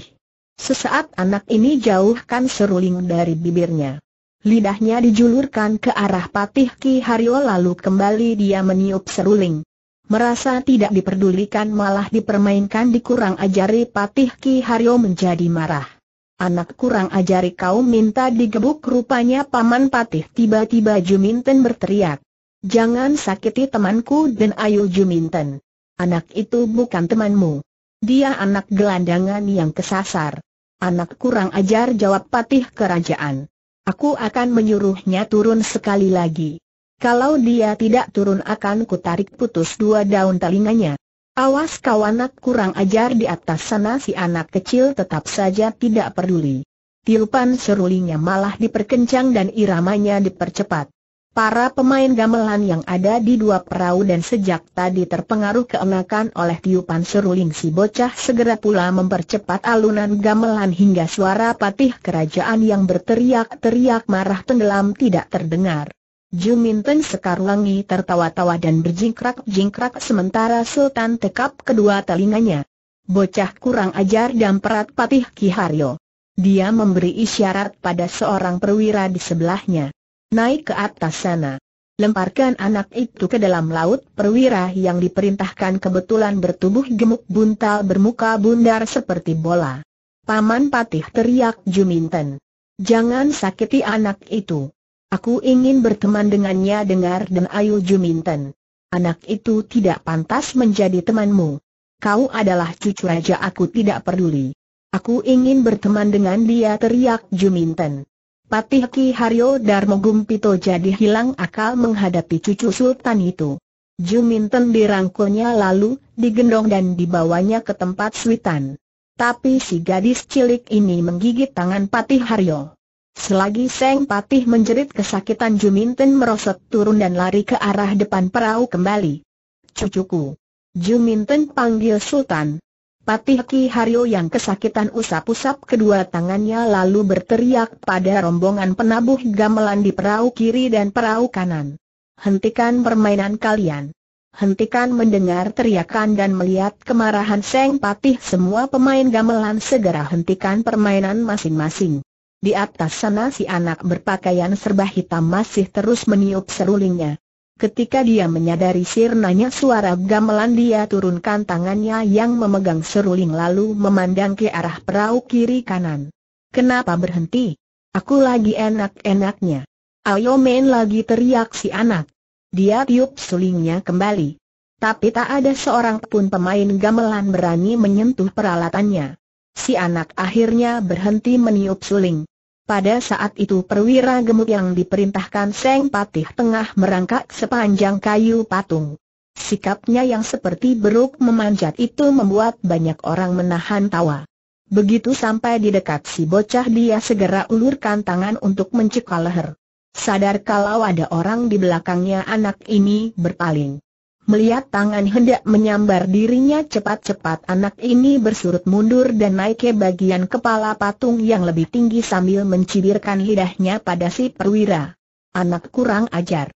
Sesaat anak ini jauhkan seruling dari bibirnya. Lidahnya dijulurkan ke arah Patih Ki Haryo lalu kembali dia meniup seruling. Merasa tidak diperdulikan malah dipermainkan dikurang ajari Patih Ki Haryo menjadi marah. Anak kurang ajari kau minta digebuk rupanya Paman Patih tiba-tiba Juminten berteriak. Jangan sakiti temanku dan Ayu Juminten. Anak itu bukan temanmu. Dia anak gelandangan yang kesasar. Anak kurang ajar jawab Patih Kerajaan. Aku akan menyuruhnya turun sekali lagi. Kalau dia tidak turun akan kutarik putus dua daun telinganya. Awas kau anak kurang ajar di atas sana si anak kecil tetap saja tidak peduli. Tiupan serulingnya malah diperkencang dan iramanya dipercepat. Para pemain gamelan yang ada di dua perahu dan sejak tadi terpengaruh keenakan oleh tiupan seruling si bocah segera pula mempercepat alunan gamelan hingga suara patih kerajaan yang berteriak-teriak marah tenggelam tidak terdengar. Juminten Sekarwangi tertawa-tawa dan berjingkrak-jingkrak sementara Sultan tekap kedua telinganya. Bocah kurang ajar dan perat patih Ki Haryo. Dia memberi isyarat pada seorang perwira di sebelahnya. Naik ke atas sana. Lemparkan anak itu ke dalam laut perwira yang diperintahkan kebetulan bertubuh gemuk buntal bermuka bundar seperti bola. Paman Patih teriak Juminten. Jangan sakiti anak itu. Aku ingin berteman dengannya dengar dan Ayu Juminten. Anak itu tidak pantas menjadi temanmu. Kau adalah cucu raja aku tidak peduli. Aku ingin berteman dengan dia teriak Juminten. Patih Ki Haryo Darmo Gumpito jadi hilang akal menghadapi cucu sultan itu. Juminten dirangkulnya lalu, digendong dan dibawanya ke tempat Switan. Tapi si gadis cilik ini menggigit tangan Patih Haryo. Selagi Seng Patih menjerit kesakitan Juminten merosot turun dan lari ke arah depan perahu kembali. Cucuku! Juminten panggil Sultan. Patih Ki Haryo yang kesakitan usap-usap kedua tangannya lalu berteriak pada rombongan penabuh gamelan di perahu kiri dan perahu kanan. Hentikan permainan kalian. Hentikan mendengar teriakan dan melihat kemarahan Seng Patih semua pemain gamelan segera hentikan permainan masing-masing. Di atas sana si anak berpakaian serba hitam masih terus meniup serulingnya. Ketika dia menyadari sirnanya suara gamelan dia turunkan tangannya yang memegang seruling lalu memandang ke arah perahu kiri kanan. Kenapa berhenti? Aku lagi enak-enaknya. Ayo main lagi teriak si anak. Dia tiup sulingnya kembali. Tapi tak ada seorang pun pemain gamelan berani menyentuh peralatannya. Si anak akhirnya berhenti meniup suling. Pada saat itu perwira gemuk yang diperintahkan Seng Patih tengah merangkak sepanjang kayu patung. Sikapnya yang seperti beruk memanjat itu membuat banyak orang menahan tawa. Begitu sampai di dekat si bocah dia segera ulurkan tangan untuk mencekal leher. Sadar kalau ada orang di belakangnya anak ini berpaling. Melihat tangan hendak menyambar dirinya cepat-cepat anak ini bersurut mundur dan naik ke bagian kepala patung yang lebih tinggi sambil mencibirkan lidahnya pada si perwira. Anak kurang ajar.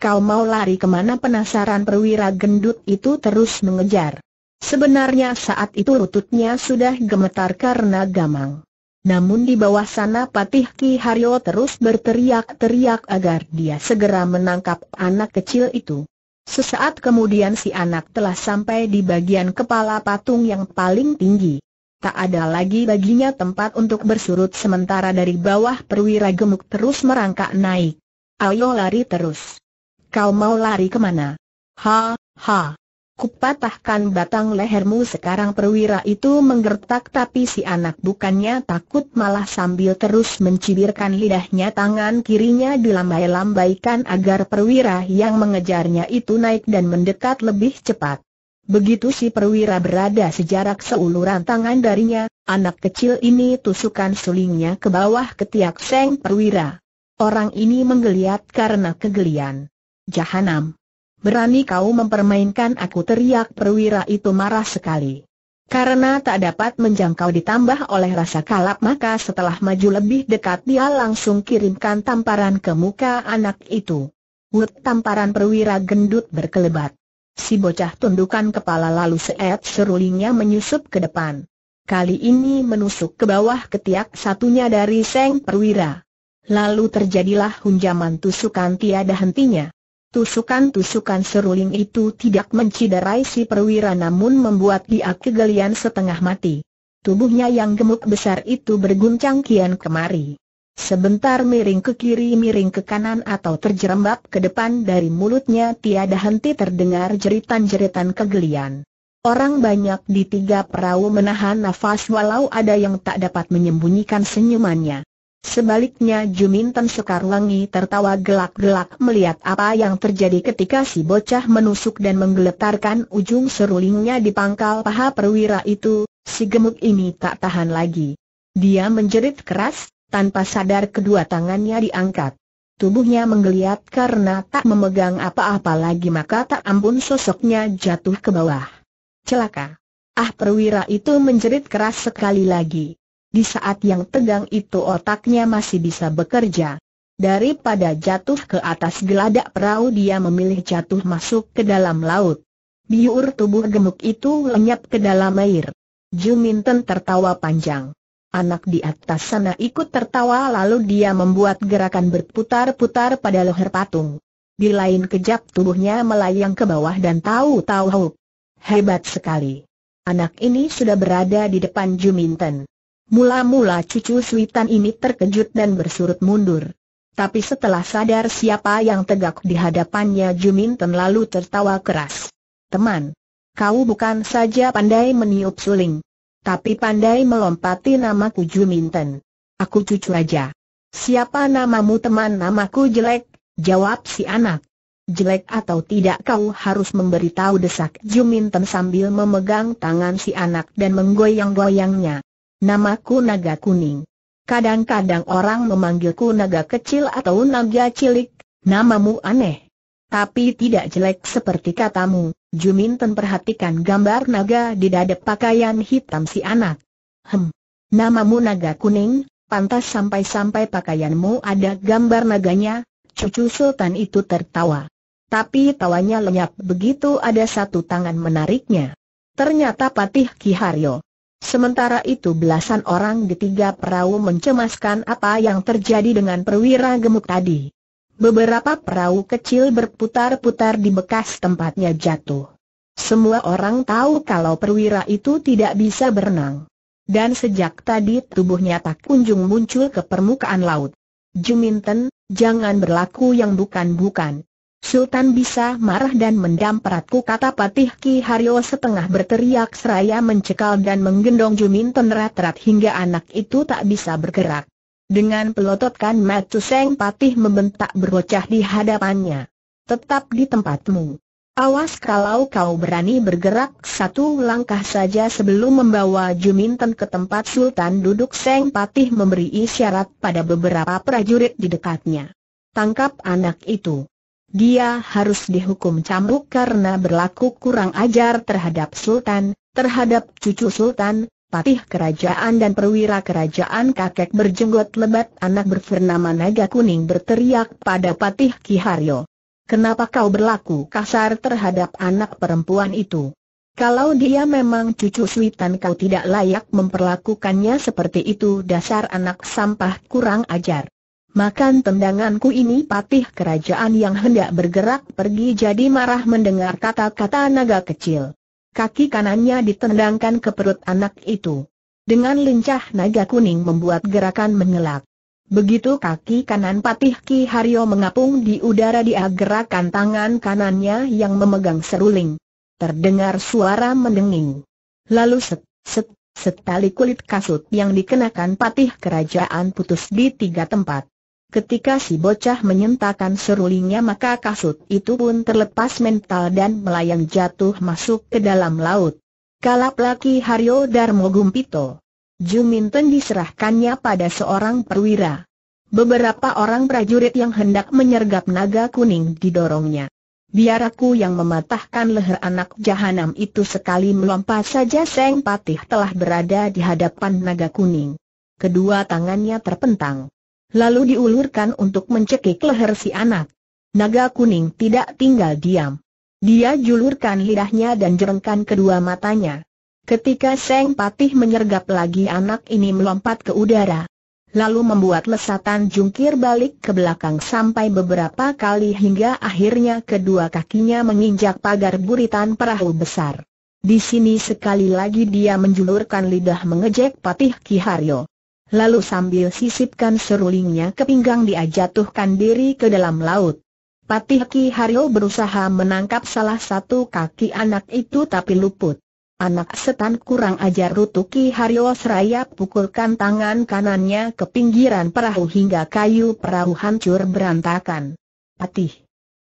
Kau mau lari kemana penasaran perwira gendut itu terus mengejar. Sebenarnya saat itu lututnya sudah gemetar karena gamang. Namun di bawah sana Patih Ki Haryo terus berteriak-teriak agar dia segera menangkap anak kecil itu. Sesaat kemudian si anak telah sampai di bagian kepala patung yang paling tinggi. Tak ada lagi baginya tempat untuk bersurut sementara dari bawah perwira gemuk terus merangkak naik. Ayo lari terus. Kau mau lari kemana? Ha, ha kupatahkan batang lehermu sekarang perwira itu menggertak tapi si anak bukannya takut malah sambil terus mencibirkan lidahnya tangan kirinya dilambai-lambaikan agar perwira yang mengejarnya itu naik dan mendekat lebih cepat. Begitu si perwira berada sejarak seuluran tangan darinya, anak kecil ini tusukan sulingnya ke bawah ketiak seng perwira. Orang ini menggeliat karena kegelian. Jahanam. Berani kau mempermainkan aku teriak perwira itu marah sekali. Karena tak dapat menjangkau ditambah oleh rasa kalap maka setelah maju lebih dekat dia langsung kirimkan tamparan ke muka anak itu. Wut tamparan perwira gendut berkelebat. Si bocah tundukan kepala lalu seet serulingnya menyusup ke depan. Kali ini menusuk ke bawah ketiak satunya dari seng perwira. Lalu terjadilah hunjaman tusukan tiada hentinya. Tusukan-tusukan seruling itu tidak menciderai si perwira namun membuat dia kegelian setengah mati. Tubuhnya yang gemuk besar itu berguncang kian kemari. Sebentar miring ke kiri miring ke kanan atau terjerembab ke depan dari mulutnya tiada henti terdengar jeritan-jeritan kegelian. Orang banyak di tiga perahu menahan nafas walau ada yang tak dapat menyembunyikan senyumannya. Sebaliknya Juminten Sekarwangi tertawa gelak-gelak melihat apa yang terjadi ketika si bocah menusuk dan menggeletarkan ujung serulingnya di pangkal paha perwira itu, si gemuk ini tak tahan lagi. Dia menjerit keras, tanpa sadar kedua tangannya diangkat. Tubuhnya menggeliat karena tak memegang apa-apa lagi maka tak ampun sosoknya jatuh ke bawah. Celaka! Ah perwira itu menjerit keras sekali lagi. Di saat yang tegang itu otaknya masih bisa bekerja. Daripada jatuh ke atas geladak perahu dia memilih jatuh masuk ke dalam laut. Biur tubuh gemuk itu lenyap ke dalam air. Juminten tertawa panjang. Anak di atas sana ikut tertawa lalu dia membuat gerakan berputar-putar pada leher patung. Di lain kejap tubuhnya melayang ke bawah dan tahu-tahu Hebat sekali. Anak ini sudah berada di depan Juminten. Mula-mula cucu Suitan ini terkejut dan bersurut mundur. Tapi setelah sadar siapa yang tegak di hadapannya Juminten lalu tertawa keras. Teman, kau bukan saja pandai meniup suling. Tapi pandai melompati namaku Juminten. Aku cucu aja. Siapa namamu teman namaku jelek, jawab si anak. Jelek atau tidak kau harus memberitahu desak Juminten sambil memegang tangan si anak dan menggoyang-goyangnya. Namaku Naga Kuning. Kadang-kadang orang memanggilku naga kecil atau naga cilik, namamu aneh. Tapi tidak jelek seperti katamu, Juminten perhatikan gambar naga di dada pakaian hitam si anak. Hem, namamu naga kuning, pantas sampai-sampai pakaianmu ada gambar naganya, cucu sultan itu tertawa. Tapi tawanya lenyap begitu ada satu tangan menariknya. Ternyata Patih Ki Haryo. Sementara itu belasan orang di tiga perahu mencemaskan apa yang terjadi dengan perwira gemuk tadi. Beberapa perahu kecil berputar-putar di bekas tempatnya jatuh. Semua orang tahu kalau perwira itu tidak bisa berenang. Dan sejak tadi tubuhnya tak kunjung muncul ke permukaan laut. Juminten, jangan berlaku yang bukan-bukan. Sultan bisa marah dan mendamparatku kata Patih Ki Haryo setengah berteriak seraya mencekal dan menggendong Juminten rat-rat hingga anak itu tak bisa bergerak. Dengan pelototkan matu Seng Patih membentak berbocah di hadapannya. Tetap di tempatmu. Awas kalau kau berani bergerak satu langkah saja sebelum membawa Juminten ke tempat Sultan duduk Seng Patih memberi isyarat pada beberapa prajurit di dekatnya. Tangkap anak itu. Dia harus dihukum cambuk karena berlaku kurang ajar terhadap Sultan, terhadap cucu Sultan, patih kerajaan dan perwira kerajaan kakek berjenggot lebat anak bernama Naga Kuning berteriak pada patih Ki Haryo. Kenapa kau berlaku kasar terhadap anak perempuan itu? Kalau dia memang cucu Switan kau tidak layak memperlakukannya seperti itu dasar anak sampah kurang ajar. Makan tendanganku ini patih kerajaan yang hendak bergerak pergi jadi marah mendengar kata-kata naga kecil. Kaki kanannya ditendangkan ke perut anak itu. Dengan lincah naga kuning membuat gerakan mengelak. Begitu kaki kanan Patih Ki Haryo mengapung di udara dia gerakan tangan kanannya yang memegang seruling. Terdengar suara mendenging. Lalu set, set, set tali kulit kasut yang dikenakan Patih Kerajaan putus di tiga tempat. Ketika si bocah menyentakan serulingnya maka kasut itu pun terlepas mental dan melayang jatuh masuk ke dalam laut. Kalap laki Haryo Darmo Gumpito. Juminten diserahkannya pada seorang perwira. Beberapa orang prajurit yang hendak menyergap naga kuning didorongnya. Biar aku yang mematahkan leher anak jahanam itu sekali melompat saja Seng Patih telah berada di hadapan naga kuning. Kedua tangannya terpentang lalu diulurkan untuk mencekik leher si anak. Naga kuning tidak tinggal diam. Dia julurkan lidahnya dan jerengkan kedua matanya. Ketika Seng Patih menyergap lagi anak ini melompat ke udara. Lalu membuat lesatan jungkir balik ke belakang sampai beberapa kali hingga akhirnya kedua kakinya menginjak pagar buritan perahu besar. Di sini sekali lagi dia menjulurkan lidah mengejek Patih Kiharyo. Lalu sambil sisipkan serulingnya ke pinggang dia jatuhkan diri ke dalam laut. Patih Ki Haryo berusaha menangkap salah satu kaki anak itu tapi luput. Anak setan kurang ajar Rutu Ki Haryo seraya pukulkan tangan kanannya ke pinggiran perahu hingga kayu perahu hancur berantakan. Patih.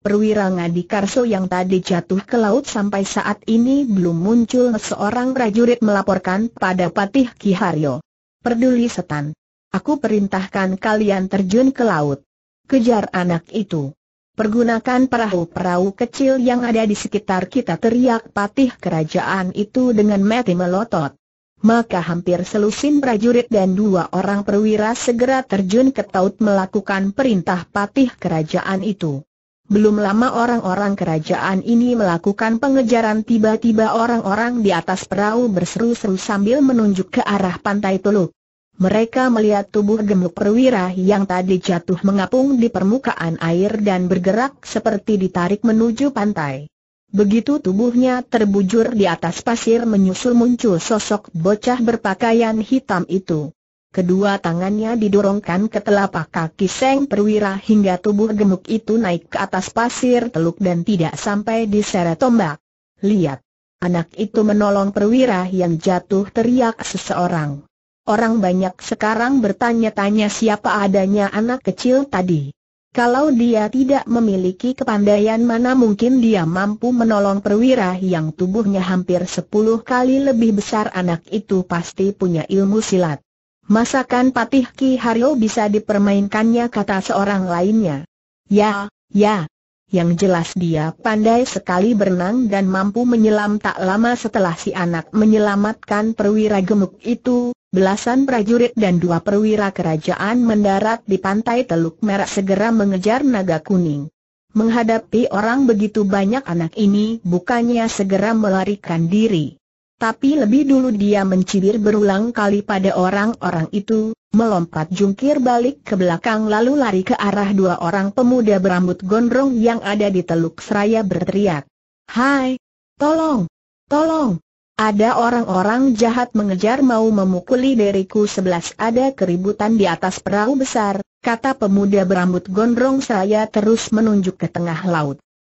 Perwira Ngadi Karso yang tadi jatuh ke laut sampai saat ini belum muncul seorang prajurit melaporkan pada Patih Ki Haryo. Perduli setan. Aku perintahkan kalian terjun ke laut. Kejar anak itu. Pergunakan perahu-perahu kecil yang ada di sekitar kita teriak patih kerajaan itu dengan mati melotot. Maka hampir selusin prajurit dan dua orang perwira segera terjun ke taut melakukan perintah patih kerajaan itu. Belum lama orang-orang kerajaan ini melakukan pengejaran tiba-tiba orang-orang di atas perahu berseru-seru sambil menunjuk ke arah pantai Teluk. Mereka melihat tubuh gemuk perwira yang tadi jatuh mengapung di permukaan air dan bergerak seperti ditarik menuju pantai. Begitu tubuhnya terbujur di atas pasir menyusul muncul sosok bocah berpakaian hitam itu. Kedua tangannya didorongkan ke telapak kaki Seng Perwira hingga tubuh gemuk itu naik ke atas pasir teluk dan tidak sampai di diseret tombak. Lihat! Anak itu menolong perwira yang jatuh teriak seseorang. Orang banyak sekarang bertanya-tanya siapa adanya anak kecil tadi. Kalau dia tidak memiliki kepandaian mana mungkin dia mampu menolong perwira yang tubuhnya hampir sepuluh kali lebih besar anak itu pasti punya ilmu silat. Masakan Patih Ki Haryo bisa dipermainkannya kata seorang lainnya. Ya, ya. Yang jelas dia pandai sekali berenang dan mampu menyelam tak lama setelah si anak menyelamatkan perwira gemuk itu, belasan prajurit dan dua perwira kerajaan mendarat di pantai Teluk merak segera mengejar naga kuning. Menghadapi orang begitu banyak anak ini bukannya segera melarikan diri. Tapi lebih dulu dia mencibir berulang kali pada orang-orang itu, melompat jungkir balik ke belakang lalu lari ke arah dua orang pemuda berambut gondrong yang ada di Teluk Seraya berteriak. Hai! Tolong! Tolong! Ada orang-orang jahat mengejar mau memukuli deriku sebelas ada keributan di atas perahu besar, kata pemuda berambut gondrong seraya terus menunjuk ke tengah laut.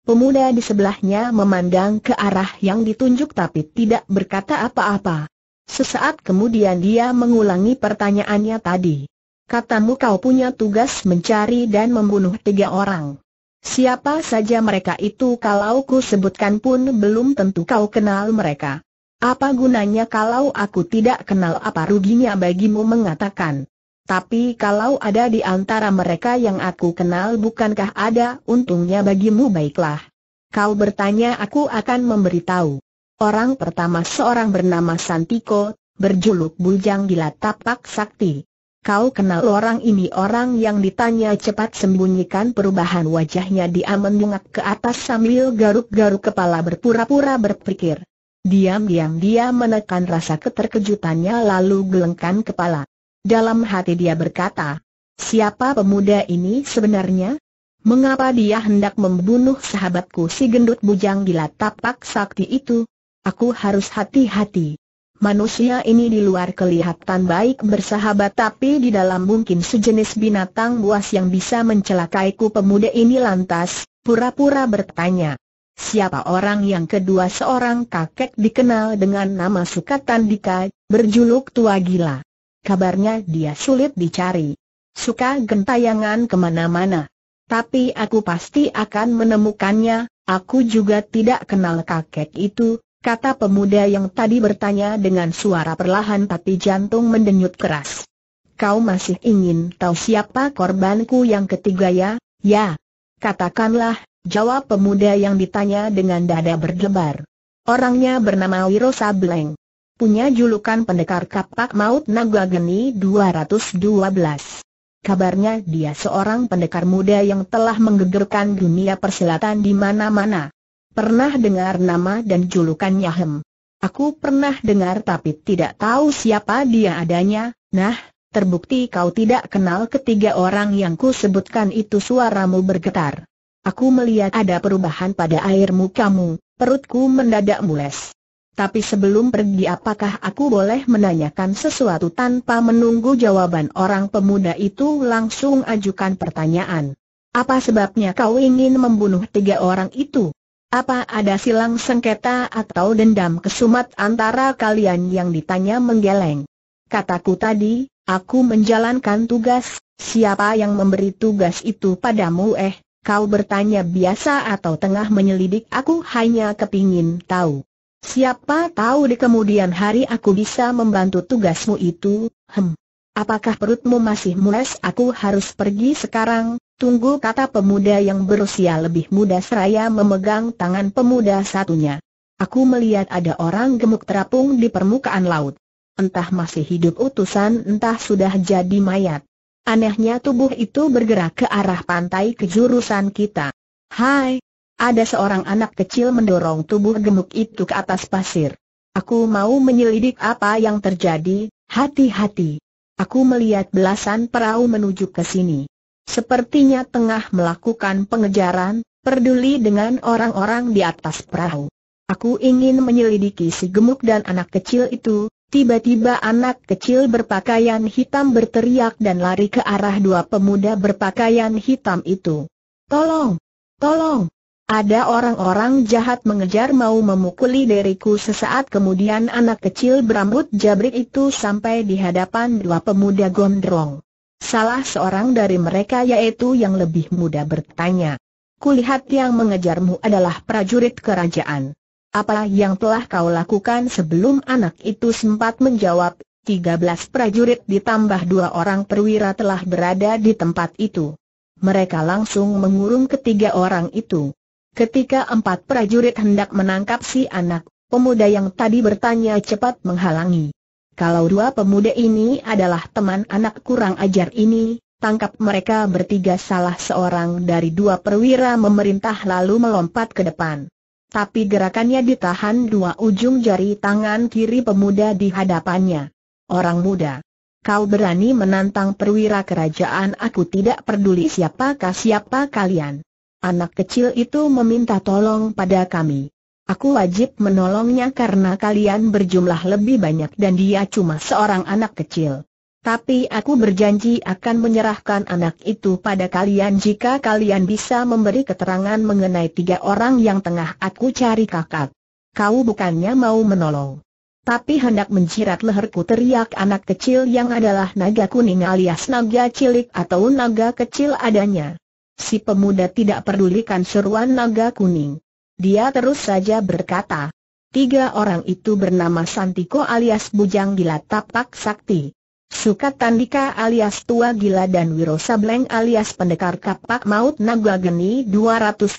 Pemuda di sebelahnya memandang ke arah yang ditunjuk tapi tidak berkata apa-apa. Sesaat kemudian dia mengulangi pertanyaannya tadi. Katamu kau punya tugas mencari dan membunuh tiga orang. Siapa saja mereka itu kalau ku sebutkan pun belum tentu kau kenal mereka. Apa gunanya kalau aku tidak kenal apa ruginya bagimu mengatakan tapi kalau ada di antara mereka yang aku kenal bukankah ada untungnya bagimu baiklah. Kau bertanya aku akan memberitahu. Orang pertama seorang bernama Santiko, berjuluk Bujang Gila Tapak Sakti. Kau kenal orang ini orang yang ditanya cepat sembunyikan perubahan wajahnya dia menungak ke atas sambil garuk-garuk kepala berpura-pura berpikir. Diam-diam dia menekan rasa keterkejutannya lalu gelengkan kepala. Dalam hati dia berkata, siapa pemuda ini sebenarnya? Mengapa dia hendak membunuh sahabatku si gendut bujang gila tapak sakti itu? Aku harus hati-hati. Manusia ini di luar kelihatan baik bersahabat tapi di dalam mungkin sejenis binatang buas yang bisa mencelakaiku pemuda ini lantas, pura-pura bertanya. Siapa orang yang kedua seorang kakek dikenal dengan nama Sukatandika, berjuluk tua gila kabarnya dia sulit dicari. Suka gentayangan kemana-mana. Tapi aku pasti akan menemukannya, aku juga tidak kenal kakek itu, kata pemuda yang tadi bertanya dengan suara perlahan tapi jantung mendenyut keras. Kau masih ingin tahu siapa korbanku yang ketiga ya? Ya. Katakanlah, jawab pemuda yang ditanya dengan dada berdebar. Orangnya bernama Wiro Sableng punya julukan pendekar kapak maut naga geni 212. Kabarnya dia seorang pendekar muda yang telah menggegerkan dunia persilatan di mana-mana. Pernah dengar nama dan julukannya Hem. Aku pernah dengar tapi tidak tahu siapa dia adanya, nah, terbukti kau tidak kenal ketiga orang yang ku sebutkan itu suaramu bergetar. Aku melihat ada perubahan pada air mukamu, perutku mendadak mules. Tapi sebelum pergi apakah aku boleh menanyakan sesuatu tanpa menunggu jawaban orang pemuda itu langsung ajukan pertanyaan. Apa sebabnya kau ingin membunuh tiga orang itu? Apa ada silang sengketa atau dendam kesumat antara kalian yang ditanya menggeleng? Kataku tadi, aku menjalankan tugas, siapa yang memberi tugas itu padamu eh? Kau bertanya biasa atau tengah menyelidik aku hanya kepingin tahu. Siapa tahu di kemudian hari aku bisa membantu tugasmu itu, hem. Apakah perutmu masih mules aku harus pergi sekarang? Tunggu kata pemuda yang berusia lebih muda seraya memegang tangan pemuda satunya. Aku melihat ada orang gemuk terapung di permukaan laut. Entah masih hidup utusan entah sudah jadi mayat. Anehnya tubuh itu bergerak ke arah pantai kejurusan kita. Hai, ada seorang anak kecil mendorong tubuh gemuk itu ke atas pasir. Aku mau menyelidik apa yang terjadi, hati-hati. Aku melihat belasan perahu menuju ke sini. Sepertinya tengah melakukan pengejaran, peduli dengan orang-orang di atas perahu. Aku ingin menyelidiki si gemuk dan anak kecil itu, Tiba-tiba anak kecil berpakaian hitam berteriak dan lari ke arah dua pemuda berpakaian hitam itu. Tolong! Tolong! Ada orang-orang jahat mengejar mau memukuli diriku sesaat kemudian anak kecil berambut jabrik itu sampai di hadapan dua pemuda gondrong. Salah seorang dari mereka yaitu yang lebih muda bertanya. Kulihat yang mengejarmu adalah prajurit kerajaan. Apa yang telah kau lakukan sebelum anak itu sempat menjawab, 13 prajurit ditambah dua orang perwira telah berada di tempat itu. Mereka langsung mengurung ketiga orang itu. Ketika empat prajurit hendak menangkap si anak, pemuda yang tadi bertanya cepat menghalangi. Kalau dua pemuda ini adalah teman anak kurang ajar ini, tangkap mereka bertiga salah seorang dari dua perwira memerintah lalu melompat ke depan. Tapi gerakannya ditahan dua ujung jari tangan kiri pemuda di hadapannya. Orang muda. Kau berani menantang perwira kerajaan aku tidak peduli siapakah siapa kalian. Anak kecil itu meminta tolong pada kami. Aku wajib menolongnya karena kalian berjumlah lebih banyak dan dia cuma seorang anak kecil. Tapi aku berjanji akan menyerahkan anak itu pada kalian jika kalian bisa memberi keterangan mengenai tiga orang yang tengah aku cari kakak. Kau bukannya mau menolong. Tapi hendak menjirat leherku teriak anak kecil yang adalah naga kuning alias naga cilik atau naga kecil adanya. Si pemuda tidak pedulikan seruan naga kuning. Dia terus saja berkata, tiga orang itu bernama Santiko alias Bujang Gila Tapak Sakti. Sukat Tandika alias Tua Gila dan Wiro Sableng alias Pendekar Kapak Maut Naga Geni 212,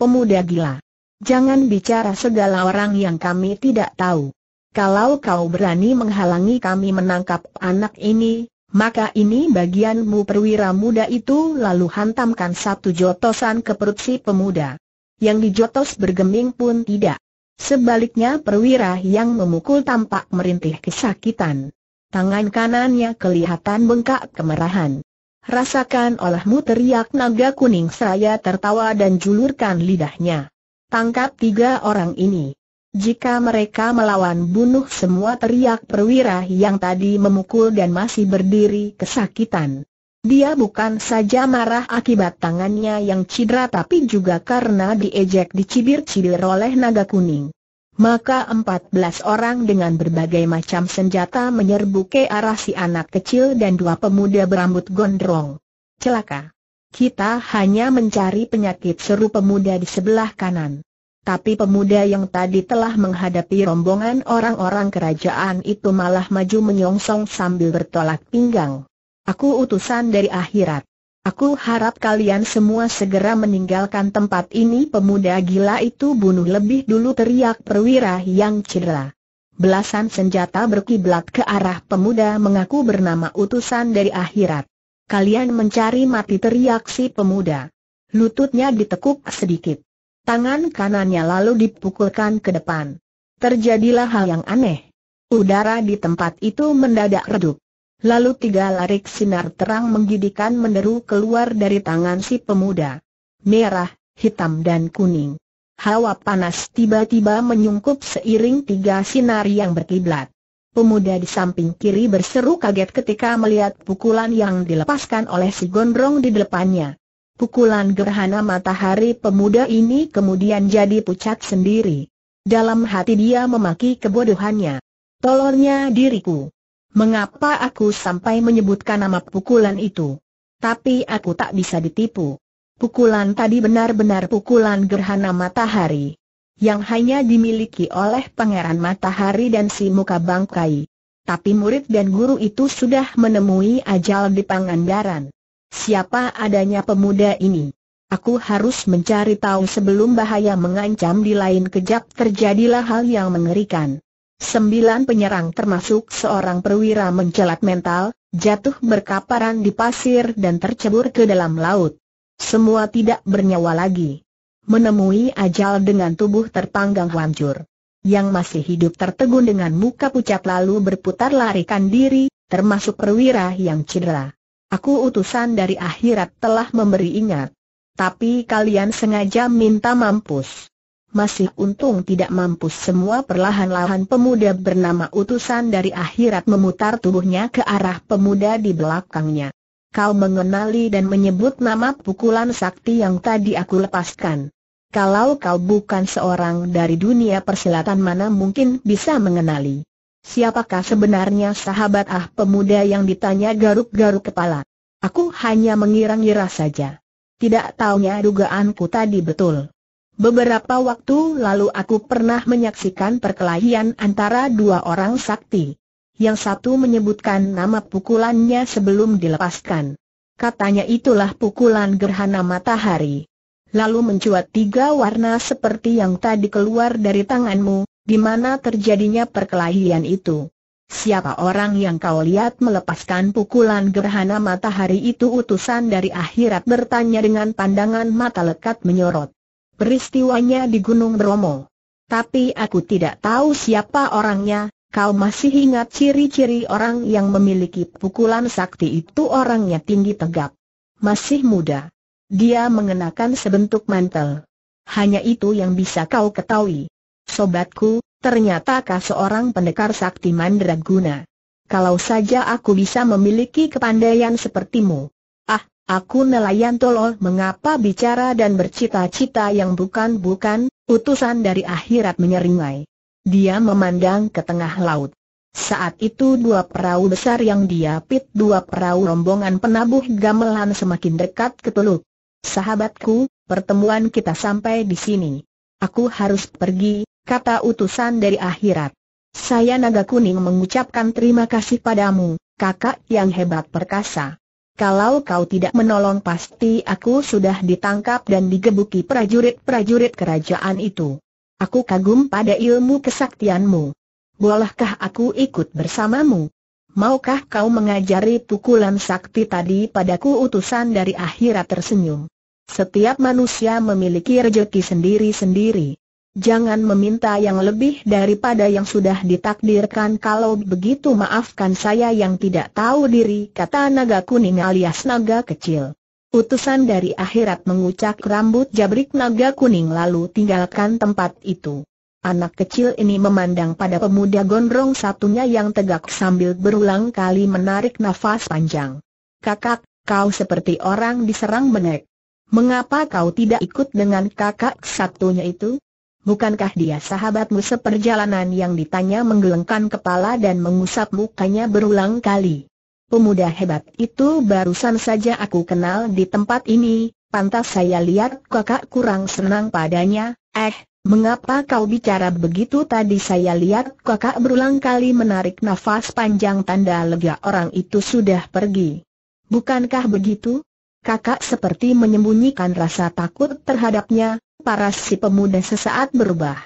Pemuda Gila. Jangan bicara segala orang yang kami tidak tahu. Kalau kau berani menghalangi kami menangkap anak ini, maka ini bagianmu perwira muda itu lalu hantamkan satu jotosan ke perut si pemuda. Yang dijotos bergeming pun tidak. Sebaliknya perwira yang memukul tampak merintih kesakitan. Tangan kanannya kelihatan bengkak kemerahan. Rasakan olehmu teriak naga kuning seraya tertawa dan julurkan lidahnya. Tangkap tiga orang ini. Jika mereka melawan bunuh semua teriak perwira yang tadi memukul dan masih berdiri kesakitan. Dia bukan saja marah akibat tangannya yang cedera tapi juga karena diejek dicibir-cibir oleh naga kuning. Maka 14 orang dengan berbagai macam senjata menyerbu ke arah si anak kecil dan dua pemuda berambut gondrong. Celaka! Kita hanya mencari penyakit seru pemuda di sebelah kanan. Tapi pemuda yang tadi telah menghadapi rombongan orang-orang kerajaan itu malah maju menyongsong sambil bertolak pinggang. Aku utusan dari akhirat. Aku harap kalian semua segera meninggalkan tempat ini pemuda gila itu bunuh lebih dulu teriak perwira yang cedera. Belasan senjata berkiblat ke arah pemuda mengaku bernama utusan dari akhirat. Kalian mencari mati teriak si pemuda. Lututnya ditekuk sedikit. Tangan kanannya lalu dipukulkan ke depan. Terjadilah hal yang aneh. Udara di tempat itu mendadak redup. Lalu tiga larik sinar terang menggidikan meneru keluar dari tangan si pemuda. Merah, hitam dan kuning. Hawa panas tiba-tiba menyungkup seiring tiga sinar yang berkiblat. Pemuda di samping kiri berseru kaget ketika melihat pukulan yang dilepaskan oleh si gondrong di depannya pukulan gerhana matahari pemuda ini kemudian jadi pucat sendiri. Dalam hati dia memaki kebodohannya. Tolornya diriku. Mengapa aku sampai menyebutkan nama pukulan itu? Tapi aku tak bisa ditipu. Pukulan tadi benar-benar pukulan gerhana matahari. Yang hanya dimiliki oleh pangeran matahari dan si muka bangkai. Tapi murid dan guru itu sudah menemui ajal di Pangandaran. Siapa adanya pemuda ini? Aku harus mencari tahu sebelum bahaya mengancam di lain kejap terjadilah hal yang mengerikan. Sembilan penyerang termasuk seorang perwira mencelat mental, jatuh berkaparan di pasir dan tercebur ke dalam laut. Semua tidak bernyawa lagi. Menemui ajal dengan tubuh terpanggang hancur. Yang masih hidup tertegun dengan muka pucat lalu berputar larikan diri, termasuk perwira yang cedera. Aku utusan dari akhirat telah memberi ingat. Tapi kalian sengaja minta mampus. Masih untung tidak mampus semua perlahan-lahan pemuda bernama utusan dari akhirat memutar tubuhnya ke arah pemuda di belakangnya. Kau mengenali dan menyebut nama pukulan sakti yang tadi aku lepaskan. Kalau kau bukan seorang dari dunia persilatan mana mungkin bisa mengenali. Siapakah sebenarnya sahabat ah pemuda yang ditanya garuk-garuk kepala? Aku hanya mengira-ngira saja. Tidak taunya dugaanku tadi betul. Beberapa waktu lalu aku pernah menyaksikan perkelahian antara dua orang sakti. Yang satu menyebutkan nama pukulannya sebelum dilepaskan. Katanya itulah pukulan gerhana matahari. Lalu mencuat tiga warna seperti yang tadi keluar dari tanganmu, di mana terjadinya perkelahian itu. Siapa orang yang kau lihat melepaskan pukulan gerhana matahari itu utusan dari akhirat bertanya dengan pandangan mata lekat menyorot. Peristiwanya di Gunung Bromo. Tapi aku tidak tahu siapa orangnya, kau masih ingat ciri-ciri orang yang memiliki pukulan sakti itu orangnya tinggi tegap. Masih muda. Dia mengenakan sebentuk mantel. Hanya itu yang bisa kau ketahui. Sobatku, ternyata kau seorang pendekar sakti mandraguna. Kalau saja aku bisa memiliki kepandaian sepertimu. Ah, aku nelayan tolol mengapa bicara dan bercita-cita yang bukan-bukan, utusan dari akhirat menyeringai. Dia memandang ke tengah laut. Saat itu dua perahu besar yang diapit dua perahu rombongan penabuh gamelan semakin dekat ke teluk. Sahabatku, pertemuan kita sampai di sini. Aku harus pergi, kata utusan dari akhirat. Saya naga kuning mengucapkan terima kasih padamu, kakak yang hebat perkasa. Kalau kau tidak menolong pasti aku sudah ditangkap dan digebuki prajurit-prajurit kerajaan itu. Aku kagum pada ilmu kesaktianmu. Bolehkah aku ikut bersamamu? Maukah kau mengajari pukulan sakti tadi padaku utusan dari akhirat tersenyum? Setiap manusia memiliki rejeki sendiri-sendiri. Jangan meminta yang lebih daripada yang sudah ditakdirkan kalau begitu maafkan saya yang tidak tahu diri kata naga kuning alias naga kecil. Utusan dari akhirat mengucak rambut jabrik naga kuning lalu tinggalkan tempat itu. Anak kecil ini memandang pada pemuda gondrong satunya yang tegak sambil berulang kali menarik nafas panjang. Kakak, kau seperti orang diserang benek. Mengapa kau tidak ikut dengan kakak satunya itu? Bukankah dia sahabatmu seperjalanan yang ditanya menggelengkan kepala dan mengusap mukanya berulang kali? Pemuda hebat itu barusan saja aku kenal di tempat ini, pantas saya lihat kakak kurang senang padanya, eh, mengapa kau bicara begitu tadi saya lihat kakak berulang kali menarik nafas panjang tanda lega orang itu sudah pergi. Bukankah begitu? Kakak seperti menyembunyikan rasa takut terhadapnya, paras si pemuda sesaat berubah.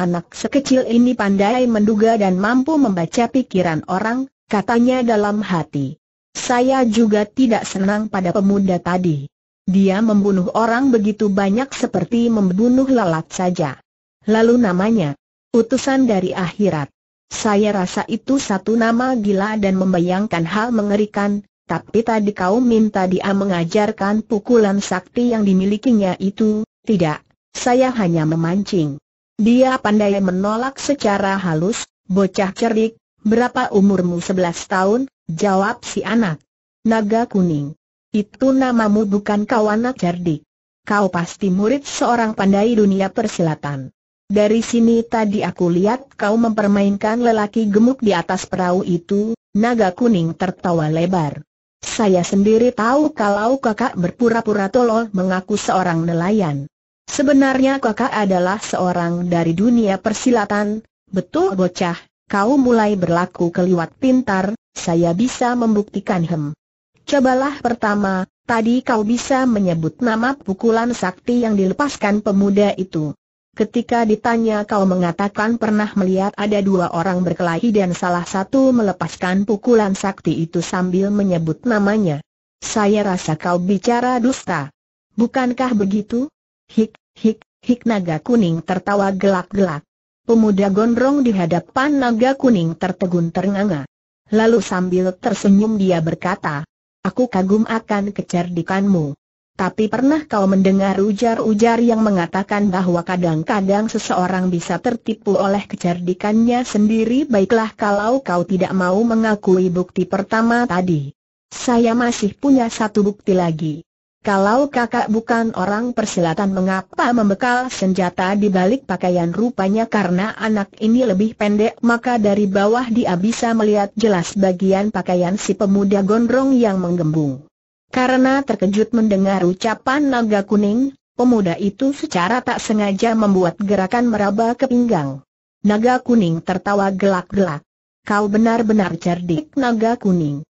Anak sekecil ini pandai menduga dan mampu membaca pikiran orang, katanya dalam hati. Saya juga tidak senang pada pemuda tadi. Dia membunuh orang begitu banyak seperti membunuh lalat saja. Lalu namanya, utusan dari akhirat. Saya rasa itu satu nama gila dan membayangkan hal mengerikan, tapi tadi kau minta dia mengajarkan pukulan sakti yang dimilikinya itu, tidak, saya hanya memancing. Dia pandai menolak secara halus, bocah cerdik, berapa umurmu 11 tahun, jawab si anak. Naga kuning. Itu namamu bukan kau anak cerdik. Kau pasti murid seorang pandai dunia persilatan. Dari sini tadi aku lihat kau mempermainkan lelaki gemuk di atas perahu itu, naga kuning tertawa lebar. Saya sendiri tahu kalau kakak berpura-pura tolol mengaku seorang nelayan. Sebenarnya kakak adalah seorang dari dunia persilatan, betul bocah, kau mulai berlaku keliwat pintar, saya bisa membuktikan hem. Cobalah pertama, tadi kau bisa menyebut nama pukulan sakti yang dilepaskan pemuda itu. Ketika ditanya kau mengatakan pernah melihat ada dua orang berkelahi dan salah satu melepaskan pukulan sakti itu sambil menyebut namanya. Saya rasa kau bicara dusta. Bukankah begitu? Hik, hik, hik naga kuning tertawa gelak-gelak. Pemuda gondrong di hadapan naga kuning tertegun ternganga. Lalu sambil tersenyum dia berkata, Aku kagum akan kecerdikanmu. Tapi pernah kau mendengar ujar-ujar yang mengatakan bahwa kadang-kadang seseorang bisa tertipu oleh kecerdikannya sendiri baiklah kalau kau tidak mau mengakui bukti pertama tadi. Saya masih punya satu bukti lagi. Kalau kakak bukan orang persilatan mengapa membekal senjata di balik pakaian rupanya karena anak ini lebih pendek maka dari bawah dia bisa melihat jelas bagian pakaian si pemuda gondrong yang menggembung. Karena terkejut mendengar ucapan naga kuning, pemuda itu secara tak sengaja membuat gerakan meraba ke pinggang. Naga kuning tertawa gelak-gelak. Kau benar-benar cerdik naga kuning.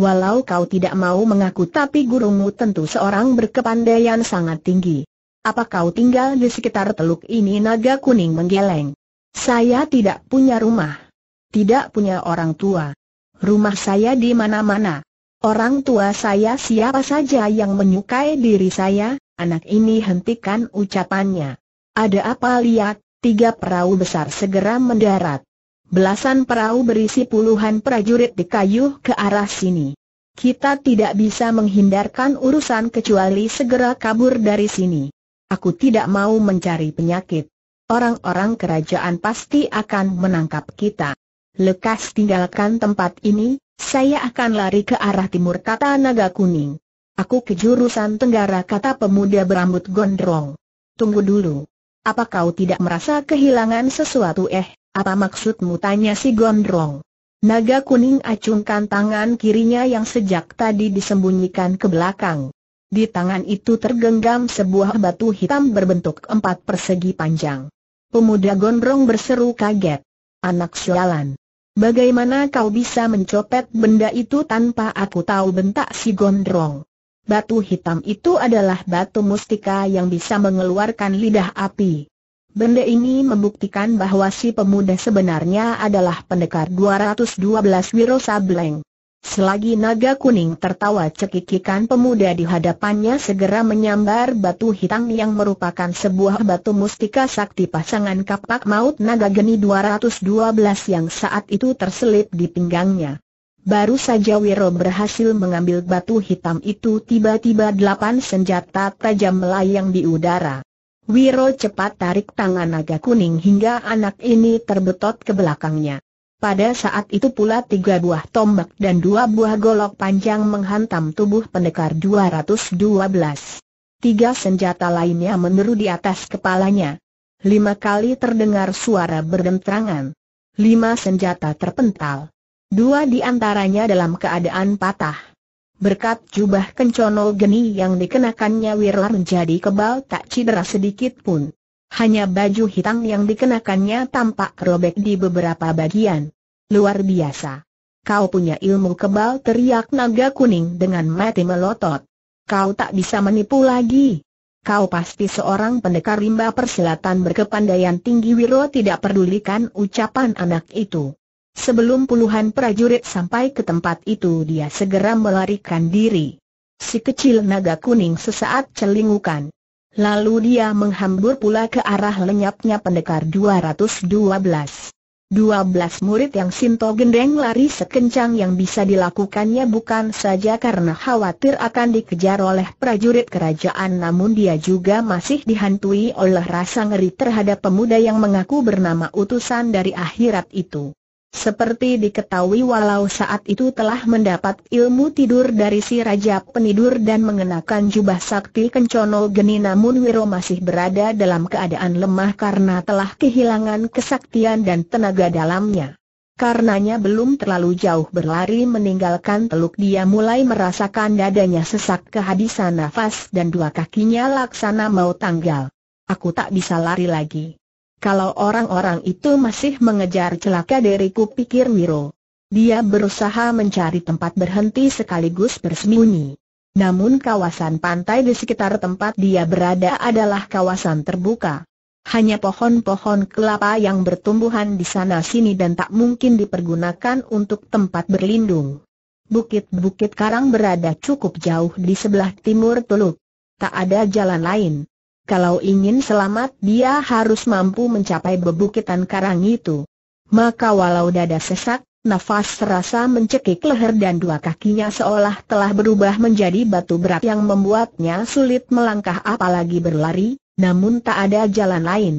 Walau kau tidak mau mengaku tapi gurumu tentu seorang berkepandaian sangat tinggi. Apa kau tinggal di sekitar teluk ini naga kuning menggeleng? Saya tidak punya rumah. Tidak punya orang tua. Rumah saya di mana-mana. Orang tua saya siapa saja yang menyukai diri saya, anak ini hentikan ucapannya. Ada apa lihat, tiga perahu besar segera mendarat. Belasan perahu berisi puluhan prajurit dikayuh ke arah sini. Kita tidak bisa menghindarkan urusan kecuali segera kabur dari sini. Aku tidak mau mencari penyakit. Orang-orang kerajaan pasti akan menangkap kita. Lekas tinggalkan tempat ini, saya akan lari ke arah timur kata naga kuning. Aku ke jurusan tenggara kata pemuda berambut gondrong. Tunggu dulu. Apa kau tidak merasa kehilangan sesuatu eh? Apa maksudmu tanya si Gondrong? Naga kuning acungkan tangan kirinya yang sejak tadi disembunyikan ke belakang. Di tangan itu tergenggam sebuah batu hitam berbentuk empat persegi panjang. Pemuda Gondrong berseru kaget. Anak sialan. Bagaimana kau bisa mencopet benda itu tanpa aku tahu bentak si Gondrong? Batu hitam itu adalah batu mustika yang bisa mengeluarkan lidah api. Benda ini membuktikan bahwa si pemuda sebenarnya adalah pendekar 212 Wiro Sableng. Selagi naga kuning tertawa cekikikan pemuda di hadapannya segera menyambar batu hitam yang merupakan sebuah batu mustika sakti pasangan kapak maut naga geni 212 yang saat itu terselip di pinggangnya. Baru saja Wiro berhasil mengambil batu hitam itu tiba-tiba delapan senjata tajam melayang di udara. Wiro cepat tarik tangan naga kuning hingga anak ini terbetot ke belakangnya. Pada saat itu pula tiga buah tombak dan dua buah golok panjang menghantam tubuh pendekar 212. Tiga senjata lainnya meneru di atas kepalanya. Lima kali terdengar suara berdentrangan. Lima senjata terpental. Dua di antaranya dalam keadaan patah. Berkat jubah kencono geni yang dikenakannya Wirla menjadi kebal tak cedera sedikit pun. Hanya baju hitam yang dikenakannya tampak robek di beberapa bagian. Luar biasa. Kau punya ilmu kebal teriak naga kuning dengan mati melotot. Kau tak bisa menipu lagi. Kau pasti seorang pendekar rimba persilatan berkepandaian tinggi Wiro tidak pedulikan ucapan anak itu. Sebelum puluhan prajurit sampai ke tempat itu dia segera melarikan diri. Si kecil naga kuning sesaat celingukan. Lalu dia menghambur pula ke arah lenyapnya pendekar 212. 12 murid yang Sinto Gendeng lari sekencang yang bisa dilakukannya bukan saja karena khawatir akan dikejar oleh prajurit kerajaan namun dia juga masih dihantui oleh rasa ngeri terhadap pemuda yang mengaku bernama utusan dari akhirat itu. Seperti diketahui walau saat itu telah mendapat ilmu tidur dari si Raja Penidur dan mengenakan jubah sakti kencono geni namun Wiro masih berada dalam keadaan lemah karena telah kehilangan kesaktian dan tenaga dalamnya. Karenanya belum terlalu jauh berlari meninggalkan teluk dia mulai merasakan dadanya sesak kehabisan nafas dan dua kakinya laksana mau tanggal. Aku tak bisa lari lagi. Kalau orang-orang itu masih mengejar celaka diriku pikir Wiro. Dia berusaha mencari tempat berhenti sekaligus bersembunyi. Namun kawasan pantai di sekitar tempat dia berada adalah kawasan terbuka. Hanya pohon-pohon kelapa yang bertumbuhan di sana-sini dan tak mungkin dipergunakan untuk tempat berlindung. Bukit-bukit karang berada cukup jauh di sebelah timur Teluk. Tak ada jalan lain kalau ingin selamat dia harus mampu mencapai bebukitan karang itu. Maka walau dada sesak, nafas terasa mencekik leher dan dua kakinya seolah telah berubah menjadi batu berat yang membuatnya sulit melangkah apalagi berlari, namun tak ada jalan lain.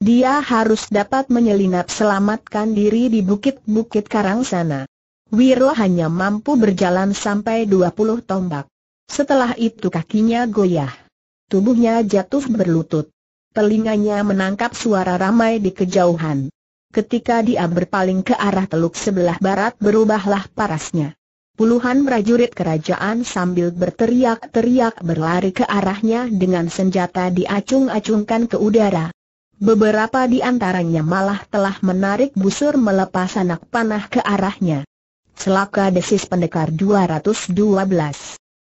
Dia harus dapat menyelinap selamatkan diri di bukit-bukit karang sana. Wiro hanya mampu berjalan sampai 20 tombak. Setelah itu kakinya goyah. Tubuhnya jatuh berlutut. Telinganya menangkap suara ramai di kejauhan. Ketika dia berpaling ke arah teluk sebelah barat berubahlah parasnya. Puluhan prajurit kerajaan sambil berteriak-teriak berlari ke arahnya dengan senjata diacung-acungkan ke udara. Beberapa di antaranya malah telah menarik busur melepas anak panah ke arahnya. Selaka desis pendekar 212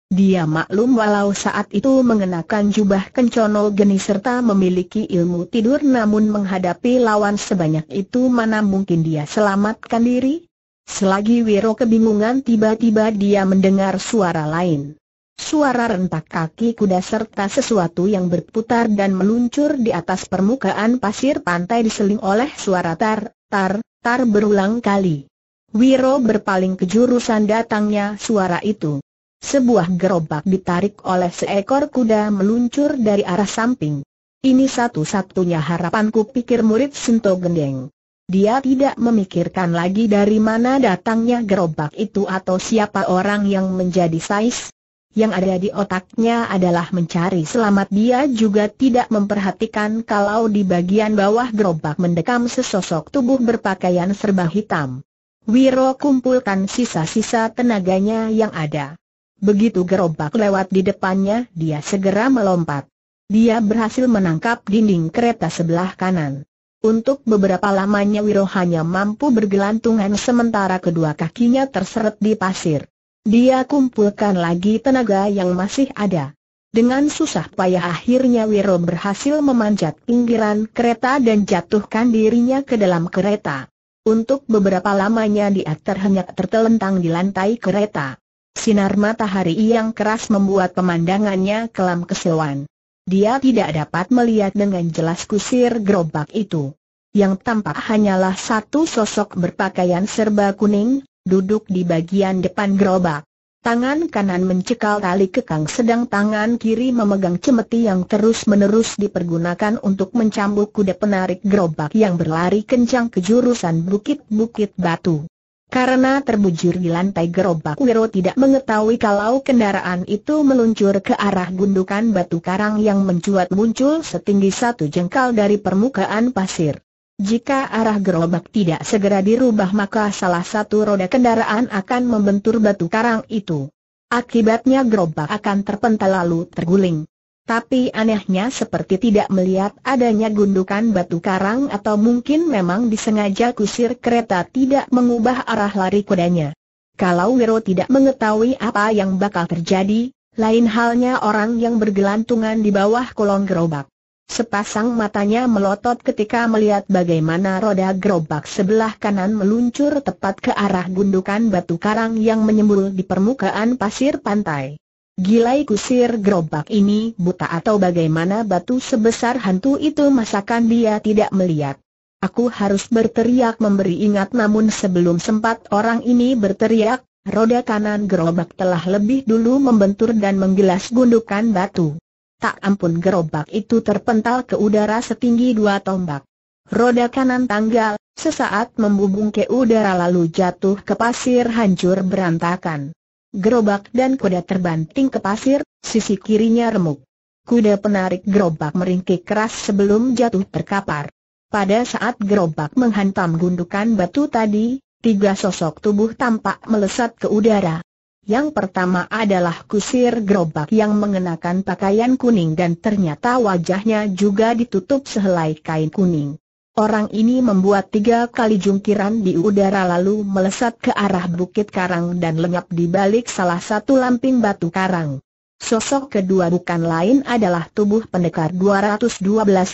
dia maklum walau saat itu mengenakan jubah kencono geni serta memiliki ilmu tidur namun menghadapi lawan sebanyak itu mana mungkin dia selamatkan diri? Selagi Wiro kebingungan tiba-tiba dia mendengar suara lain. Suara rentak kaki kuda serta sesuatu yang berputar dan meluncur di atas permukaan pasir pantai diseling oleh suara tar, tar, tar berulang kali. Wiro berpaling ke jurusan datangnya suara itu sebuah gerobak ditarik oleh seekor kuda meluncur dari arah samping. Ini satu-satunya harapanku pikir murid Sinto Gendeng. Dia tidak memikirkan lagi dari mana datangnya gerobak itu atau siapa orang yang menjadi sais. Yang ada di otaknya adalah mencari selamat dia juga tidak memperhatikan kalau di bagian bawah gerobak mendekam sesosok tubuh berpakaian serba hitam. Wiro kumpulkan sisa-sisa tenaganya yang ada. Begitu gerobak lewat di depannya, dia segera melompat. Dia berhasil menangkap dinding kereta sebelah kanan. Untuk beberapa lamanya Wiro hanya mampu bergelantungan sementara kedua kakinya terseret di pasir. Dia kumpulkan lagi tenaga yang masih ada. Dengan susah payah akhirnya Wiro berhasil memanjat pinggiran kereta dan jatuhkan dirinya ke dalam kereta. Untuk beberapa lamanya dia terhenyak tertelentang di lantai kereta. Sinar matahari yang keras membuat pemandangannya kelam keseluan. Dia tidak dapat melihat dengan jelas kusir gerobak itu. Yang tampak hanyalah satu sosok berpakaian serba kuning, duduk di bagian depan gerobak. Tangan kanan mencekal tali kekang sedang tangan kiri memegang cemeti yang terus-menerus dipergunakan untuk mencambuk kuda penarik gerobak yang berlari kencang ke jurusan bukit-bukit batu. Karena terbujur di lantai gerobak Wiro tidak mengetahui kalau kendaraan itu meluncur ke arah gundukan batu karang yang mencuat muncul setinggi satu jengkal dari permukaan pasir. Jika arah gerobak tidak segera dirubah maka salah satu roda kendaraan akan membentur batu karang itu. Akibatnya gerobak akan terpental lalu terguling. Tapi anehnya seperti tidak melihat adanya gundukan batu karang atau mungkin memang disengaja kusir kereta tidak mengubah arah lari kudanya. Kalau Wiro tidak mengetahui apa yang bakal terjadi, lain halnya orang yang bergelantungan di bawah kolong gerobak. Sepasang matanya melotot ketika melihat bagaimana roda gerobak sebelah kanan meluncur tepat ke arah gundukan batu karang yang menyembul di permukaan pasir pantai. Gilai kusir gerobak ini buta atau bagaimana batu sebesar hantu itu masakan dia tidak melihat. Aku harus berteriak memberi ingat namun sebelum sempat orang ini berteriak, roda kanan gerobak telah lebih dulu membentur dan menggilas gundukan batu. Tak ampun gerobak itu terpental ke udara setinggi dua tombak. Roda kanan tanggal, sesaat membubung ke udara lalu jatuh ke pasir hancur berantakan. Gerobak dan kuda terbanting ke pasir, sisi kirinya remuk. Kuda penarik gerobak meringkik keras sebelum jatuh terkapar. Pada saat gerobak menghantam gundukan batu tadi, tiga sosok tubuh tampak melesat ke udara. Yang pertama adalah kusir gerobak yang mengenakan pakaian kuning dan ternyata wajahnya juga ditutup sehelai kain kuning. Orang ini membuat tiga kali jungkiran di udara lalu melesat ke arah bukit karang dan lenyap di balik salah satu lamping batu karang. Sosok kedua bukan lain adalah tubuh pendekar 212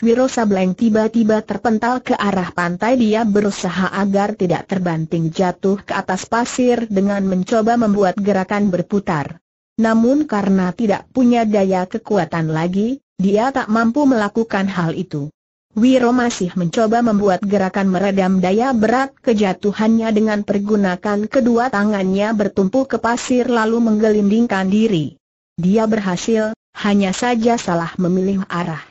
Wiro Sableng tiba-tiba terpental ke arah pantai dia berusaha agar tidak terbanting jatuh ke atas pasir dengan mencoba membuat gerakan berputar. Namun karena tidak punya daya kekuatan lagi, dia tak mampu melakukan hal itu. Wiro masih mencoba membuat gerakan meredam daya berat kejatuhannya dengan pergunakan kedua tangannya bertumpu ke pasir lalu menggelindingkan diri. Dia berhasil, hanya saja salah memilih arah.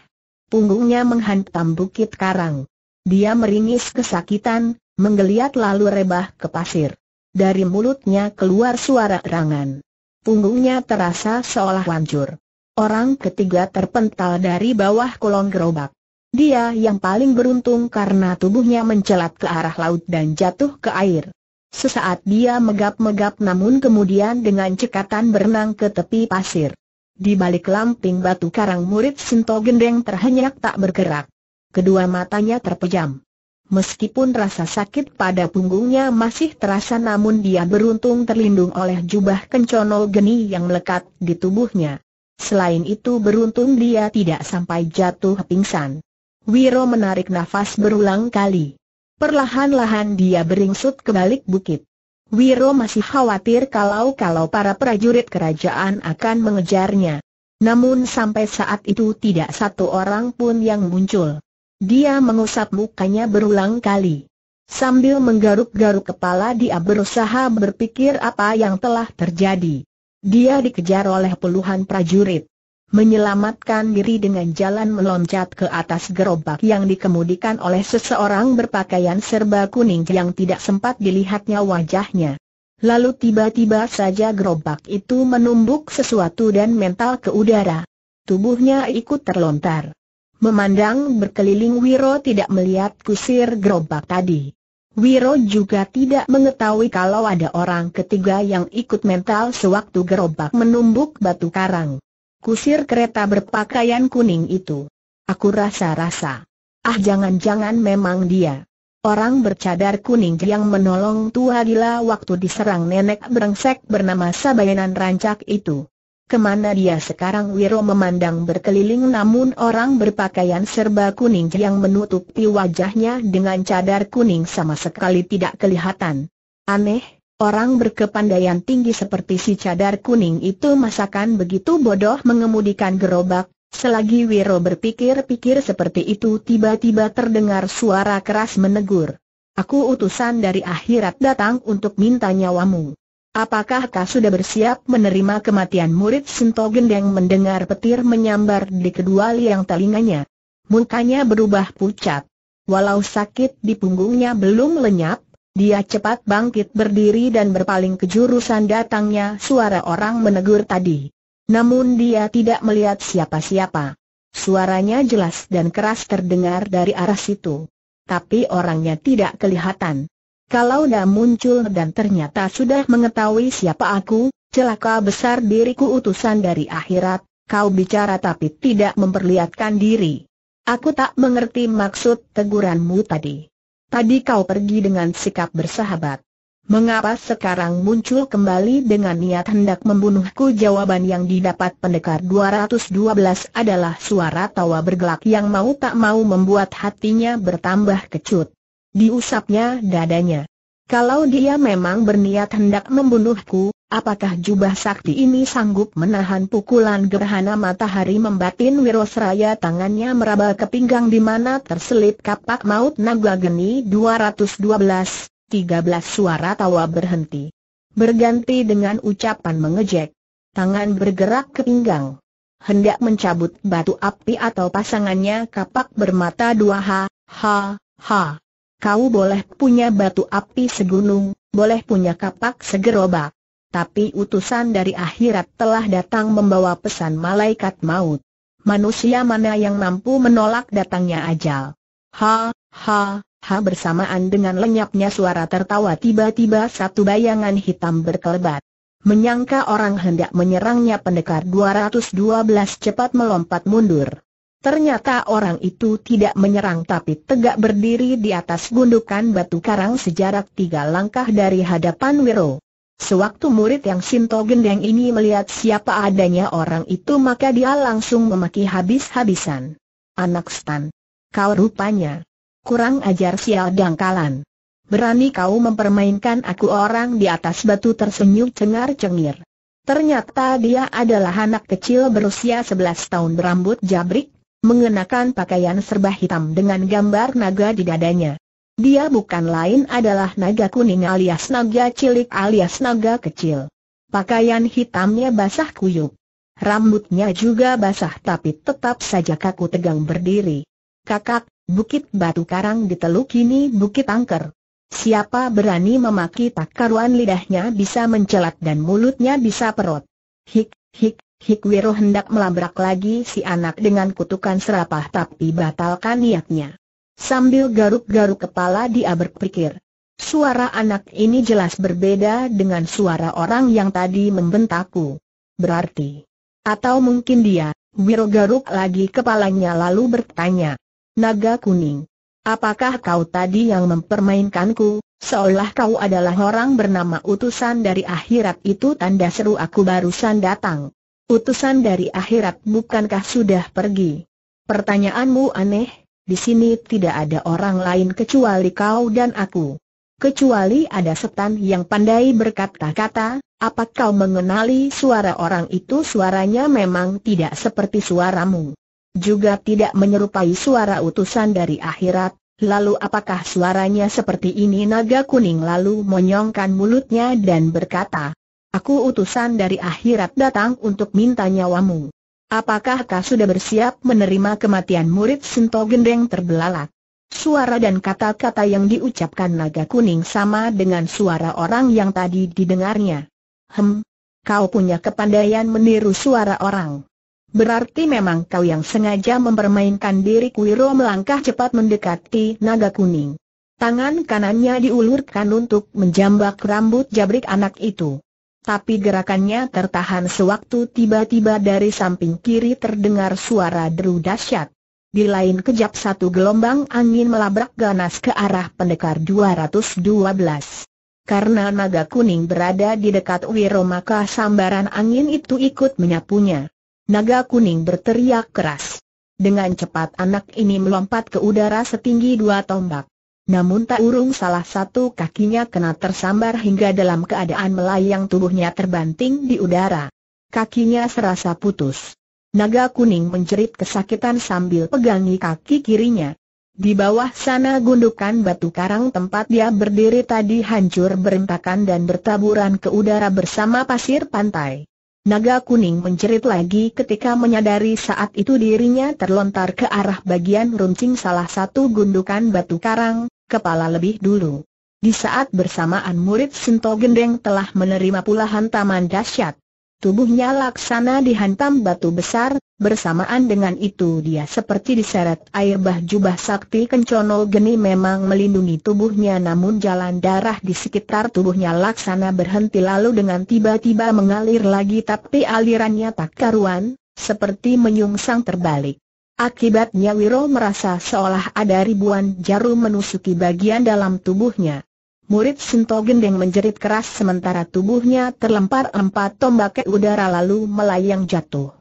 Punggungnya menghantam bukit karang. Dia meringis kesakitan, menggeliat lalu rebah ke pasir. Dari mulutnya keluar suara erangan. Punggungnya terasa seolah hancur. Orang ketiga terpental dari bawah kolong gerobak. Dia yang paling beruntung karena tubuhnya mencelat ke arah laut dan jatuh ke air. Sesaat dia megap-megap namun kemudian dengan cekatan berenang ke tepi pasir. Di balik lamping batu karang murid Sinto Gendeng terhenyak tak bergerak. Kedua matanya terpejam. Meskipun rasa sakit pada punggungnya masih terasa namun dia beruntung terlindung oleh jubah kencono geni yang melekat di tubuhnya. Selain itu beruntung dia tidak sampai jatuh pingsan. Wiro menarik nafas berulang kali. Perlahan-lahan dia beringsut ke balik bukit. Wiro masih khawatir kalau-kalau para prajurit kerajaan akan mengejarnya. Namun sampai saat itu tidak satu orang pun yang muncul. Dia mengusap mukanya berulang kali. Sambil menggaruk-garuk kepala dia berusaha berpikir apa yang telah terjadi. Dia dikejar oleh puluhan prajurit menyelamatkan diri dengan jalan meloncat ke atas gerobak yang dikemudikan oleh seseorang berpakaian serba kuning yang tidak sempat dilihatnya wajahnya. Lalu tiba-tiba saja gerobak itu menumbuk sesuatu dan mental ke udara. Tubuhnya ikut terlontar. Memandang berkeliling Wiro tidak melihat kusir gerobak tadi. Wiro juga tidak mengetahui kalau ada orang ketiga yang ikut mental sewaktu gerobak menumbuk batu karang. Kusir kereta berpakaian kuning itu. Aku rasa-rasa. Ah jangan-jangan memang dia. Orang bercadar kuning yang menolong tua gila waktu diserang nenek brengsek bernama Sabayanan Rancak itu. Kemana dia sekarang Wiro memandang berkeliling namun orang berpakaian serba kuning yang menutupi wajahnya dengan cadar kuning sama sekali tidak kelihatan. Aneh, Orang berkepandaian tinggi seperti si cadar kuning itu masakan begitu bodoh mengemudikan gerobak, selagi Wiro berpikir-pikir seperti itu tiba-tiba terdengar suara keras menegur. Aku utusan dari akhirat datang untuk minta nyawamu. Apakah kau sudah bersiap menerima kematian murid Sinto Gendeng mendengar petir menyambar di kedua liang telinganya? Mukanya berubah pucat. Walau sakit di punggungnya belum lenyap, dia cepat bangkit berdiri dan berpaling ke jurusan datangnya suara orang menegur tadi. Namun dia tidak melihat siapa-siapa. Suaranya jelas dan keras terdengar dari arah situ. Tapi orangnya tidak kelihatan. Kalau dah muncul dan ternyata sudah mengetahui siapa aku, celaka besar diriku utusan dari akhirat, kau bicara tapi tidak memperlihatkan diri. Aku tak mengerti maksud teguranmu tadi. Tadi kau pergi dengan sikap bersahabat. Mengapa sekarang muncul kembali dengan niat hendak membunuhku? Jawaban yang didapat pendekar 212 adalah suara tawa bergelak yang mau tak mau membuat hatinya bertambah kecut. Diusapnya dadanya. Kalau dia memang berniat hendak membunuhku, Apakah jubah sakti ini sanggup menahan pukulan gerhana matahari membatin Wirosraya tangannya meraba ke pinggang di mana terselip kapak maut naga geni 212, 13 suara tawa berhenti. Berganti dengan ucapan mengejek. Tangan bergerak ke pinggang. Hendak mencabut batu api atau pasangannya kapak bermata dua ha ha ha Kau boleh punya batu api segunung, boleh punya kapak segerobak tapi utusan dari akhirat telah datang membawa pesan malaikat maut. Manusia mana yang mampu menolak datangnya ajal? Ha, ha, ha bersamaan dengan lenyapnya suara tertawa tiba-tiba satu bayangan hitam berkelebat. Menyangka orang hendak menyerangnya pendekar 212 cepat melompat mundur. Ternyata orang itu tidak menyerang tapi tegak berdiri di atas gundukan batu karang sejarak tiga langkah dari hadapan Wiro. Sewaktu murid yang Sinto Gendeng ini melihat siapa adanya orang itu maka dia langsung memaki habis-habisan. Anak Stan. Kau rupanya kurang ajar sial dangkalan. Berani kau mempermainkan aku orang di atas batu tersenyum cengar-cengir. Ternyata dia adalah anak kecil berusia 11 tahun berambut jabrik, mengenakan pakaian serba hitam dengan gambar naga di dadanya. Dia bukan lain adalah naga kuning alias naga cilik alias naga kecil. Pakaian hitamnya basah kuyup. Rambutnya juga basah tapi tetap saja kaku tegang berdiri. Kakak, Bukit Batu Karang di teluk ini Bukit Angker. Siapa berani memaki tak karuan lidahnya bisa mencelat dan mulutnya bisa perot. Hik, hik, hik Wiro hendak melabrak lagi si anak dengan kutukan serapah tapi batalkan niatnya. Sambil garuk-garuk kepala dia berpikir. Suara anak ini jelas berbeda dengan suara orang yang tadi membentakku. Berarti. Atau mungkin dia, Wiro garuk lagi kepalanya lalu bertanya. Naga kuning. Apakah kau tadi yang mempermainkanku, seolah kau adalah orang bernama utusan dari akhirat itu tanda seru aku barusan datang. Utusan dari akhirat bukankah sudah pergi? Pertanyaanmu aneh, di sini tidak ada orang lain kecuali kau dan aku. Kecuali ada setan yang pandai berkata-kata, apa kau mengenali suara orang itu suaranya memang tidak seperti suaramu. Juga tidak menyerupai suara utusan dari akhirat, Lalu apakah suaranya seperti ini naga kuning lalu menyongkan mulutnya dan berkata, Aku utusan dari akhirat datang untuk minta nyawamu. Apakah kau sudah bersiap menerima kematian murid Sinto Gendeng terbelalak? Suara dan kata-kata yang diucapkan naga kuning sama dengan suara orang yang tadi didengarnya. Hem, kau punya kepandaian meniru suara orang. Berarti memang kau yang sengaja mempermainkan diri Kuiro melangkah cepat mendekati naga kuning. Tangan kanannya diulurkan untuk menjambak rambut jabrik anak itu. Tapi gerakannya tertahan sewaktu tiba-tiba dari samping kiri terdengar suara deru dahsyat. Di lain kejap satu gelombang angin melabrak ganas ke arah pendekar 212. Karena naga kuning berada di dekat Wiro maka sambaran angin itu ikut menyapunya. Naga kuning berteriak keras. Dengan cepat anak ini melompat ke udara setinggi dua tombak. Namun tak urung salah satu kakinya kena tersambar hingga dalam keadaan melayang tubuhnya terbanting di udara. Kakinya serasa putus. Naga kuning menjerit kesakitan sambil pegangi kaki kirinya. Di bawah sana gundukan batu karang tempat dia berdiri tadi hancur berantakan dan bertaburan ke udara bersama pasir pantai. Naga kuning menjerit lagi ketika menyadari saat itu dirinya terlontar ke arah bagian runcing salah satu gundukan batu karang, kepala lebih dulu. Di saat bersamaan murid Sinto Gendeng telah menerima pula hantaman dahsyat. Tubuhnya laksana dihantam batu besar, bersamaan dengan itu dia seperti diseret air bah jubah sakti kencono geni memang melindungi tubuhnya namun jalan darah di sekitar tubuhnya laksana berhenti lalu dengan tiba-tiba mengalir lagi tapi alirannya tak karuan, seperti menyungsang terbalik. Akibatnya Wiro merasa seolah ada ribuan jarum menusuki bagian dalam tubuhnya. Murid yang menjerit keras sementara tubuhnya terlempar empat tombak ke udara lalu melayang jatuh.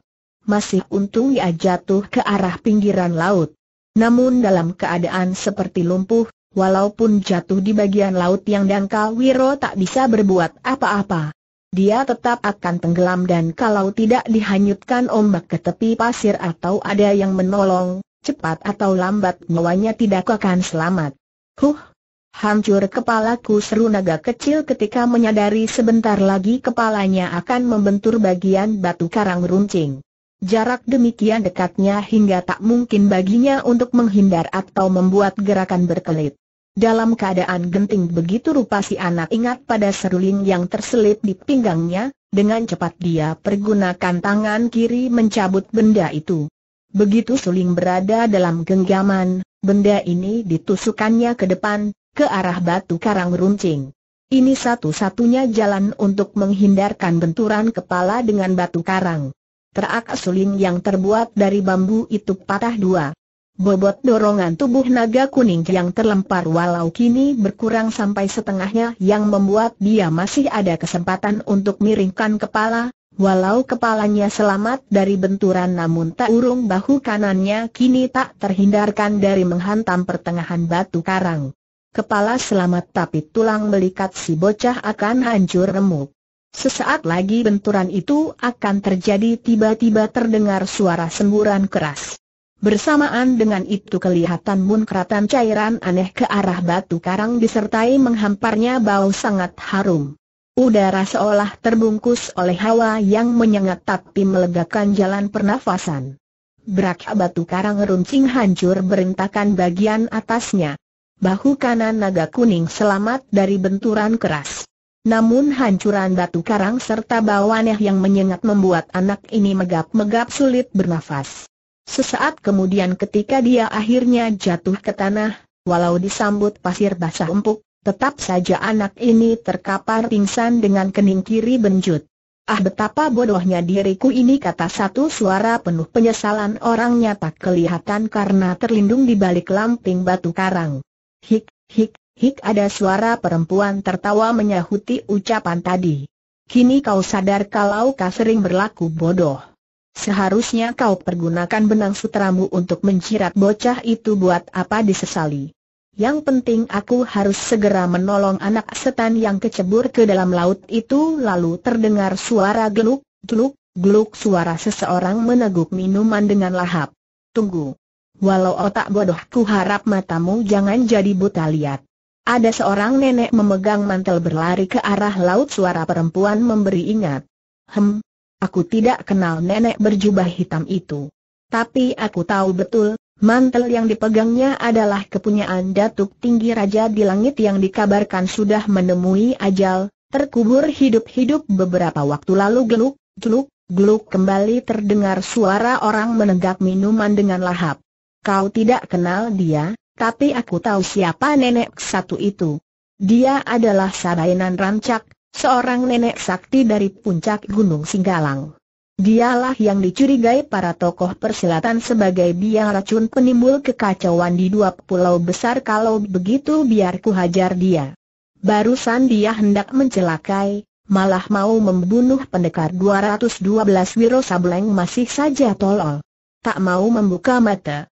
Masih untung ia jatuh ke arah pinggiran laut. Namun dalam keadaan seperti lumpuh, walaupun jatuh di bagian laut yang dangkal Wiro tak bisa berbuat apa-apa. Dia tetap akan tenggelam dan kalau tidak dihanyutkan ombak ke tepi pasir atau ada yang menolong, cepat atau lambat nyawanya tidak akan selamat. Huh! Hancur kepalaku seru naga kecil ketika menyadari sebentar lagi kepalanya akan membentur bagian batu karang runcing. Jarak demikian dekatnya hingga tak mungkin baginya untuk menghindar atau membuat gerakan berkelit. Dalam keadaan genting begitu rupa si anak ingat pada seruling yang terselip di pinggangnya, dengan cepat dia pergunakan tangan kiri mencabut benda itu. Begitu suling berada dalam genggaman, benda ini ditusukannya ke depan, ke arah batu karang runcing. Ini satu-satunya jalan untuk menghindarkan benturan kepala dengan batu karang. Terak suling yang terbuat dari bambu itu patah dua. Bobot dorongan tubuh naga kuning yang terlempar walau kini berkurang sampai setengahnya yang membuat dia masih ada kesempatan untuk miringkan kepala, walau kepalanya selamat dari benturan namun tak urung bahu kanannya kini tak terhindarkan dari menghantam pertengahan batu karang. Kepala selamat tapi tulang melikat si bocah akan hancur remuk. Sesaat lagi benturan itu akan terjadi tiba-tiba terdengar suara semburan keras. Bersamaan dengan itu kelihatan munkratan cairan aneh ke arah batu karang disertai menghamparnya bau sangat harum. Udara seolah terbungkus oleh hawa yang menyengat tapi melegakan jalan pernafasan. Berak batu karang runcing hancur berentakan bagian atasnya bahu kanan naga kuning selamat dari benturan keras. Namun hancuran batu karang serta bau yang menyengat membuat anak ini megap-megap sulit bernafas. Sesaat kemudian ketika dia akhirnya jatuh ke tanah, walau disambut pasir basah empuk, tetap saja anak ini terkapar pingsan dengan kening kiri benjut. Ah betapa bodohnya diriku ini kata satu suara penuh penyesalan orangnya tak kelihatan karena terlindung di balik lamping batu karang. Hik, hik, hik ada suara perempuan tertawa menyahuti ucapan tadi. Kini kau sadar kalau kau sering berlaku bodoh. Seharusnya kau pergunakan benang sutramu untuk mencirat bocah itu buat apa disesali. Yang penting aku harus segera menolong anak setan yang kecebur ke dalam laut itu lalu terdengar suara geluk, geluk, geluk suara seseorang meneguk minuman dengan lahap. Tunggu walau otak bodohku harap matamu jangan jadi buta lihat. Ada seorang nenek memegang mantel berlari ke arah laut suara perempuan memberi ingat. Hem, aku tidak kenal nenek berjubah hitam itu. Tapi aku tahu betul, mantel yang dipegangnya adalah kepunyaan datuk tinggi raja di langit yang dikabarkan sudah menemui ajal, terkubur hidup-hidup beberapa waktu lalu geluk, geluk, Gluk kembali terdengar suara orang menegak minuman dengan lahap. Kau tidak kenal dia, tapi aku tahu siapa nenek satu itu. Dia adalah Saraynan Rancak, seorang nenek sakti dari puncak Gunung Singgalang. Dialah yang dicurigai para tokoh persilatan sebagai biang racun penimbul kekacauan di dua pulau besar kalau begitu biar ku hajar dia. Barusan dia hendak mencelakai, malah mau membunuh pendekar 212 Wiro Sableng masih saja tolol. Tak mau membuka mata.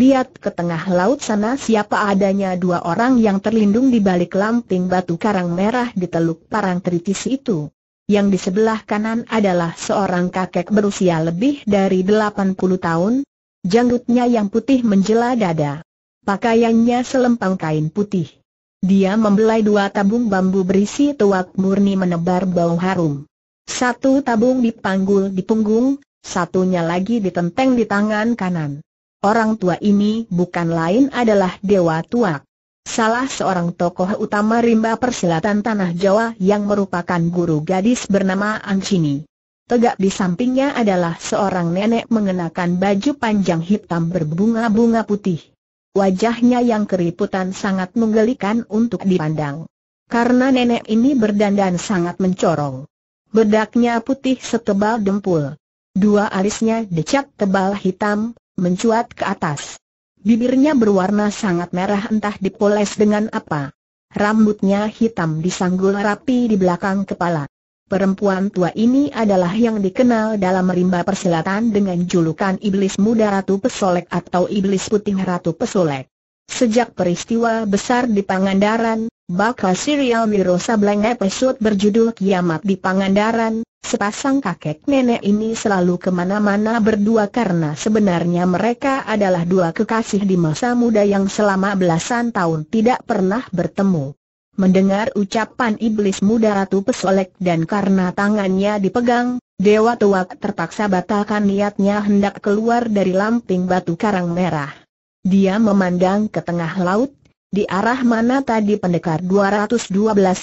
Lihat ke tengah laut sana siapa adanya dua orang yang terlindung di balik lamping batu karang merah di teluk parang tritis itu. Yang di sebelah kanan adalah seorang kakek berusia lebih dari 80 tahun, janggutnya yang putih menjela dada. Pakaiannya selempang kain putih. Dia membelai dua tabung bambu berisi tuak murni menebar bau harum. Satu tabung dipanggul di punggung, satunya lagi ditenteng di tangan kanan. Orang tua ini bukan lain adalah Dewa Tuak. Salah seorang tokoh utama rimba persilatan Tanah Jawa yang merupakan guru gadis bernama Angcini. Tegak di sampingnya adalah seorang nenek mengenakan baju panjang hitam berbunga-bunga putih. Wajahnya yang keriputan sangat menggelikan untuk dipandang. Karena nenek ini berdandan sangat mencorong. Bedaknya putih setebal dempul. Dua alisnya decak tebal hitam, mencuat ke atas. Bibirnya berwarna sangat merah entah dipoles dengan apa. Rambutnya hitam disanggul rapi di belakang kepala. Perempuan tua ini adalah yang dikenal dalam rimba persilatan dengan julukan Iblis Muda Ratu Pesolek atau Iblis Putih Ratu Pesolek. Sejak peristiwa besar di Pangandaran, bakal serial Wiro Sableng episode berjudul Kiamat di Pangandaran, Sepasang kakek nenek ini selalu kemana-mana berdua karena sebenarnya mereka adalah dua kekasih di masa muda yang selama belasan tahun tidak pernah bertemu. Mendengar ucapan iblis muda Ratu Pesolek dan karena tangannya dipegang, Dewa tua terpaksa batalkan niatnya hendak keluar dari lamping batu karang merah. Dia memandang ke tengah laut, di arah mana tadi pendekar 212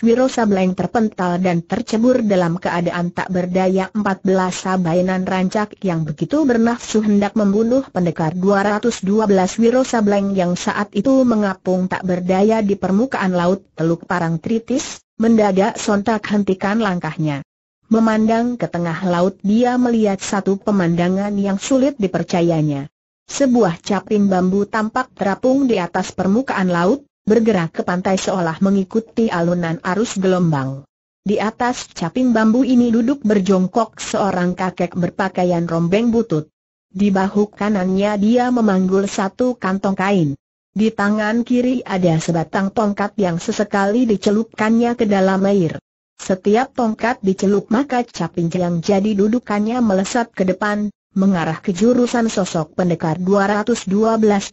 Wiro Sableng terpental dan tercebur dalam keadaan tak berdaya 14 sabainan rancak yang begitu bernafsu hendak membunuh pendekar 212 Wiro Sableng yang saat itu mengapung tak berdaya di permukaan laut Teluk Parang Tritis, mendadak sontak hentikan langkahnya. Memandang ke tengah laut dia melihat satu pemandangan yang sulit dipercayanya. Sebuah caping bambu tampak terapung di atas permukaan laut, bergerak ke pantai seolah mengikuti alunan arus gelombang. Di atas caping bambu ini duduk berjongkok seorang kakek berpakaian rombeng butut. Di bahu kanannya dia memanggul satu kantong kain. Di tangan kiri ada sebatang tongkat yang sesekali dicelupkannya ke dalam air. Setiap tongkat dicelup maka caping yang jadi dudukannya melesat ke depan, mengarah ke jurusan sosok pendekar 212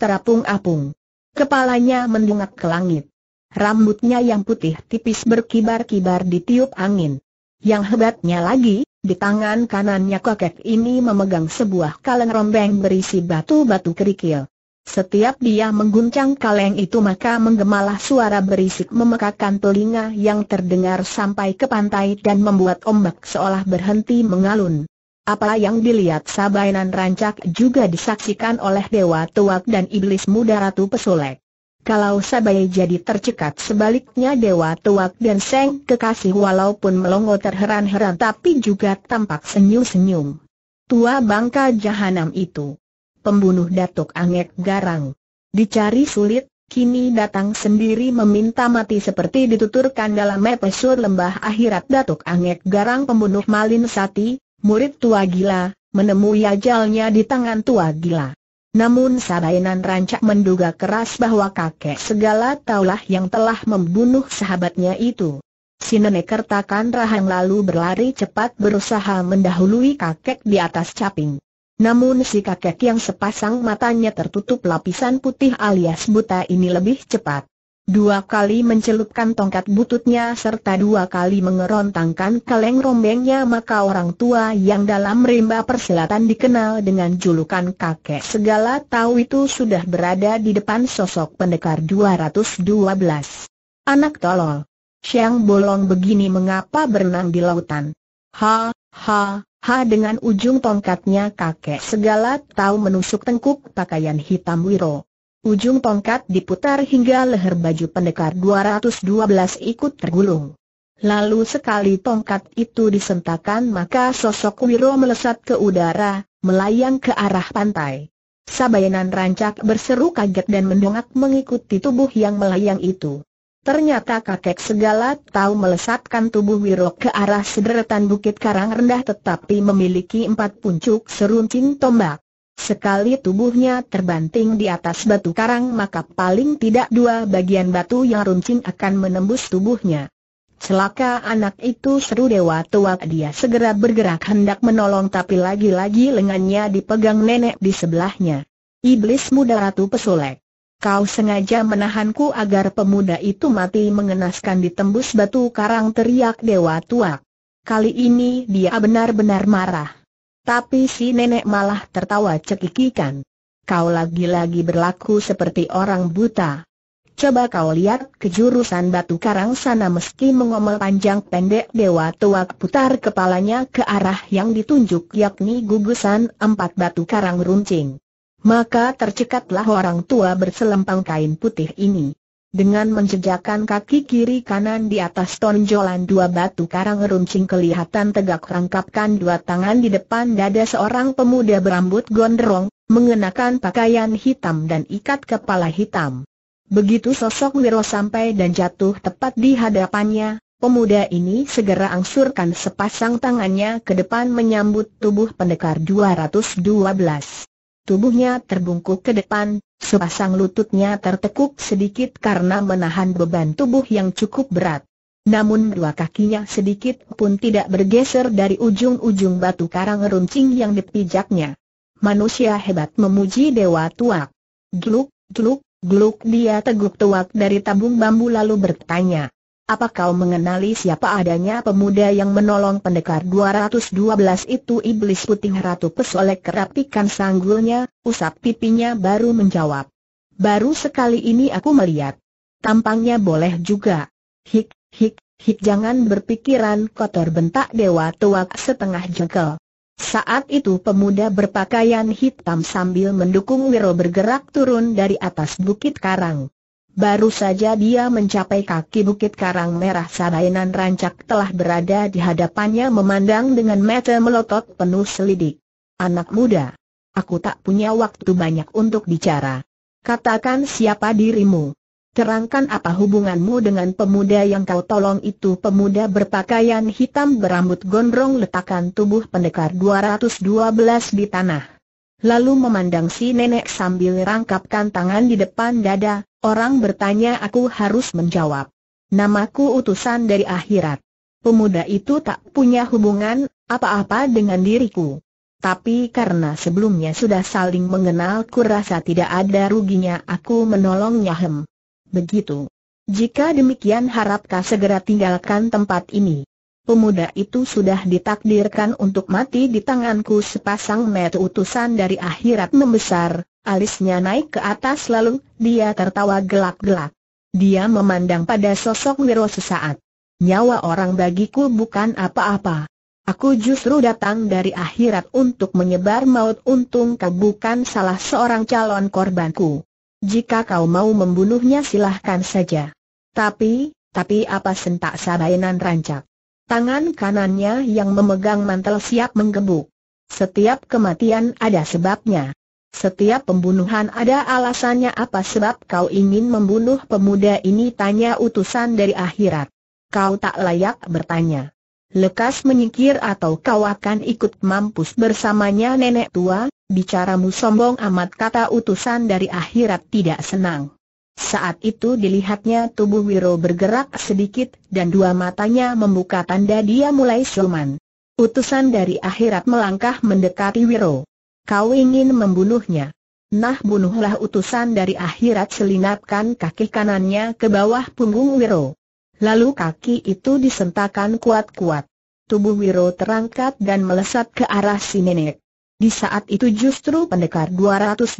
terapung-apung. Kepalanya mendungak ke langit. Rambutnya yang putih tipis berkibar-kibar di tiup angin. Yang hebatnya lagi, di tangan kanannya kakek ini memegang sebuah kaleng rombeng berisi batu-batu kerikil. Setiap dia mengguncang kaleng itu maka menggemalah suara berisik memekakan telinga yang terdengar sampai ke pantai dan membuat ombak seolah berhenti mengalun. Apa yang dilihat Sabainan Rancak juga disaksikan oleh Dewa Tuak dan Iblis Muda Ratu Pesulek. Kalau Sabai jadi tercekat sebaliknya Dewa Tuak dan Seng Kekasih walaupun melongo terheran-heran tapi juga tampak senyum-senyum. Tua bangka jahanam itu. Pembunuh Datuk Angek Garang. Dicari sulit, kini datang sendiri meminta mati seperti dituturkan dalam episode lembah akhirat Datuk Angek Garang pembunuh Malin Sati, murid tua gila, menemui ajalnya di tangan tua gila. Namun Sabainan rancak menduga keras bahwa kakek segala taulah yang telah membunuh sahabatnya itu. Si nenek kertakan rahang lalu berlari cepat berusaha mendahului kakek di atas caping. Namun si kakek yang sepasang matanya tertutup lapisan putih alias buta ini lebih cepat. Dua kali mencelupkan tongkat bututnya serta dua kali mengerontangkan kaleng rombengnya maka orang tua yang dalam rimba persilatan dikenal dengan julukan kakek segala tahu itu sudah berada di depan sosok pendekar 212. Anak tolol. Siang bolong begini mengapa berenang di lautan? Ha, ha, ha dengan ujung tongkatnya kakek segala tahu menusuk tengkuk pakaian hitam Wiro. Ujung tongkat diputar hingga leher baju pendekar 212 ikut tergulung. Lalu sekali tongkat itu disentakan maka sosok Wiro melesat ke udara, melayang ke arah pantai. Sabayanan rancak berseru kaget dan mendongak mengikuti tubuh yang melayang itu. Ternyata kakek segala tahu melesatkan tubuh Wiro ke arah sederetan bukit karang rendah tetapi memiliki empat puncuk seruncing tombak. Sekali tubuhnya terbanting di atas batu karang maka paling tidak dua bagian batu yang runcing akan menembus tubuhnya. Celaka anak itu seru dewa tua dia segera bergerak hendak menolong tapi lagi-lagi lengannya dipegang nenek di sebelahnya. Iblis muda ratu pesolek. Kau sengaja menahanku agar pemuda itu mati mengenaskan ditembus batu karang teriak dewa tua. Kali ini dia benar-benar marah. Tapi si nenek malah tertawa cekikikan. Kau lagi-lagi berlaku seperti orang buta. Coba kau lihat kejurusan batu karang sana meski mengomel panjang pendek Dewa tua putar kepalanya ke arah yang ditunjuk yakni gugusan empat batu karang runcing. Maka tercekatlah orang tua berselempang kain putih ini. Dengan menjejakan kaki kiri kanan di atas tonjolan dua batu karang runcing kelihatan tegak rangkapkan dua tangan di depan dada seorang pemuda berambut gondrong, mengenakan pakaian hitam dan ikat kepala hitam. Begitu sosok Wiro sampai dan jatuh tepat di hadapannya, pemuda ini segera angsurkan sepasang tangannya ke depan menyambut tubuh pendekar 212. Tubuhnya terbungkuk ke depan, sepasang lututnya tertekuk sedikit karena menahan beban tubuh yang cukup berat. Namun dua kakinya sedikit pun tidak bergeser dari ujung-ujung batu karang runcing yang dipijaknya. Manusia hebat memuji dewa tuak. Gluk, gluk, gluk dia teguk tuak dari tabung bambu lalu bertanya, apa kau mengenali siapa adanya pemuda yang menolong pendekar 212 itu iblis putih Ratu Pesolek kerapikan sanggulnya, usap pipinya baru menjawab. Baru sekali ini aku melihat. Tampangnya boleh juga. Hik, hik, hik jangan berpikiran kotor bentak dewa tua setengah jengkel. Saat itu pemuda berpakaian hitam sambil mendukung Wiro bergerak turun dari atas bukit karang. Baru saja dia mencapai kaki bukit karang merah Sabainan rancak telah berada di hadapannya memandang dengan mata melotot penuh selidik. Anak muda, aku tak punya waktu banyak untuk bicara. Katakan siapa dirimu. Terangkan apa hubunganmu dengan pemuda yang kau tolong itu pemuda berpakaian hitam berambut gondrong letakkan tubuh pendekar 212 di tanah. Lalu memandang si nenek sambil rangkapkan tangan di depan dada, Orang bertanya aku harus menjawab. Namaku utusan dari akhirat. Pemuda itu tak punya hubungan apa-apa dengan diriku. Tapi karena sebelumnya sudah saling mengenal ku rasa tidak ada ruginya aku menolongnya hem. Begitu. Jika demikian harapkah segera tinggalkan tempat ini. Pemuda itu sudah ditakdirkan untuk mati di tanganku sepasang mata utusan dari akhirat membesar, Alisnya naik ke atas lalu, dia tertawa gelap-gelap. Dia memandang pada sosok Wiro sesaat. Nyawa orang bagiku bukan apa-apa. Aku justru datang dari akhirat untuk menyebar maut untung kau bukan salah seorang calon korbanku. Jika kau mau membunuhnya silahkan saja. Tapi, tapi apa sentak sabainan rancak. Tangan kanannya yang memegang mantel siap menggebuk. Setiap kematian ada sebabnya. Setiap pembunuhan ada alasannya apa sebab kau ingin membunuh pemuda ini tanya utusan dari akhirat. Kau tak layak bertanya. Lekas menyingkir atau kau akan ikut mampus bersamanya nenek tua, bicaramu sombong amat kata utusan dari akhirat tidak senang. Saat itu dilihatnya tubuh Wiro bergerak sedikit dan dua matanya membuka tanda dia mulai suman. Utusan dari akhirat melangkah mendekati Wiro. Kau ingin membunuhnya. Nah bunuhlah utusan dari akhirat selinapkan kaki kanannya ke bawah punggung Wiro. Lalu kaki itu disentakan kuat-kuat. Tubuh Wiro terangkat dan melesat ke arah si nenek. Di saat itu justru pendekar 212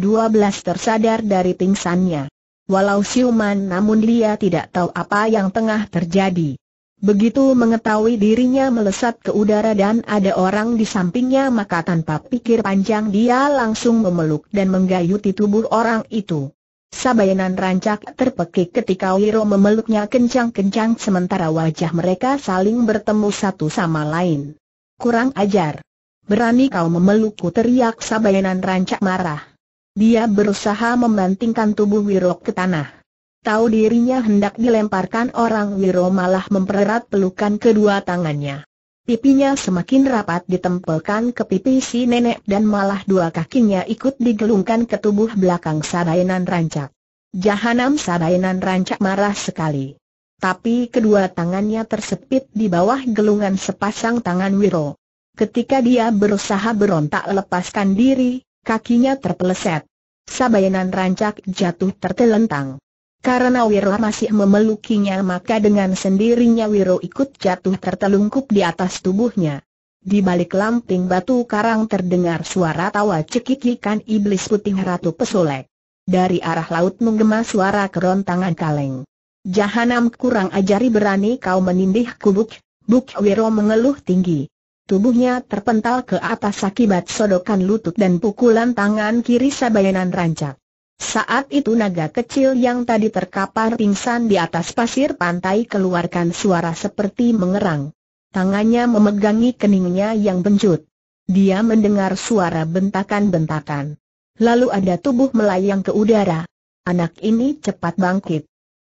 tersadar dari pingsannya. Walau siuman namun dia tidak tahu apa yang tengah terjadi. Begitu mengetahui dirinya melesat ke udara dan ada orang di sampingnya maka tanpa pikir panjang dia langsung memeluk dan menggayuti tubuh orang itu. Sabayanan rancak terpekik ketika Wiro memeluknya kencang-kencang sementara wajah mereka saling bertemu satu sama lain. Kurang ajar. Berani kau memelukku teriak Sabayanan rancak marah. Dia berusaha membantingkan tubuh Wiro ke tanah tahu dirinya hendak dilemparkan orang Wiro malah mempererat pelukan kedua tangannya. Pipinya semakin rapat ditempelkan ke pipi si nenek dan malah dua kakinya ikut digelungkan ke tubuh belakang Sabainan Rancak. Jahanam Sabainan Rancak marah sekali. Tapi kedua tangannya tersepit di bawah gelungan sepasang tangan Wiro. Ketika dia berusaha berontak lepaskan diri, kakinya terpeleset. Sabayanan rancak jatuh tertelentang. Karena Wiro masih memelukinya maka dengan sendirinya Wiro ikut jatuh tertelungkup di atas tubuhnya. Di balik lamping batu karang terdengar suara tawa cekikikan iblis putih Ratu Pesolek. Dari arah laut menggema suara kerontangan kaleng. Jahanam kurang ajari berani kau menindih kubuk, Buk Wiro mengeluh tinggi. Tubuhnya terpental ke atas akibat sodokan lutut dan pukulan tangan kiri sabayanan rancak. Saat itu naga kecil yang tadi terkapar pingsan di atas pasir pantai keluarkan suara seperti mengerang. Tangannya memegangi keningnya yang bencut. Dia mendengar suara bentakan-bentakan. Lalu ada tubuh melayang ke udara. Anak ini cepat bangkit.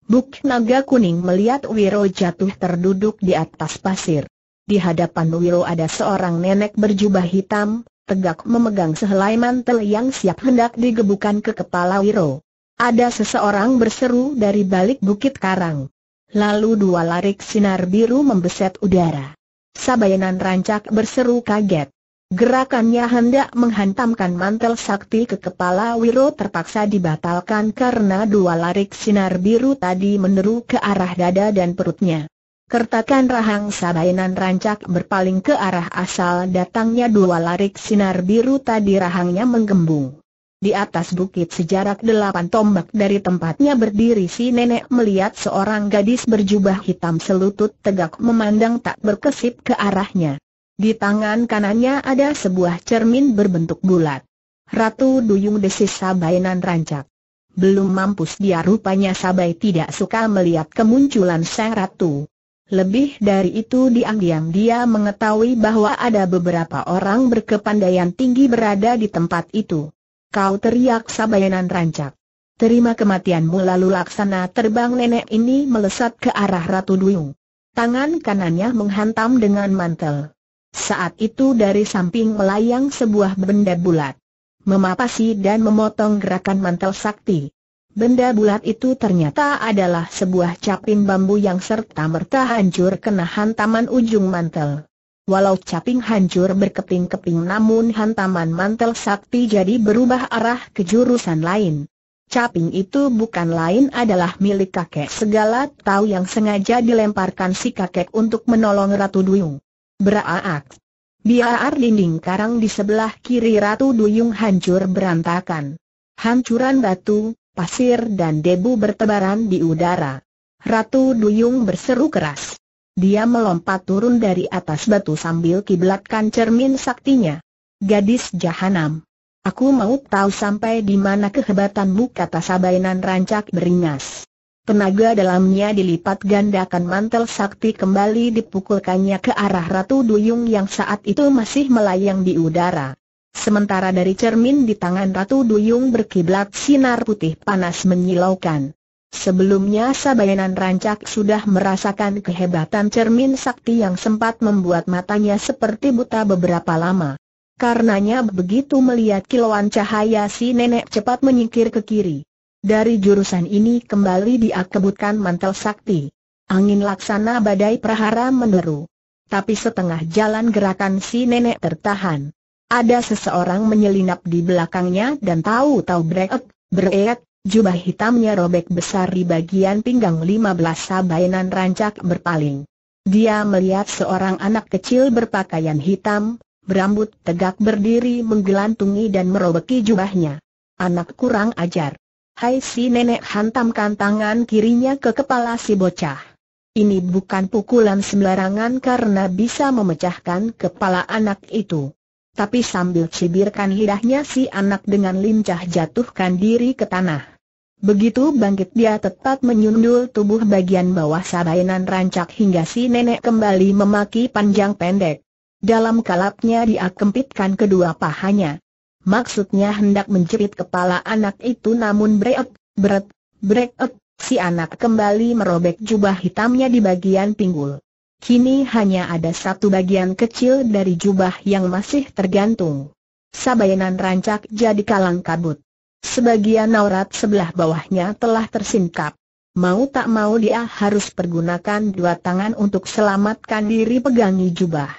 Buk naga kuning melihat Wiro jatuh terduduk di atas pasir. Di hadapan Wiro ada seorang nenek berjubah hitam, tegak memegang sehelai mantel yang siap hendak digebukan ke kepala Wiro. Ada seseorang berseru dari balik bukit karang. Lalu dua larik sinar biru membeset udara. Sabayanan rancak berseru kaget. Gerakannya hendak menghantamkan mantel sakti ke kepala Wiro terpaksa dibatalkan karena dua larik sinar biru tadi meneru ke arah dada dan perutnya. Kertakan rahang sabainan rancak berpaling ke arah asal datangnya dua larik sinar biru tadi rahangnya menggembung. Di atas bukit sejarak delapan tombak dari tempatnya berdiri si nenek melihat seorang gadis berjubah hitam selutut tegak memandang tak berkesip ke arahnya. Di tangan kanannya ada sebuah cermin berbentuk bulat. Ratu Duyung desis sabainan rancak. Belum mampus dia rupanya sabai tidak suka melihat kemunculan sang ratu. Lebih dari itu diam-diam dia mengetahui bahwa ada beberapa orang berkepandaian tinggi berada di tempat itu. Kau teriak sabayanan rancak. Terima kematianmu lalu laksana terbang nenek ini melesat ke arah Ratu Duyung. Tangan kanannya menghantam dengan mantel. Saat itu dari samping melayang sebuah benda bulat. Memapasi dan memotong gerakan mantel sakti. Benda bulat itu ternyata adalah sebuah caping bambu yang serta-merta hancur kena hantaman ujung mantel. Walau caping hancur berkeping-keping namun hantaman mantel sakti jadi berubah arah ke jurusan lain. Caping itu bukan lain adalah milik kakek segala tahu yang sengaja dilemparkan si kakek untuk menolong Ratu Duyung. Beraak. Biar dinding karang di sebelah kiri Ratu Duyung hancur berantakan. Hancuran batu, pasir dan debu bertebaran di udara. Ratu Duyung berseru keras. Dia melompat turun dari atas batu sambil kiblatkan cermin saktinya. Gadis jahanam. Aku mau tahu sampai di mana kehebatanmu kata Sabainan rancak beringas. Tenaga dalamnya dilipat gandakan mantel sakti kembali dipukulkannya ke arah Ratu Duyung yang saat itu masih melayang di udara. Sementara dari cermin di tangan Ratu Duyung berkiblat sinar putih panas menyilaukan. Sebelumnya Sabayanan Rancak sudah merasakan kehebatan cermin sakti yang sempat membuat matanya seperti buta beberapa lama. Karenanya begitu melihat kilauan cahaya si nenek cepat menyingkir ke kiri. Dari jurusan ini kembali diakebutkan mantel sakti. Angin laksana badai prahara meneru. Tapi setengah jalan gerakan si nenek tertahan. Ada seseorang menyelinap di belakangnya dan tahu-tahu breek, breek, jubah hitamnya robek besar di bagian pinggang lima belas sabainan rancak berpaling. Dia melihat seorang anak kecil berpakaian hitam, berambut tegak berdiri menggelantungi dan merobeki jubahnya. Anak kurang ajar. Hai si nenek hantamkan tangan kirinya ke kepala si bocah. Ini bukan pukulan sembarangan karena bisa memecahkan kepala anak itu tapi sambil cibirkan lidahnya si anak dengan lincah jatuhkan diri ke tanah. Begitu bangkit dia tetap menyundul tubuh bagian bawah sabainan rancak hingga si nenek kembali memaki panjang pendek. Dalam kalapnya dia kempitkan kedua pahanya. Maksudnya hendak menjerit kepala anak itu namun break, break breek, si anak kembali merobek jubah hitamnya di bagian pinggul. Kini hanya ada satu bagian kecil dari jubah yang masih tergantung. Sabayanan rancak jadi kalang kabut. Sebagian aurat sebelah bawahnya telah tersingkap. Mau tak mau dia harus pergunakan dua tangan untuk selamatkan diri pegangi jubah.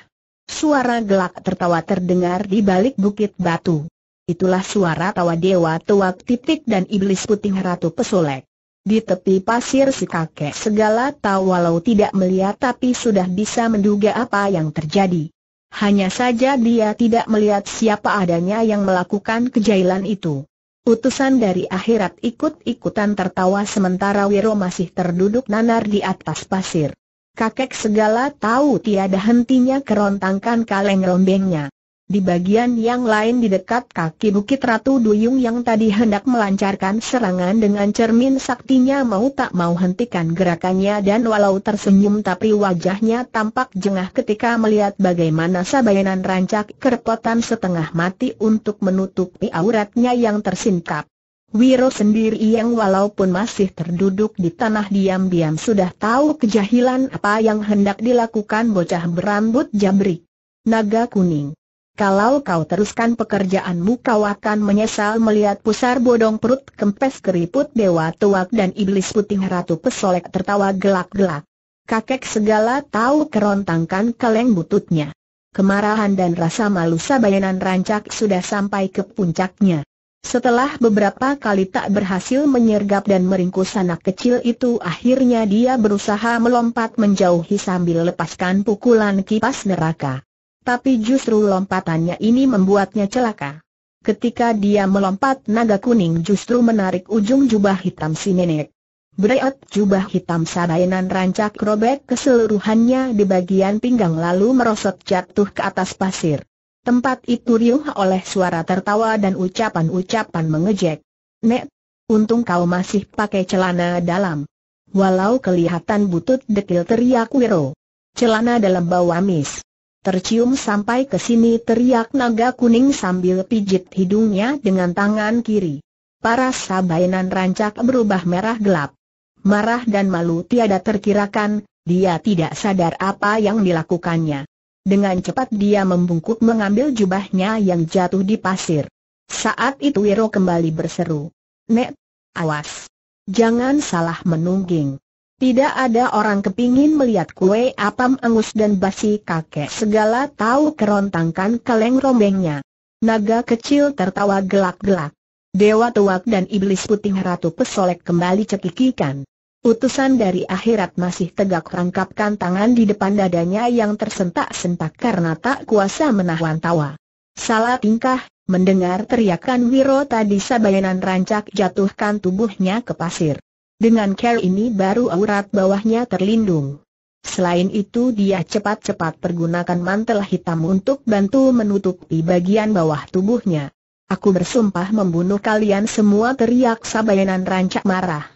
Suara gelak tertawa terdengar di balik bukit batu. Itulah suara tawa dewa tuak titik dan iblis putih ratu pesolek. Di tepi pasir si kakek segala tahu walau tidak melihat tapi sudah bisa menduga apa yang terjadi. Hanya saja dia tidak melihat siapa adanya yang melakukan kejailan itu. Utusan dari akhirat ikut-ikutan tertawa sementara Wiro masih terduduk nanar di atas pasir. Kakek segala tahu tiada hentinya kerontangkan kaleng rombengnya. Di bagian yang lain di dekat kaki Bukit Ratu Duyung yang tadi hendak melancarkan serangan dengan cermin saktinya mau tak mau hentikan gerakannya dan walau tersenyum tapi wajahnya tampak jengah ketika melihat bagaimana sabayanan rancak kerepotan setengah mati untuk menutupi auratnya yang tersingkap. Wiro sendiri yang walaupun masih terduduk di tanah diam-diam sudah tahu kejahilan apa yang hendak dilakukan bocah berambut jabrik. Naga kuning. Kalau kau teruskan pekerjaanmu kau akan menyesal melihat pusar bodong perut kempes keriput dewa tuak dan iblis putih ratu pesolek tertawa gelak-gelak. Kakek segala tahu kerontangkan kaleng bututnya. Kemarahan dan rasa malu sabayanan rancak sudah sampai ke puncaknya. Setelah beberapa kali tak berhasil menyergap dan meringkus anak kecil itu akhirnya dia berusaha melompat menjauhi sambil lepaskan pukulan kipas neraka tapi justru lompatannya ini membuatnya celaka. Ketika dia melompat naga kuning justru menarik ujung jubah hitam si nenek. Breot jubah hitam sabayanan rancak robek keseluruhannya di bagian pinggang lalu merosot jatuh ke atas pasir. Tempat itu riuh oleh suara tertawa dan ucapan-ucapan mengejek. Nek, untung kau masih pakai celana dalam. Walau kelihatan butut dekil teriak Wiro. Celana dalam bau amis. Tercium sampai ke sini teriak naga kuning sambil pijit hidungnya dengan tangan kiri. Para sabainan rancak berubah merah gelap. Marah dan malu tiada terkirakan, dia tidak sadar apa yang dilakukannya. Dengan cepat dia membungkuk mengambil jubahnya yang jatuh di pasir. Saat itu Wiro kembali berseru. Nek, awas. Jangan salah menungging. Tidak ada orang kepingin melihat kue apam angus dan basi kakek segala tahu kerontangkan kaleng rombengnya. Naga kecil tertawa gelak-gelak. Dewa tuak dan iblis putih ratu pesolek kembali cekikikan. Utusan dari akhirat masih tegak rangkapkan tangan di depan dadanya yang tersentak-sentak karena tak kuasa menahan tawa. Salah tingkah, mendengar teriakan Wiro tadi sabayanan rancak jatuhkan tubuhnya ke pasir. Dengan care ini baru aurat bawahnya terlindung. Selain itu dia cepat-cepat pergunakan mantel hitam untuk bantu menutupi bagian bawah tubuhnya. Aku bersumpah membunuh kalian semua teriak Sabayanan rancak marah.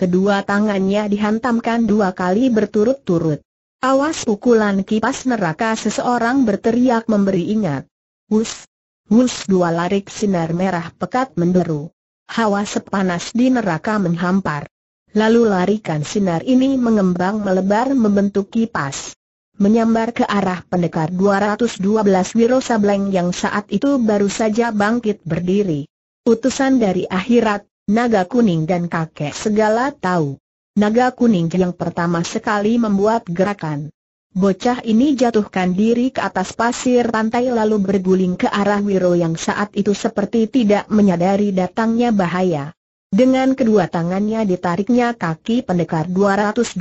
Kedua tangannya dihantamkan dua kali berturut-turut. Awas pukulan kipas neraka seseorang berteriak memberi ingat. Wus, wus dua larik sinar merah pekat menderu. Hawa sepanas di neraka menghampar. Lalu larikan sinar ini mengembang melebar membentuk kipas. Menyambar ke arah pendekar 212 Wiro Sableng yang saat itu baru saja bangkit berdiri. Utusan dari akhirat, naga kuning dan kakek segala tahu. Naga kuning yang pertama sekali membuat gerakan. Bocah ini jatuhkan diri ke atas pasir pantai lalu berguling ke arah Wiro yang saat itu seperti tidak menyadari datangnya bahaya. Dengan kedua tangannya ditariknya kaki pendekar 212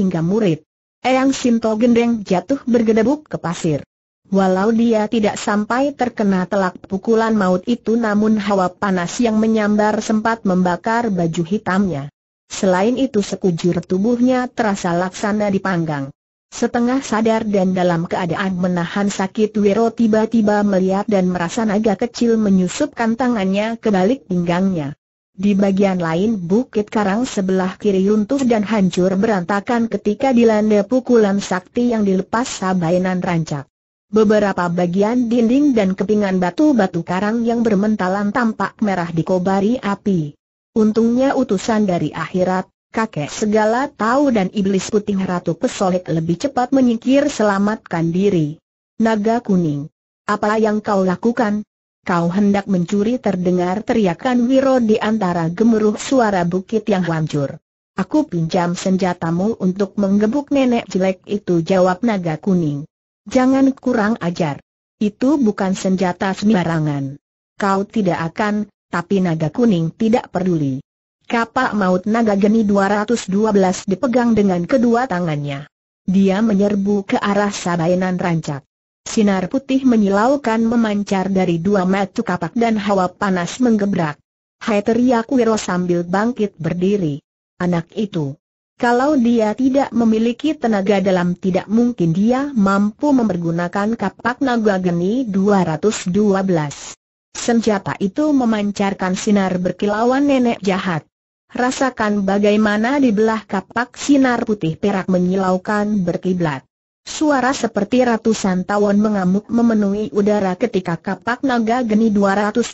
hingga murid. Eyang Sinto gendeng jatuh bergedebuk ke pasir. Walau dia tidak sampai terkena telak pukulan maut itu namun hawa panas yang menyambar sempat membakar baju hitamnya. Selain itu sekujur tubuhnya terasa laksana dipanggang. Setengah sadar dan dalam keadaan menahan sakit Wiro tiba-tiba melihat dan merasa naga kecil menyusupkan tangannya ke balik pinggangnya. Di bagian lain Bukit Karang sebelah kiri runtuh dan hancur berantakan ketika dilanda pukulan sakti yang dilepas sabainan rancak. Beberapa bagian dinding dan kepingan batu-batu karang yang bermentalan tampak merah dikobari api. Untungnya utusan dari akhirat, kakek segala tahu dan iblis putih ratu pesolek lebih cepat menyingkir selamatkan diri. Naga kuning. Apa yang kau lakukan? Kau hendak mencuri terdengar teriakan Wiro di antara gemuruh suara bukit yang hancur. Aku pinjam senjatamu untuk menggebuk nenek jelek itu jawab naga kuning. Jangan kurang ajar. Itu bukan senjata sembarangan. Kau tidak akan, tapi naga kuning tidak peduli. Kapak maut naga geni 212 dipegang dengan kedua tangannya. Dia menyerbu ke arah sabainan rancak. Sinar putih menyilaukan memancar dari dua mata kapak dan hawa panas menggebrak. Hai teriak Wiro sambil bangkit berdiri. Anak itu. Kalau dia tidak memiliki tenaga dalam tidak mungkin dia mampu mempergunakan kapak naga geni 212. Senjata itu memancarkan sinar berkilauan nenek jahat. Rasakan bagaimana di belah kapak sinar putih perak menyilaukan berkiblat. Suara seperti ratusan tawon mengamuk memenuhi udara ketika kapak naga geni 212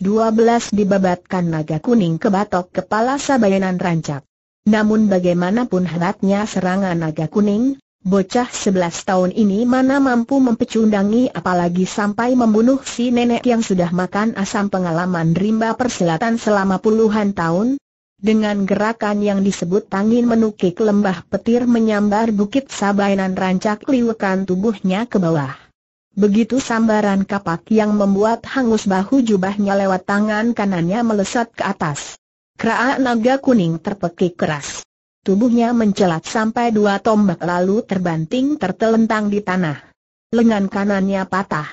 dibabatkan naga kuning ke batok kepala Sabayanan Rancak. Namun bagaimanapun hebatnya serangan naga kuning, bocah 11 tahun ini mana mampu mempecundangi apalagi sampai membunuh si nenek yang sudah makan asam pengalaman rimba perselatan selama puluhan tahun, dengan gerakan yang disebut tangin menukik lembah petir menyambar bukit Sabainan rancak liwekan tubuhnya ke bawah. Begitu sambaran kapak yang membuat hangus bahu jubahnya lewat tangan kanannya melesat ke atas. Kraa naga kuning terpekik keras. Tubuhnya mencelat sampai dua tombak lalu terbanting tertelentang di tanah. Lengan kanannya patah.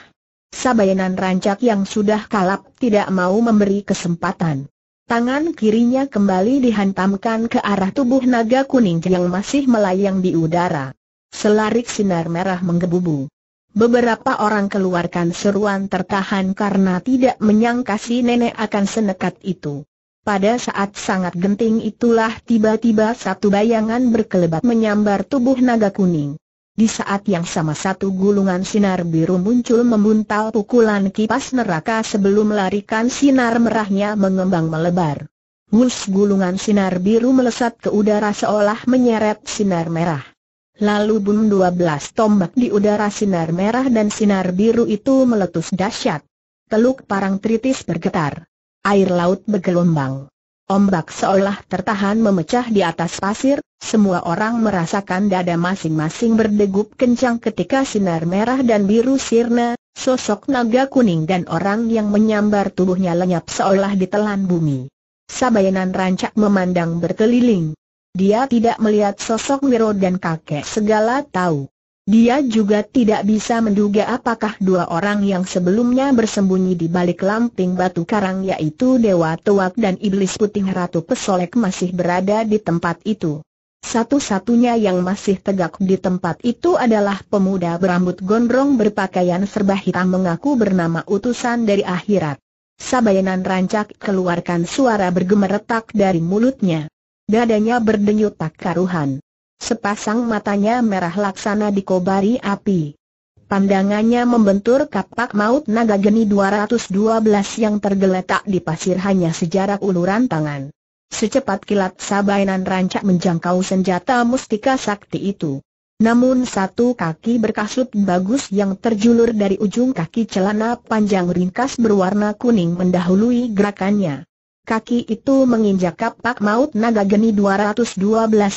Sabayanan rancak yang sudah kalap tidak mau memberi kesempatan. Tangan kirinya kembali dihantamkan ke arah tubuh naga kuning yang masih melayang di udara. Selarik sinar merah menggebu-gebu. Beberapa orang keluarkan seruan tertahan karena tidak menyangka si nenek akan senekat itu. Pada saat sangat genting itulah tiba-tiba satu bayangan berkelebat menyambar tubuh naga kuning. Di saat yang sama satu gulungan sinar biru muncul membuntal pukulan kipas neraka sebelum melarikan sinar merahnya mengembang melebar. Wus gulungan sinar biru melesat ke udara seolah menyeret sinar merah. Lalu bum 12 tombak di udara sinar merah dan sinar biru itu meletus dahsyat. Teluk parang tritis bergetar. Air laut bergelombang. Ombak seolah tertahan memecah di atas pasir, semua orang merasakan dada masing-masing berdegup kencang ketika sinar merah dan biru sirna, sosok naga kuning dan orang yang menyambar tubuhnya lenyap seolah ditelan bumi. Sabayanan rancak memandang berkeliling. Dia tidak melihat sosok Wiro dan kakek segala tahu. Dia juga tidak bisa menduga apakah dua orang yang sebelumnya bersembunyi di balik lamping batu karang yaitu Dewa Tuak dan Iblis Putih Ratu Pesolek masih berada di tempat itu. Satu-satunya yang masih tegak di tempat itu adalah pemuda berambut gondrong berpakaian serba hitam mengaku bernama utusan dari akhirat. Sabayanan rancak keluarkan suara bergemeretak dari mulutnya. Dadanya berdenyut tak karuhan. Sepasang matanya merah laksana dikobari api. Pandangannya membentur kapak maut naga geni 212 yang tergeletak di pasir hanya sejarak uluran tangan. Secepat kilat sabainan rancak menjangkau senjata mustika sakti itu. Namun satu kaki berkasut bagus yang terjulur dari ujung kaki celana panjang ringkas berwarna kuning mendahului gerakannya. Kaki itu menginjak kapak maut naga geni 212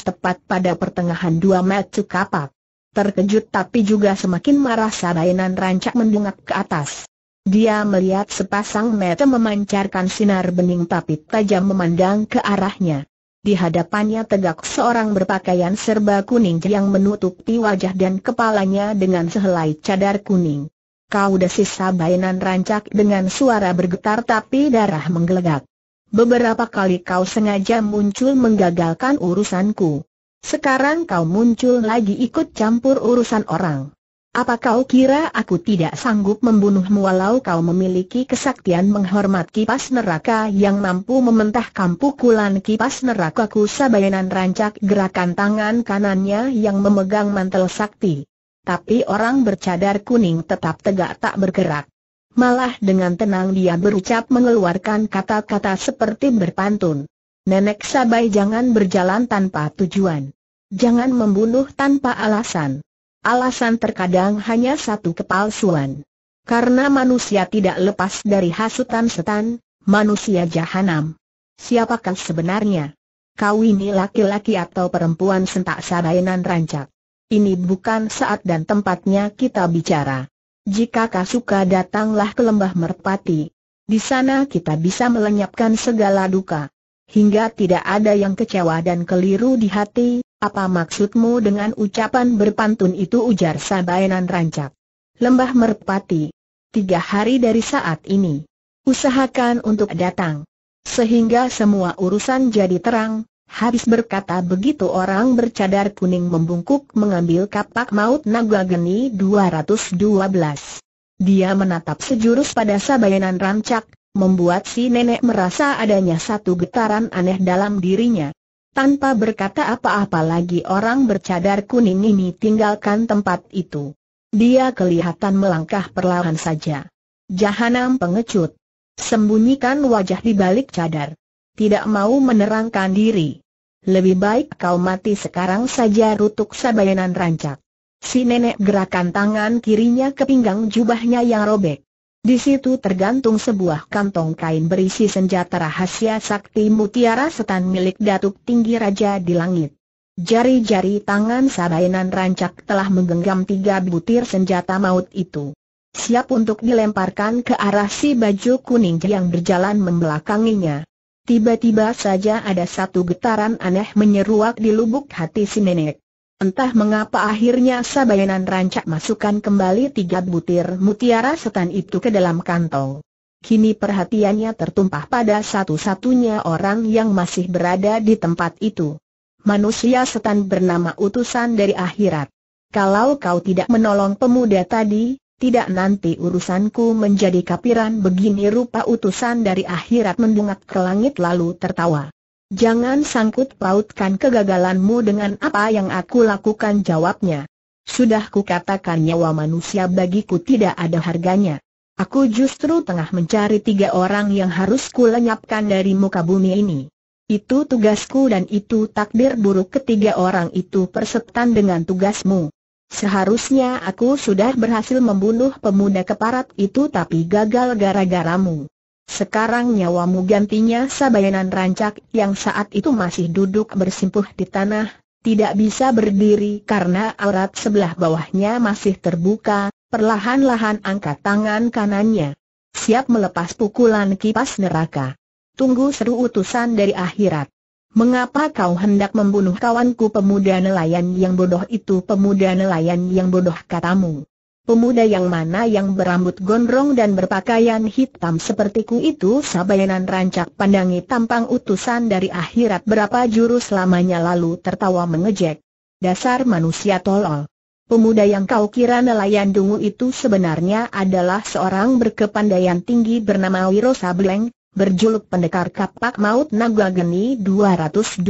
tepat pada pertengahan dua metu kapak. Terkejut tapi juga semakin marah Sabainan rancak mendungak ke atas. Dia melihat sepasang mata memancarkan sinar bening tapi tajam memandang ke arahnya. Di hadapannya tegak seorang berpakaian serba kuning yang menutupi wajah dan kepalanya dengan sehelai cadar kuning. Kau desis sabainan rancak dengan suara bergetar tapi darah menggelegak. Beberapa kali kau sengaja muncul menggagalkan urusanku. Sekarang kau muncul lagi ikut campur urusan orang. Apa kau kira aku tidak sanggup membunuhmu walau kau memiliki kesaktian menghormat kipas neraka yang mampu mementahkan pukulan kipas ku sabayanan rancak gerakan tangan kanannya yang memegang mantel sakti. Tapi orang bercadar kuning tetap tegak tak bergerak malah dengan tenang dia berucap mengeluarkan kata-kata seperti berpantun. Nenek Sabai jangan berjalan tanpa tujuan. Jangan membunuh tanpa alasan. Alasan terkadang hanya satu kepalsuan. Karena manusia tidak lepas dari hasutan setan, manusia jahanam. Siapakah sebenarnya? Kau ini laki-laki atau perempuan sentak sabainan rancak. Ini bukan saat dan tempatnya kita bicara. Jika kau suka datanglah ke lembah merpati. Di sana kita bisa melenyapkan segala duka. Hingga tidak ada yang kecewa dan keliru di hati, apa maksudmu dengan ucapan berpantun itu ujar Sabainan rancak. Lembah merpati. Tiga hari dari saat ini. Usahakan untuk datang. Sehingga semua urusan jadi terang, Habis berkata begitu orang bercadar kuning membungkuk mengambil kapak maut naga geni 212. Dia menatap sejurus pada sabayanan rancak, membuat si nenek merasa adanya satu getaran aneh dalam dirinya. Tanpa berkata apa-apa lagi orang bercadar kuning ini tinggalkan tempat itu. Dia kelihatan melangkah perlahan saja. Jahanam pengecut. Sembunyikan wajah di balik cadar tidak mau menerangkan diri. Lebih baik kau mati sekarang saja rutuk sabayanan rancak. Si nenek gerakan tangan kirinya ke pinggang jubahnya yang robek. Di situ tergantung sebuah kantong kain berisi senjata rahasia sakti mutiara setan milik datuk tinggi raja di langit. Jari-jari tangan Sabayanan rancak telah menggenggam tiga butir senjata maut itu. Siap untuk dilemparkan ke arah si baju kuning yang berjalan membelakanginya. Tiba-tiba saja ada satu getaran aneh menyeruak di lubuk hati si nenek. Entah mengapa akhirnya Sabayanan rancak masukkan kembali tiga butir mutiara setan itu ke dalam kantong. Kini perhatiannya tertumpah pada satu-satunya orang yang masih berada di tempat itu. Manusia setan bernama utusan dari akhirat. Kalau kau tidak menolong pemuda tadi, tidak nanti urusanku menjadi kapiran begini rupa utusan dari akhirat mendungak ke langit lalu tertawa. Jangan sangkut pautkan kegagalanmu dengan apa yang aku lakukan jawabnya. Sudah kukatakan nyawa manusia bagiku tidak ada harganya. Aku justru tengah mencari tiga orang yang harus kulenyapkan dari muka bumi ini. Itu tugasku dan itu takdir buruk ketiga orang itu persetan dengan tugasmu. Seharusnya aku sudah berhasil membunuh pemuda keparat itu tapi gagal gara-garamu. Sekarang nyawamu gantinya sabayanan rancak yang saat itu masih duduk bersimpuh di tanah, tidak bisa berdiri karena aurat sebelah bawahnya masih terbuka, perlahan-lahan angkat tangan kanannya. Siap melepas pukulan kipas neraka. Tunggu seru utusan dari akhirat. Mengapa kau hendak membunuh kawanku pemuda nelayan yang bodoh itu pemuda nelayan yang bodoh katamu? Pemuda yang mana yang berambut gondrong dan berpakaian hitam sepertiku itu sabayanan rancak pandangi tampang utusan dari akhirat berapa jurus lamanya lalu tertawa mengejek. Dasar manusia tolol. Pemuda yang kau kira nelayan dungu itu sebenarnya adalah seorang berkepandaian tinggi bernama Wiro Sableng, berjuluk pendekar kapak maut naga geni 212.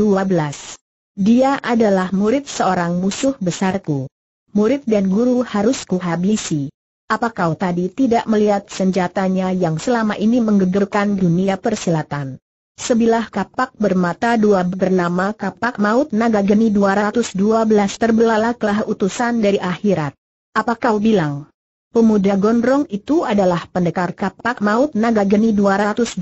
Dia adalah murid seorang musuh besarku. Murid dan guru harus kuhabisi. Apa kau tadi tidak melihat senjatanya yang selama ini menggegerkan dunia persilatan? Sebilah kapak bermata dua bernama kapak maut naga geni 212 terbelalaklah utusan dari akhirat. Apa kau bilang? Pemuda gondrong itu adalah pendekar kapak maut naga geni 212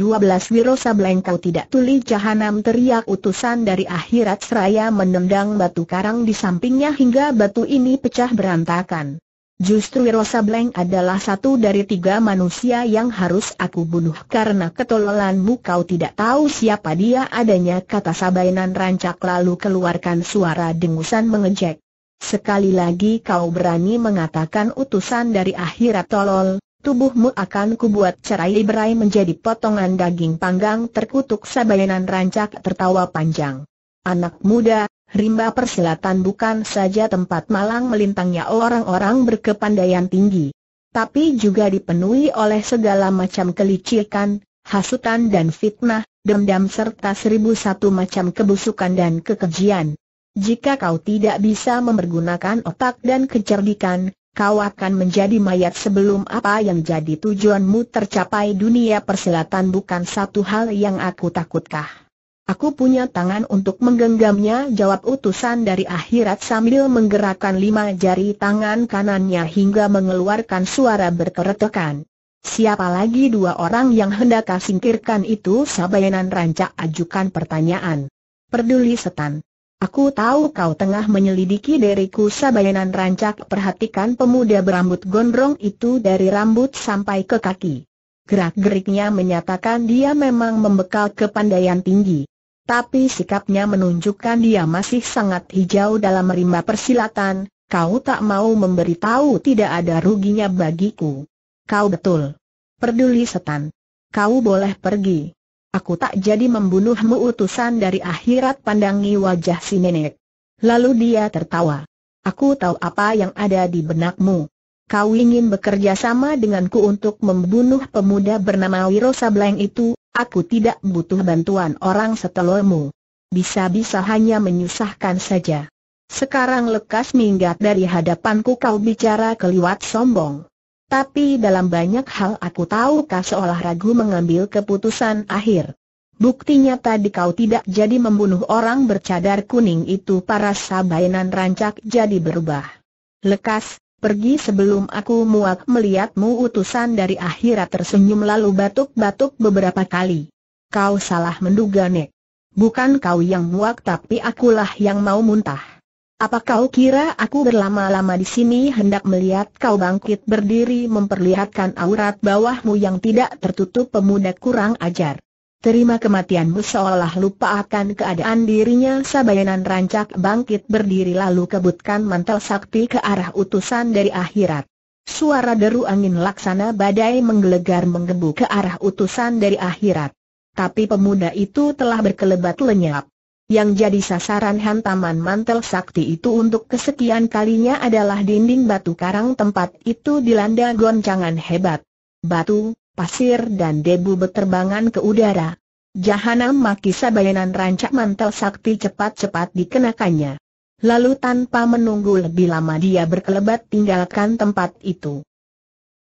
Wirosa kau tidak tuli jahanam teriak utusan dari akhirat seraya menendang batu karang di sampingnya hingga batu ini pecah berantakan. Justru Wirosa Bleng adalah satu dari tiga manusia yang harus aku bunuh karena ketololanmu kau tidak tahu siapa dia adanya kata Sabainan rancak lalu keluarkan suara dengusan mengejek. Sekali lagi kau berani mengatakan utusan dari akhirat tolol, tubuhmu akan kubuat cerai berai menjadi potongan daging panggang terkutuk sabayanan rancak tertawa panjang. Anak muda, rimba persilatan bukan saja tempat malang melintangnya orang-orang berkepandaian tinggi. Tapi juga dipenuhi oleh segala macam kelicikan, hasutan dan fitnah, dendam serta seribu satu macam kebusukan dan kekejian. Jika kau tidak bisa mempergunakan otak dan kecerdikan, kau akan menjadi mayat sebelum apa yang jadi tujuanmu tercapai dunia perselatan bukan satu hal yang aku takutkah. Aku punya tangan untuk menggenggamnya jawab utusan dari akhirat sambil menggerakkan lima jari tangan kanannya hingga mengeluarkan suara berkeretekan. Siapa lagi dua orang yang hendak singkirkan itu sabayanan rancak ajukan pertanyaan. Perduli setan. Aku tahu kau tengah menyelidiki diriku sabayanan rancak perhatikan pemuda berambut gondrong itu dari rambut sampai ke kaki. Gerak-geriknya menyatakan dia memang membekal kepandaian tinggi. Tapi sikapnya menunjukkan dia masih sangat hijau dalam rimba persilatan, kau tak mau memberitahu tidak ada ruginya bagiku. Kau betul. Peduli setan. Kau boleh pergi. Aku tak jadi membunuhmu utusan dari akhirat pandangi wajah si nenek. Lalu dia tertawa. Aku tahu apa yang ada di benakmu. Kau ingin bekerja sama denganku untuk membunuh pemuda bernama Wiro Sableng itu, aku tidak butuh bantuan orang setelomu. Bisa-bisa hanya menyusahkan saja. Sekarang lekas minggat dari hadapanku kau bicara keliwat sombong. Tapi dalam banyak hal aku tahu kau seolah ragu mengambil keputusan akhir. Bukti nyata kau tidak jadi membunuh orang bercadar kuning itu para sabainan rancak jadi berubah. Lekas, pergi sebelum aku muak melihatmu utusan dari akhirat tersenyum lalu batuk-batuk beberapa kali. Kau salah menduga Nek. Bukan kau yang muak tapi akulah yang mau muntah. Apa kau kira aku berlama-lama di sini hendak melihat kau bangkit berdiri memperlihatkan aurat bawahmu yang tidak tertutup pemuda kurang ajar? Terima kematianmu seolah lupa akan keadaan dirinya Sabayanan rancak bangkit berdiri lalu kebutkan mantel sakti ke arah utusan dari akhirat. Suara deru angin laksana badai menggelegar menggebu ke arah utusan dari akhirat. Tapi pemuda itu telah berkelebat lenyap yang jadi sasaran hantaman mantel sakti itu untuk kesekian kalinya adalah dinding batu karang tempat itu dilanda goncangan hebat. Batu, pasir dan debu berterbangan ke udara. Jahanam maki sabayanan rancak mantel sakti cepat-cepat dikenakannya. Lalu tanpa menunggu lebih lama dia berkelebat tinggalkan tempat itu.